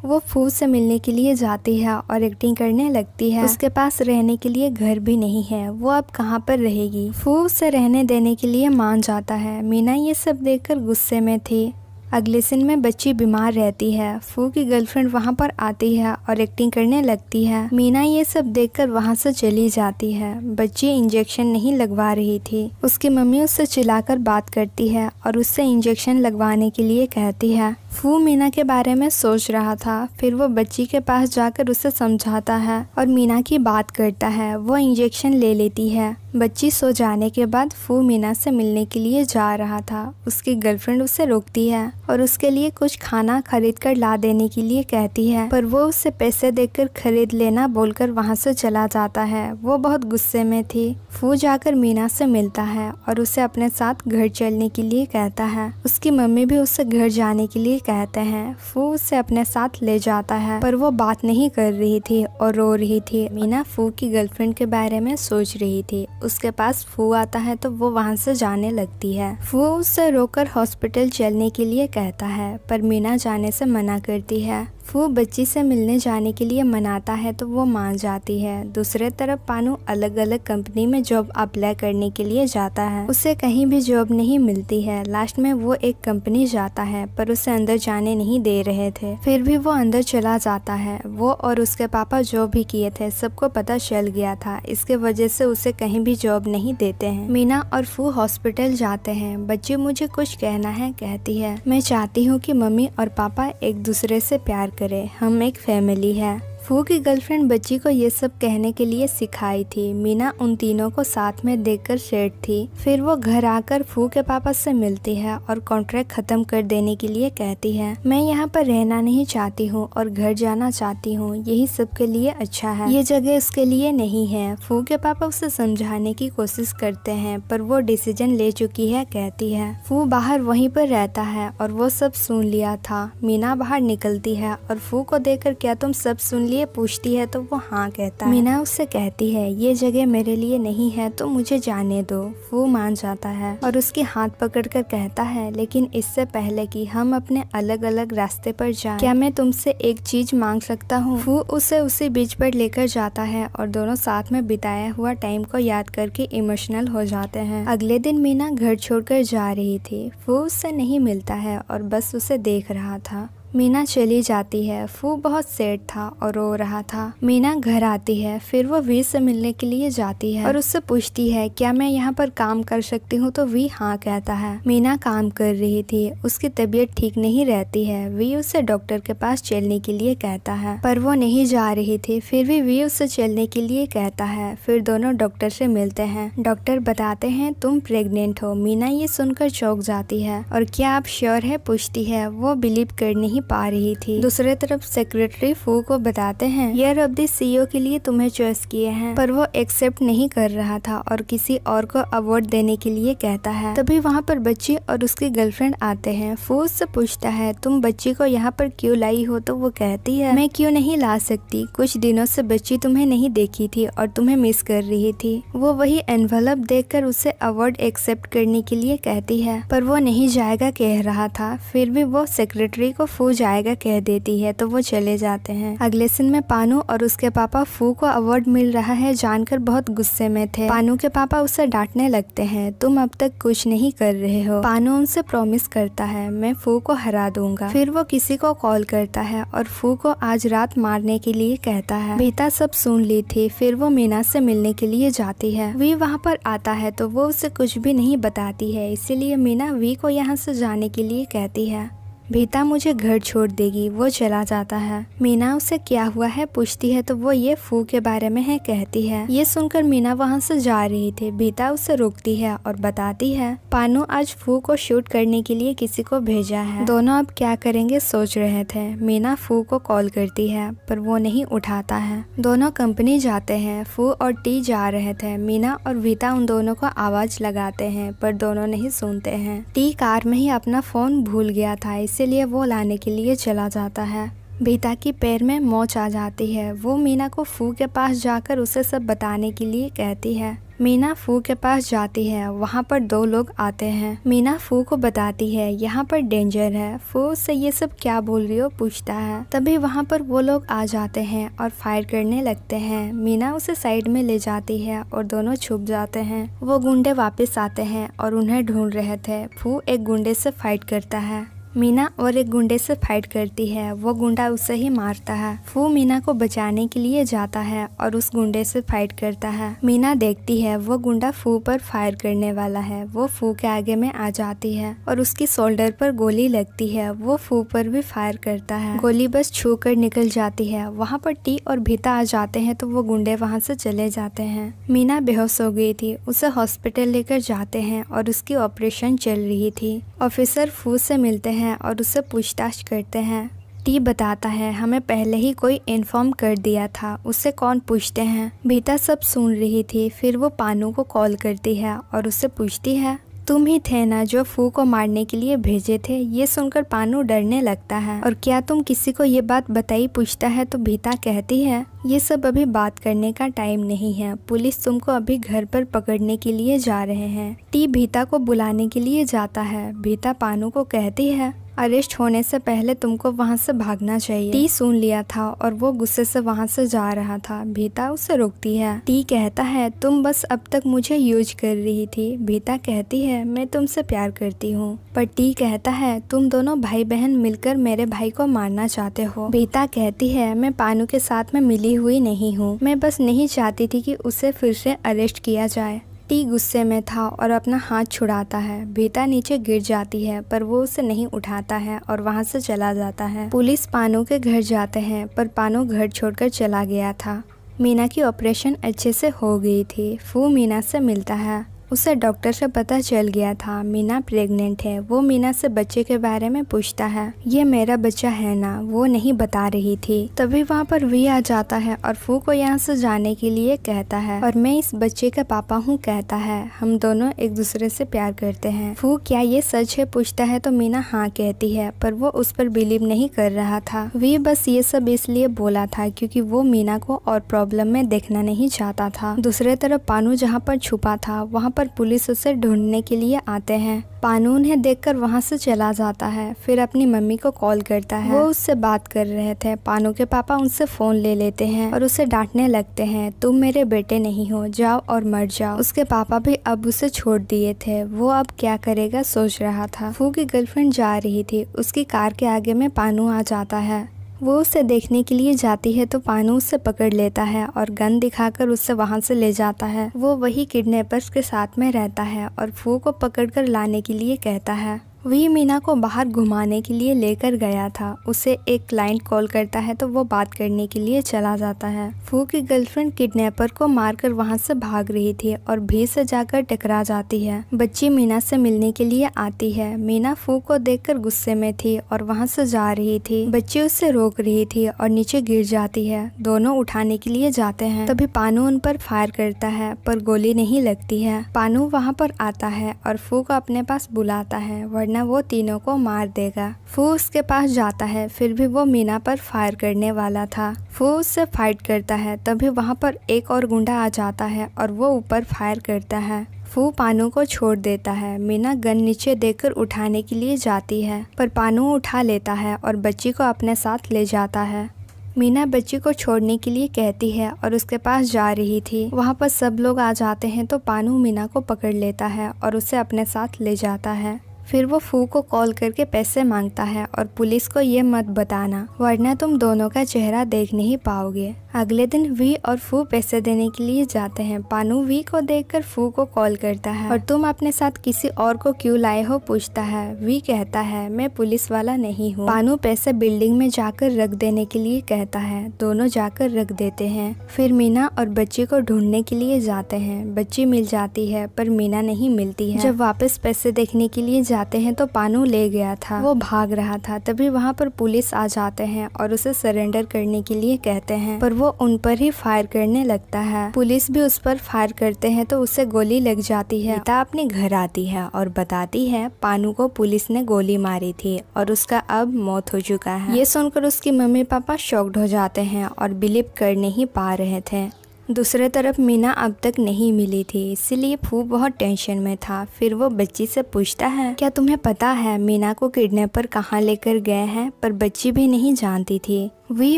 वो फूज से मिलने के लिए जाती है और एक्टिंग करने लगती है उसके पास रहने के लिए घर भी नहीं है वो अब कहाँ पर रहेगी फूज से रहने देने के लिए मान जाता है मीना ये सब देखकर गुस्से में थी अगले सिन में बच्ची बीमार रहती है फू की गर्लफ्रेंड वहाँ पर आती है और एक्टिंग करने लगती है मीना ये सब देखकर वहाँ से चली जाती है बच्ची इंजेक्शन नहीं लगवा रही थी उसकी मम्मी उससे चिल्लाकर बात करती है और उससे इंजेक्शन लगवाने के लिए कहती है फू मीना के बारे में सोच रहा था फिर वो बच्ची के पास जाकर उसे समझाता है और मीना की बात करता है वो इंजेक्शन ले लेती है बच्ची सो जाने के बाद फू मीना से मिलने के लिए जा रहा था उसकी गर्लफ्रेंड उसे रोकती है और उसके लिए कुछ खाना खरीद कर ला देने के लिए कहती है पर वो उसे पैसे देकर खरीद लेना बोलकर वहाँ से चला जाता है वो बहुत गुस्से में थी फू जाकर मीना से मिलता है और उसे अपने साथ घर चलने के लिए कहता है उसकी मम्मी भी उसे घर जाने के लिए कहते हैं फू उसे अपने साथ ले जाता है पर वो बात नहीं कर रही थी और रो रही थी मीना फू की गर्लफ्रेंड के बारे में सोच रही थी उसके पास फू आता है तो वो वहाँ से जाने लगती है फू उससे रोकर हॉस्पिटल चलने के लिए कहता है पर मीना जाने से मना करती है वो बच्ची से मिलने जाने के लिए मनाता है तो वो मान जाती है दूसरे तरफ पानू अलग अलग कंपनी में जॉब अप्लाई करने के लिए जाता है उसे कहीं भी जॉब नहीं मिलती है लास्ट में वो एक कंपनी जाता है पर उसे अंदर जाने नहीं दे रहे थे फिर भी वो अंदर चला जाता है वो और उसके पापा जॉब भी किए थे सबको पता चल गया था इसके वजह से उसे कहीं भी जॉब नहीं देते है मीना और फू हॉस्पिटल जाते हैं बच्ची मुझे कुछ कहना है कहती है मैं चाहती हूँ की मम्मी और पापा एक दूसरे से प्यार करें हम एक फैमिली है फू की गर्लफ्रेंड बच्ची को ये सब कहने के लिए सिखाई थी मीना उन तीनों को साथ में देखकर सेठ थी फिर वो घर आकर फू के पापा से मिलती है और कॉन्ट्रैक्ट खत्म कर देने के लिए कहती है मैं यहाँ पर रहना नहीं चाहती हूँ और घर जाना चाहती हूँ यही सबके लिए अच्छा है ये जगह उसके लिए नहीं है फू के पापा उसे समझाने की कोशिश करते हैं पर वो डिसीजन ले चुकी है कहती है फू बाहर वहीं पर रहता है और वो सब सुन लिया था मीना बाहर निकलती है और फू को देख क्या तुम सब सुन लिया लिए पूछती है तो वो हाँ कहता है मीना उससे कहती है ये जगह मेरे लिए नहीं है तो मुझे जाने दो वो मान जाता है और उसके हाथ पकड़कर कहता है लेकिन इससे पहले कि हम अपने अलग अलग रास्ते पर जाएं क्या मैं तुमसे एक चीज मांग सकता हूँ वो उसे उसी बीच पर लेकर जाता है और दोनों साथ में बिताया हुआ टाइम को याद करके इमोशनल हो जाते हैं अगले दिन मीना घर छोड़कर जा रही थी वो उससे नहीं मिलता है और बस उसे देख रहा था मीना चली जाती है फू बहुत सेट था और रो रहा था मीना घर आती है फिर वो वीर से मिलने के लिए जाती है और उससे पूछती है क्या मैं यहाँ पर काम कर सकती हूँ तो वी हाँ कहता है मीना काम कर रही थी उसकी तबीयत ठीक नहीं रहती है वी उसे डॉक्टर के पास चलने के लिए कहता है पर वो नहीं जा रही थी फिर भी वी उससे चलने के लिए कहता है फिर दोनों डॉक्टर से मिलते हैं डॉक्टर बताते हैं तुम प्रेग्नेंट हो मीना ये सुनकर चौक जाती है और क्या आप श्योर है पूछती है वो बिलीव करने ही पा रही थी दूसरे तरफ सेक्रेटरी फू को बताते हैं यह रबदी सीईओ e के लिए तुम्हें चॉइस किए हैं पर वो एक्सेप्ट नहीं कर रहा था और किसी और को अवार्ड देने के लिए कहता है तभी वहाँ पर बच्ची और उसकी गर्लफ्रेंड आते हैं फू उससे पूछता है तुम बच्ची को यहाँ पर क्यों लाई हो तो वो कहती है मैं क्यों नहीं ला सकती कुछ दिनों से बच्ची तुम्हें नहीं देखी थी और तुम्हें मिस कर रही थी वो वही एनवलप कर उसे अवार्ड एक्सेप्ट करने के लिए कहती है पर वो नहीं जाएगा कह रहा था फिर भी वो सेक्रेटरी को फू जाएगा कह देती है तो वो चले जाते हैं अगले सिन में पानू और उसके पापा फू को अवार्ड मिल रहा है जानकर बहुत गुस्से में थे पानू के पापा उसे डांटने लगते हैं तुम अब तक कुछ नहीं कर रहे हो पानू उनसे प्रॉमिस करता है मैं फू को हरा दूंगा फिर वो किसी को कॉल करता है और फू को आज रात मारने के लिए कहता है बेटा सब सुन ली थी फिर वो मीना से मिलने के लिए जाती है वी वहाँ पर आता है तो वो उसे कुछ भी नहीं बताती है इसीलिए मीना वी को यहाँ से जाने के लिए कहती है भीता मुझे घर छोड़ देगी वो चला जाता है मीना उसे क्या हुआ है पूछती है तो वो ये फू के बारे में है कहती है ये सुनकर मीना वहाँ से जा रही थी भीता उसे रोकती है और बताती है पानू आज फू को शूट करने के लिए किसी को भेजा है दोनों अब क्या करेंगे सोच रहे थे मीना फू को कॉल करती है पर वो नहीं उठाता है दोनों कंपनी जाते हैं फू और टी जा रहे थे मीना और भीता उन दोनों को आवाज लगाते हैं पर दोनों नहीं सुनते हैं टी कार में ही अपना फोन भूल गया था इस इसीलिए वो लाने के लिए चला जाता है बीता के पैर में मोच आ जाती है वो मीना को फू के पास जाकर उसे सब बताने के लिए कहती है मीना फू के पास जाती है वहाँ पर दो लोग आते हैं मीना फू को बताती है यहाँ पर डेंजर है फू से ये सब क्या बोल रही हो पूछता है तभी वहाँ पर वो लोग आ जाते हैं और फायर करने लगते हैं मीना उसे साइड में ले जाती है और दोनों छुप जाते हैं वो गुंडे वापस आते हैं और उन्हें ढूंढ रहे थे फू एक गुंडे से फाइट करता है मीना और एक गुंडे से फाइट करती है वो गुंडा उसे ही मारता है फू मीना को बचाने के लिए जाता है और उस गुंडे से फाइट करता है मीना देखती है वो गुंडा फू पर फायर करने वाला है वो फू के आगे में आ जाती है और उसकी शोल्डर पर गोली लगती है वो फू पर भी फायर करता है गोली बस छू कर निकल जाती है वहाँ पर टी और भीता आ जाते हैं तो वो गुंडे वहाँ से चले जाते हैं मीना बेहोश हो गई थी उसे हॉस्पिटल लेकर जाते हैं और उसकी ऑपरेशन चल रही थी ऑफिसर फू से मिलते हैं हैं और उससे पूछताछ करते हैं टी बताता है हमें पहले ही कोई इन्फॉर्म कर दिया था उससे कौन पूछते हैं बेटा सब सुन रही थी फिर वो पानू को कॉल करती है और उससे पूछती है तुम ही थे ना जो फू को मारने के लिए भेजे थे ये सुनकर पानू डरने लगता है और क्या तुम किसी को ये बात बताई पूछता है तो भीता कहती है ये सब अभी बात करने का टाइम नहीं है पुलिस तुमको अभी घर पर पकड़ने के लिए जा रहे हैं टी भीता को बुलाने के लिए जाता है भीता पानू को कहती है अरेस्ट होने से पहले तुमको वहाँ से भागना चाहिए टी सुन लिया था और वो गुस्से से वहाँ से जा रहा था भीता उसे रोकती है टी कहता है तुम बस अब तक मुझे यूज कर रही थी भीता कहती है मैं तुमसे प्यार करती हूँ पर टी कहता है तुम दोनों भाई बहन मिलकर मेरे भाई को मारना चाहते हो भीता कहती है मैं पानू के साथ में मिली हुई नहीं हूँ मैं बस नहीं चाहती थी की उसे फिर से अरेस्ट किया जाए टी गुस्से में था और अपना हाथ छुड़ाता है भीता नीचे गिर जाती है पर वो उसे नहीं उठाता है और वहाँ से चला जाता है पुलिस पानो के घर जाते हैं पर पानो घर छोड़कर चला गया था मीना की ऑपरेशन अच्छे से हो गई थी फू मीना से मिलता है उसे डॉक्टर से पता चल गया था मीना प्रेग्नेंट है वो मीना से बच्चे के बारे में पूछता है ये मेरा बच्चा है ना वो नहीं बता रही थी तभी वहाँ पर वी आ जाता है और फू को यहाँ से जाने के लिए कहता है और मैं इस बच्चे का पापा हूँ कहता है हम दोनों एक दूसरे से प्यार करते हैं फू क्या ये सच है पूछता है तो मीना हाँ कहती है पर वो उस पर बिलीव नहीं कर रहा था वी बस ये सब इसलिए बोला था क्योंकि वो मीना को और प्रॉब्लम में देखना नहीं चाहता था दूसरे तरफ पानू जहाँ पर छुपा था वहाँ पर पर पुलिस उसे ढूंढने के लिए आते हैं पानू उन्हें देखकर वहाँ से चला जाता है फिर अपनी मम्मी को कॉल करता है वो उससे बात कर रहे थे पानू के पापा उनसे फ़ोन ले लेते हैं और उसे डांटने लगते हैं तुम मेरे बेटे नहीं हो जाओ और मर जाओ उसके पापा भी अब उसे छोड़ दिए थे वो अब क्या करेगा सोच रहा था फू की गर्लफ्रेंड जा रही थी उसकी कार के आगे में पानू आ जाता है वो उसे देखने के लिए जाती है तो पानू उसे पकड़ लेता है और गन दिखाकर उससे वहाँ से ले जाता है वो वही किडनैपर्स के साथ में रहता है और फू को पकड़कर लाने के लिए कहता है वी मीना को बाहर घुमाने के लिए लेकर गया था उसे एक क्लाइंट कॉल करता है तो वो बात करने के लिए चला जाता है फू की गर्लफ्रेंड किडनैपर को मारकर वहाँ से भाग रही थी और भीड़ से जाकर टकरा जाती है बच्ची मीना से मिलने के लिए आती है मीना फू को देखकर गुस्से में थी और वहाँ से जा रही थी बच्ची उससे रोक रही थी और नीचे गिर जाती है दोनों उठाने के लिए जाते हैं तभी पानू उन पर फायर करता है पर गोली नहीं लगती है पानू वहाँ पर आता है और फू को अपने पास बुलाता है वरना वरना वो तीनों को मार देगा फू उसके पास जाता है फिर भी वो मीना पर फायर करने वाला था फू उससे फाइट करता है तभी वहाँ पर एक और गुंडा आ जाता है और वो ऊपर फायर करता है फू पानू को छोड़ देता है मीना गन नीचे देकर उठाने के लिए जाती है पर पानू उठा लेता है और बच्ची को अपने साथ ले जाता है मीना बच्ची को छोड़ने के लिए कहती है और उसके पास जा रही थी वहाँ पर सब लोग आ जाते हैं तो पानू मीना को पकड़ लेता है और उसे अपने साथ ले जाता है फिर वो फू को कॉल करके पैसे मांगता है और पुलिस को ये मत बताना वरना तुम दोनों का चेहरा देख नहीं पाओगे अगले दिन वी और फू पैसे देने के लिए जाते हैं पानू वी को देखकर फू को कॉल करता है और तुम अपने साथ किसी और को क्यों लाए हो पूछता है वी कहता है मैं पुलिस वाला नहीं हूँ पानू पैसे बिल्डिंग में जाकर रख देने के लिए कहता है दोनों जाकर रख देते हैं फिर मीना और बच्ची को ढूंढने के लिए जाते हैं बच्ची मिल जाती है पर मीना नहीं मिलती है जब वापस पैसे देखने के लिए जाते हैं तो पानू ले गया था वो भाग रहा था तभी वहाँ पर पुलिस आ जाते हैं और उसे सरेंडर करने के लिए कहते हैं पर वो उन पर ही फायर करने लगता है पुलिस भी उस पर फायर करते हैं तो उसे गोली लग जाती है पिता अपने घर आती है और बताती है पानू को पुलिस ने गोली मारी थी और उसका अब मौत हो चुका है ये सुनकर उसकी मम्मी पापा शॉक्ड हो जाते हैं और बिलीव कर नहीं पा रहे थे दूसरे तरफ मीना अब तक नहीं मिली थी इसलिए फू बहुत टेंशन में था फिर वो बच्ची से पूछता है क्या तुम्हें पता है मीना को किडनैपर कहाँ लेकर गए हैं पर बच्ची भी नहीं जानती थी वी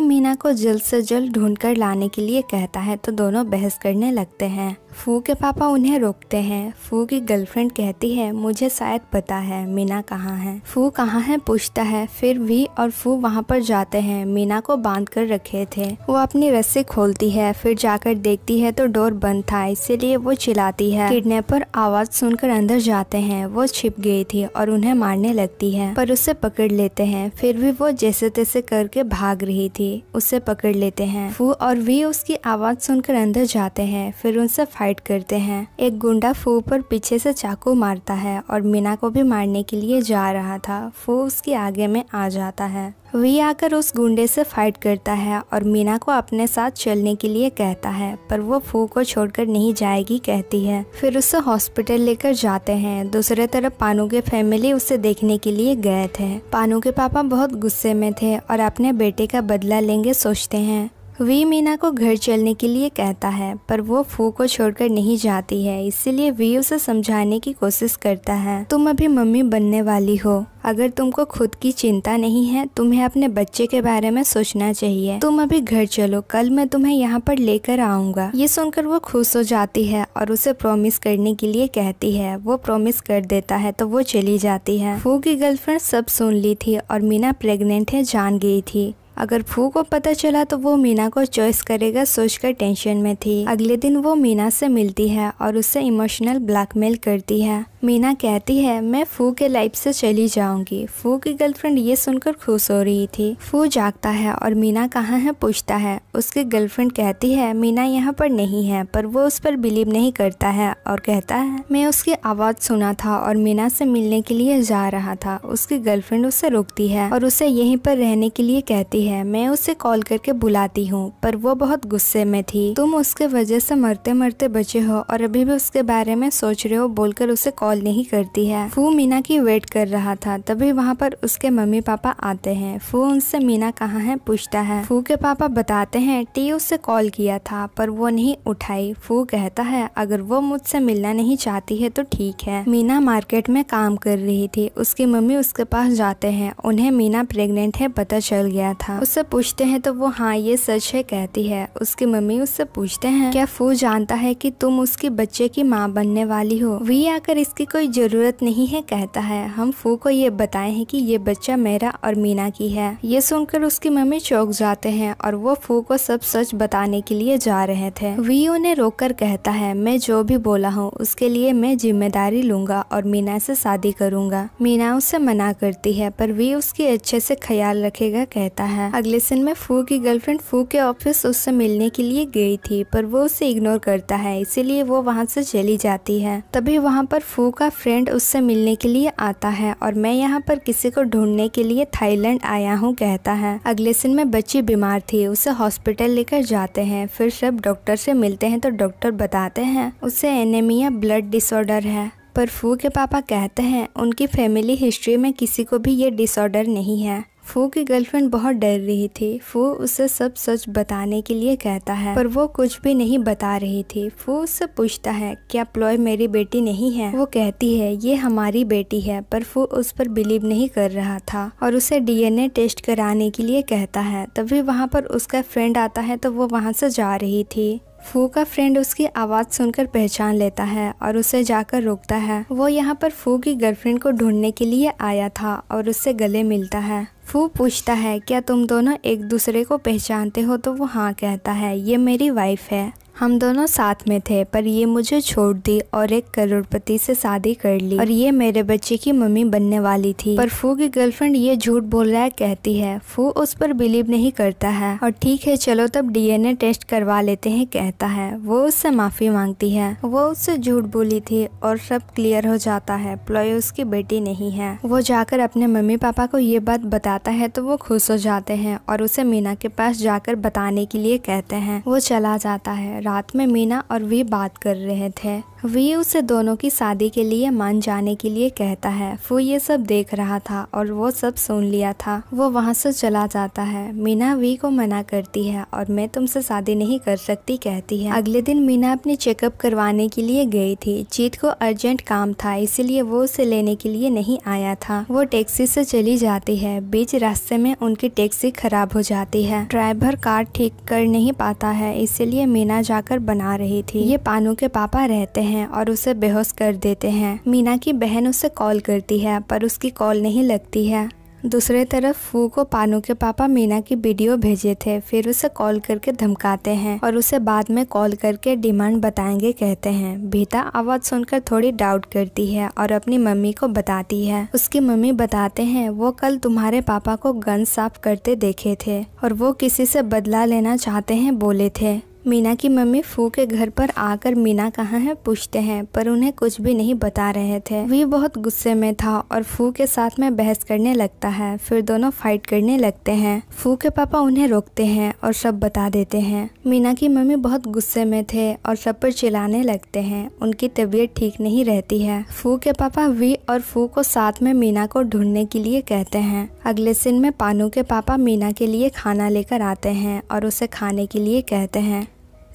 मीना को जल्द से जल्द ढूंढकर लाने के लिए कहता है तो दोनों बहस करने लगते हैं फू के पापा उन्हें रोकते हैं फू की गर्लफ्रेंड कहती है मुझे शायद पता है मीना कहाँ है फू कहाँ है पूछता है फिर वी और फू वहाँ पर जाते हैं मीना को बांध कर रखे थे वो अपनी रस्सी खोलती है फिर जाकर देखती है तो डोर बंद था इसीलिए वो चिल्लाती है किडनेपर आवाज सुनकर अंदर जाते हैं वो छिप गई थी और उन्हें मारने लगती है पर उसे पकड़ लेते हैं फिर भी वो जैसे तैसे करके भाग रही रही थी उसे पकड़ लेते हैं फू और वी उसकी आवाज सुनकर अंदर जाते हैं फिर उनसे फाइट करते हैं एक गुंडा फू पर पीछे से चाकू मारता है और मीना को भी मारने के लिए जा रहा था फू उसके आगे में आ जाता है वी आकर उस गुंडे से फाइट करता है और मीना को अपने साथ चलने के लिए कहता है पर वो फू को छोड़कर नहीं जाएगी कहती है फिर उसे हॉस्पिटल लेकर जाते हैं दूसरे तरफ पानू के फैमिली उसे देखने के लिए गए थे पानू के पापा बहुत गुस्से में थे और अपने बेटे का बदला लेंगे सोचते हैं वी मीना को घर चलने के लिए कहता है पर वो फू को छोड़कर नहीं जाती है इसीलिए वी उसे समझाने की कोशिश करता है तुम अभी मम्मी बनने वाली हो अगर तुमको खुद की चिंता नहीं है तुम्हें अपने बच्चे के बारे में सोचना चाहिए तुम अभी घर चलो कल मैं तुम्हें यहाँ पर लेकर आऊँगा ये सुनकर वो खुश हो जाती है और उसे प्रॉमिस करने के लिए कहती है वो प्रॉमिस कर देता है तो वो चली जाती है फू की गर्लफ्रेंड सब सुन ली थी और मीना प्रेगनेंट है जान गई थी अगर फू को पता चला तो वो मीना को चॉइस करेगा सोचकर टेंशन में थी अगले दिन वो मीना से मिलती है और उसे इमोशनल ब्लैकमेल करती है मीना कहती है मैं फू के लाइफ से चली जाऊंगी फू की गर्लफ्रेंड ये सुनकर खुश हो रही थी फू जागता है और मीना कहाँ है पूछता है उसकी गर्लफ्रेंड कहती है मीना यहाँ पर नहीं है पर वो उस पर बिलीव नहीं करता है और कहता है मैं उसकी आवाज़ सुना था और मीना से मिलने के लिए जा रहा था उसकी गर्लफ्रेंड उसे रोकती है और उसे यहीं पर रहने के लिए कहती है मैं उसे कॉल करके बुलाती हूँ पर वो बहुत गुस्से में थी तुम उसके वजह से मरते मरते बचे हो और अभी भी उसके बारे में सोच रहे हो बोलकर उसे कॉल नहीं करती है फू मीना की वेट कर रहा था तभी वहाँ पर उसके मम्मी पापा आते हैं फू उनसे मीना कहाँ है पूछता है फू के पापा बताते हैं टी उससे कॉल किया था पर वो नहीं उठाई फू कहता है अगर वो मुझसे मिलना नहीं चाहती है तो ठीक है मीना मार्केट में काम कर रही थी उसकी मम्मी उसके पास जाते हैं उन्हें मीना प्रेग्नेंट है पता चल गया था उससे पूछते हैं तो वो हाँ ये सच है कहती है उसकी मम्मी उससे पूछते हैं क्या फू जानता है कि तुम उसके बच्चे की माँ बनने वाली हो वी आकर इस इसकी कोई ज़रूरत नहीं है कहता है हम फू को ये बताए हैं कि ये बच्चा मेरा और मीना की है ये सुनकर उसकी मम्मी चौक जाते हैं और वो फू को सब सच बताने के लिए जा रहे थे वी उन्हें रोक कहता है मैं जो भी बोला हूँ उसके लिए मैं जिम्मेदारी लूंगा और मीना से शादी करूंगा मीना उसे मना करती है पर वी उसके अच्छे से ख्याल रखेगा कहता है अगले दिन में फू की गर्लफ्रेंड फू के ऑफिस उससे मिलने के लिए गई थी पर वो उसे इग्नोर करता है इसीलिए वो वहाँ से चली जाती है तभी वहाँ पर फू लोगों का फ्रेंड उससे मिलने के लिए आता है और मैं यहाँ पर किसी को ढूंढने के लिए थाईलैंड आया हूँ कहता है अगले सिन में बच्ची बीमार थी उसे हॉस्पिटल लेकर जाते हैं फिर सब डॉक्टर से मिलते हैं तो डॉक्टर बताते हैं उसे एनेमिया ब्लड डिसऑर्डर है पर फू के पापा कहते हैं उनकी फैमिली हिस्ट्री में किसी को भी ये डिसऑर्डर नहीं है फो की गर्लफ्रेंड बहुत डर रही थी फो उसे सब सच बताने के लिए कहता है पर वो कुछ भी नहीं बता रही थी फो उससे पूछता है क्या प्लॉय मेरी बेटी नहीं है वो कहती है ये हमारी बेटी है पर फो उस पर बिलीव नहीं कर रहा था और उसे डीएनए टेस्ट कराने के लिए कहता है तभी वहाँ पर उसका फ्रेंड आता है तो वो वहाँ से जा रही थी फू का फ्रेंड उसकी आवाज़ सुनकर पहचान लेता है और उसे जाकर रोकता है वो यहाँ पर फू की गर्लफ्रेंड को ढूंढने के लिए आया था और उससे गले मिलता है फू पूछता है क्या तुम दोनों एक दूसरे को पहचानते हो तो वो हाँ कहता है ये मेरी वाइफ है हम दोनों साथ में थे पर ये मुझे छोड़ दी और एक करोड़पति से शादी कर ली और ये मेरे बच्चे की मम्मी बनने वाली थी पर फू की गर्लफ्रेंड ये झूठ बोल रहा है कहती है फू उस पर बिलीव नहीं करता है और ठीक है चलो तब डीएनए टेस्ट करवा लेते हैं कहता है वो उससे माफी मांगती है वो उससे झूठ बोली थी और सब क्लियर हो जाता है प्लॉय उसकी बेटी नहीं है वो जाकर अपने मम्मी पापा को ये बात बताता है तो वो खुश हो जाते हैं और उसे मीना के पास जाकर बताने के लिए कहते हैं वो चला जाता है रात में मीना और वे बात कर रहे थे वी उसे दोनों की शादी के लिए मान जाने के लिए कहता है फू ये सब देख रहा था और वो सब सुन लिया था वो वहाँ से चला जाता है मीना वी को मना करती है और मैं तुमसे शादी नहीं कर सकती कहती है अगले दिन मीना अपने चेकअप करवाने के लिए गई थी जीत को अर्जेंट काम था इसीलिए वो उसे लेने के लिए नहीं आया था वो टैक्सी से चली जाती है बीच रास्ते में उनकी टैक्सी खराब हो जाती है ड्राइवर कार ठीक कर नहीं पाता है इसीलिए मीना जाकर बना रही थी ये पानू के पापा रहते हैं हैं और उसे बेहोश कर देते हैं मीना की बहन उसे कॉल करती है पर उसकी कॉल नहीं लगती है दूसरे तरफ फू को पानू के पापा मीना की वीडियो भेजे थे फिर उसे कॉल करके धमकाते हैं और उसे बाद में कॉल करके डिमांड बताएंगे कहते हैं भीता आवाज सुनकर थोड़ी डाउट करती है और अपनी मम्मी को बताती है उसकी मम्मी बताते हैं वो कल तुम्हारे पापा को गन साफ करते देखे थे और वो किसी से बदला लेना चाहते है बोले थे मीना की मम्मी फू के घर पर आकर मीना कहाँ है पूछते हैं पर उन्हें कुछ भी नहीं बता रहे थे वी बहुत गुस्से में था और फू के साथ में बहस करने लगता है फिर दोनों फाइट करने लगते हैं फू के पापा उन्हें रोकते हैं और सब बता देते हैं मीना की मम्मी बहुत गुस्से में थे और सब पर चिल्लाने लगते हैं उनकी तबीयत ठीक नहीं रहती है फू के पापा वी और फू को साथ में मीना को ढूंढने के लिए कहते हैं अगले सिन में पानू के पापा मीना के लिए खाना लेकर आते हैं और उसे खाने के लिए कहते हैं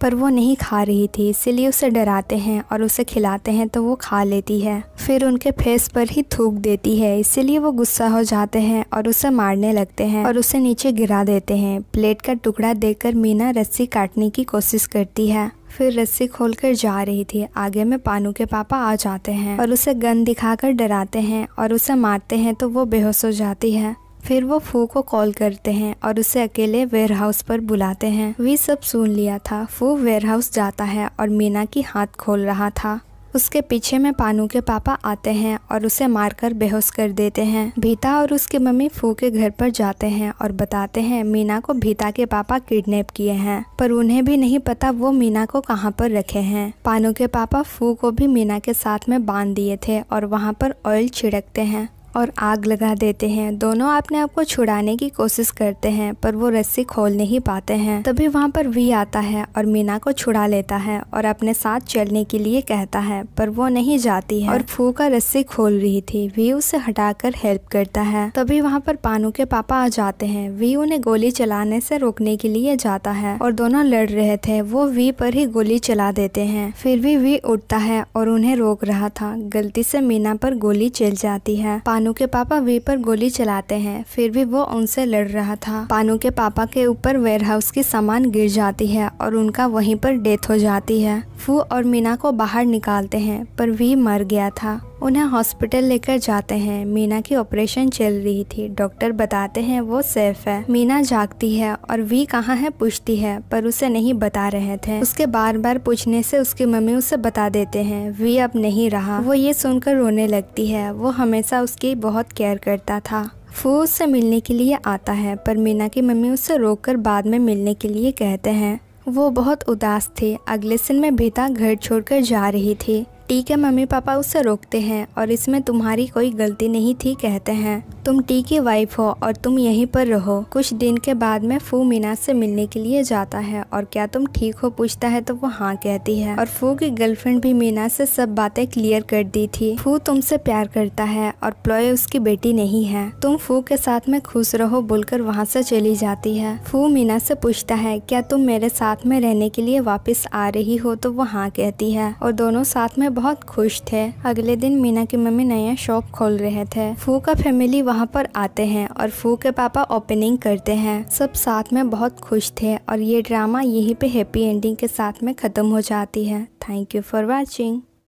पर वो नहीं खा रही थी इसीलिए उसे डराते हैं और उसे खिलाते हैं तो वो खा लेती है फिर उनके फेस पर ही थूक देती है इसीलिए वो गुस्सा हो जाते हैं और उसे मारने लगते हैं और उसे नीचे गिरा देते हैं प्लेट का टुकड़ा देकर मीना रस्सी काटने की कोशिश करती है फिर रस्सी खोलकर जा रही थी आगे में पानू के पापा आ जाते हैं और उसे गन दिखाकर डराते हैं और उसे मारते हैं तो वो बेहोश हो जाती है फिर वो फू को कॉल करते हैं और उसे अकेले वेयर हाउस पर बुलाते हैं वी सब सुन लिया था फू वेयर हाउस जाता है और मीना की हाथ खोल रहा था उसके पीछे में पानू के पापा आते हैं और उसे मारकर बेहोश कर देते हैं भीता और उसकी मम्मी फू के घर पर जाते हैं और बताते हैं मीना को भीता के पापा किडनैप किए हैं पर उन्हें भी नहीं पता वो मीना को कहाँ पर रखे हैं पानू के पापा फू को भी मीना के साथ में बांध दिए थे और वहाँ पर ऑयल छिड़कते हैं और आग लगा देते हैं दोनों अपने आप को छुड़ाने की कोशिश करते हैं पर वो रस्सी खोल नहीं पाते हैं तभी वहाँ पर वी आता है और मीना को छुड़ा लेता है और अपने साथ चलने के लिए कहता है पर वो नहीं जाती है और फू का रस्सी खोल रही थी वी उसे हटाकर हेल्प करता है तभी वहाँ पर पानू के पापा आ जाते हैं वी उन्हें गोली चलाने से रोकने के लिए जाता है और दोनों लड़ रहे थे वो वी पर ही गोली चला देते हैं फिर भी वी उठता है और उन्हें रोक रहा था गलती से मीना पर गोली चल जाती है पानू के पापा वी पर गोली चलाते हैं फिर भी वो उनसे लड़ रहा था पानू के पापा के ऊपर हाउस की सामान गिर जाती है और उनका वहीं पर डेथ हो जाती है फू और मीना को बाहर निकालते हैं पर वी मर गया था उन्हें हॉस्पिटल लेकर जाते हैं मीना की ऑपरेशन चल रही थी डॉक्टर बताते हैं वो सेफ है मीना जागती है और वी कहाँ है पूछती है पर उसे नहीं बता रहे थे उसके बार बार पूछने से उसकी मम्मी उसे बता देते हैं वी अब नहीं रहा वो ये सुनकर रोने लगती है वो हमेशा उसकी बहुत केयर करता था वो उससे मिलने के लिए आता है पर मीना की मम्मी उससे कर बाद में मिलने के लिए कहते हैं वो बहुत उदास थी अगले दिन में बेटा घर छोड़कर जा रही थी टी के मम्मी पापा उसे रोकते हैं और इसमें तुम्हारी कोई गलती नहीं थी कहते हैं तुम टी की वाइफ हो और तुम यहीं पर रहो कुछ दिन के बाद में फू मीना से मिलने के लिए जाता है और क्या तुम ठीक हो पूछता है तो वो हाँ कहती है और फू की गर्लफ्रेंड भी मीना से सब बातें क्लियर कर दी थी फू तुमसे प्यार करता है और प्लॉय उसकी बेटी नहीं है तुम फू के साथ में खुश रहो बोलकर वहाँ से चली जाती है फू मीना से पूछता है क्या तुम मेरे साथ में रहने के लिए वापिस आ रही हो तो वो हाँ कहती है और दोनों साथ में बहुत खुश थे अगले दिन मीना की मम्मी नया शॉप खोल रहे थे फू का फैमिली वहाँ पर आते हैं और फू के पापा ओपनिंग करते हैं सब साथ में बहुत खुश थे और ये ड्रामा यहीं पे हैप्पी एंडिंग के साथ में ख़त्म हो जाती है थैंक यू फॉर वॉचिंग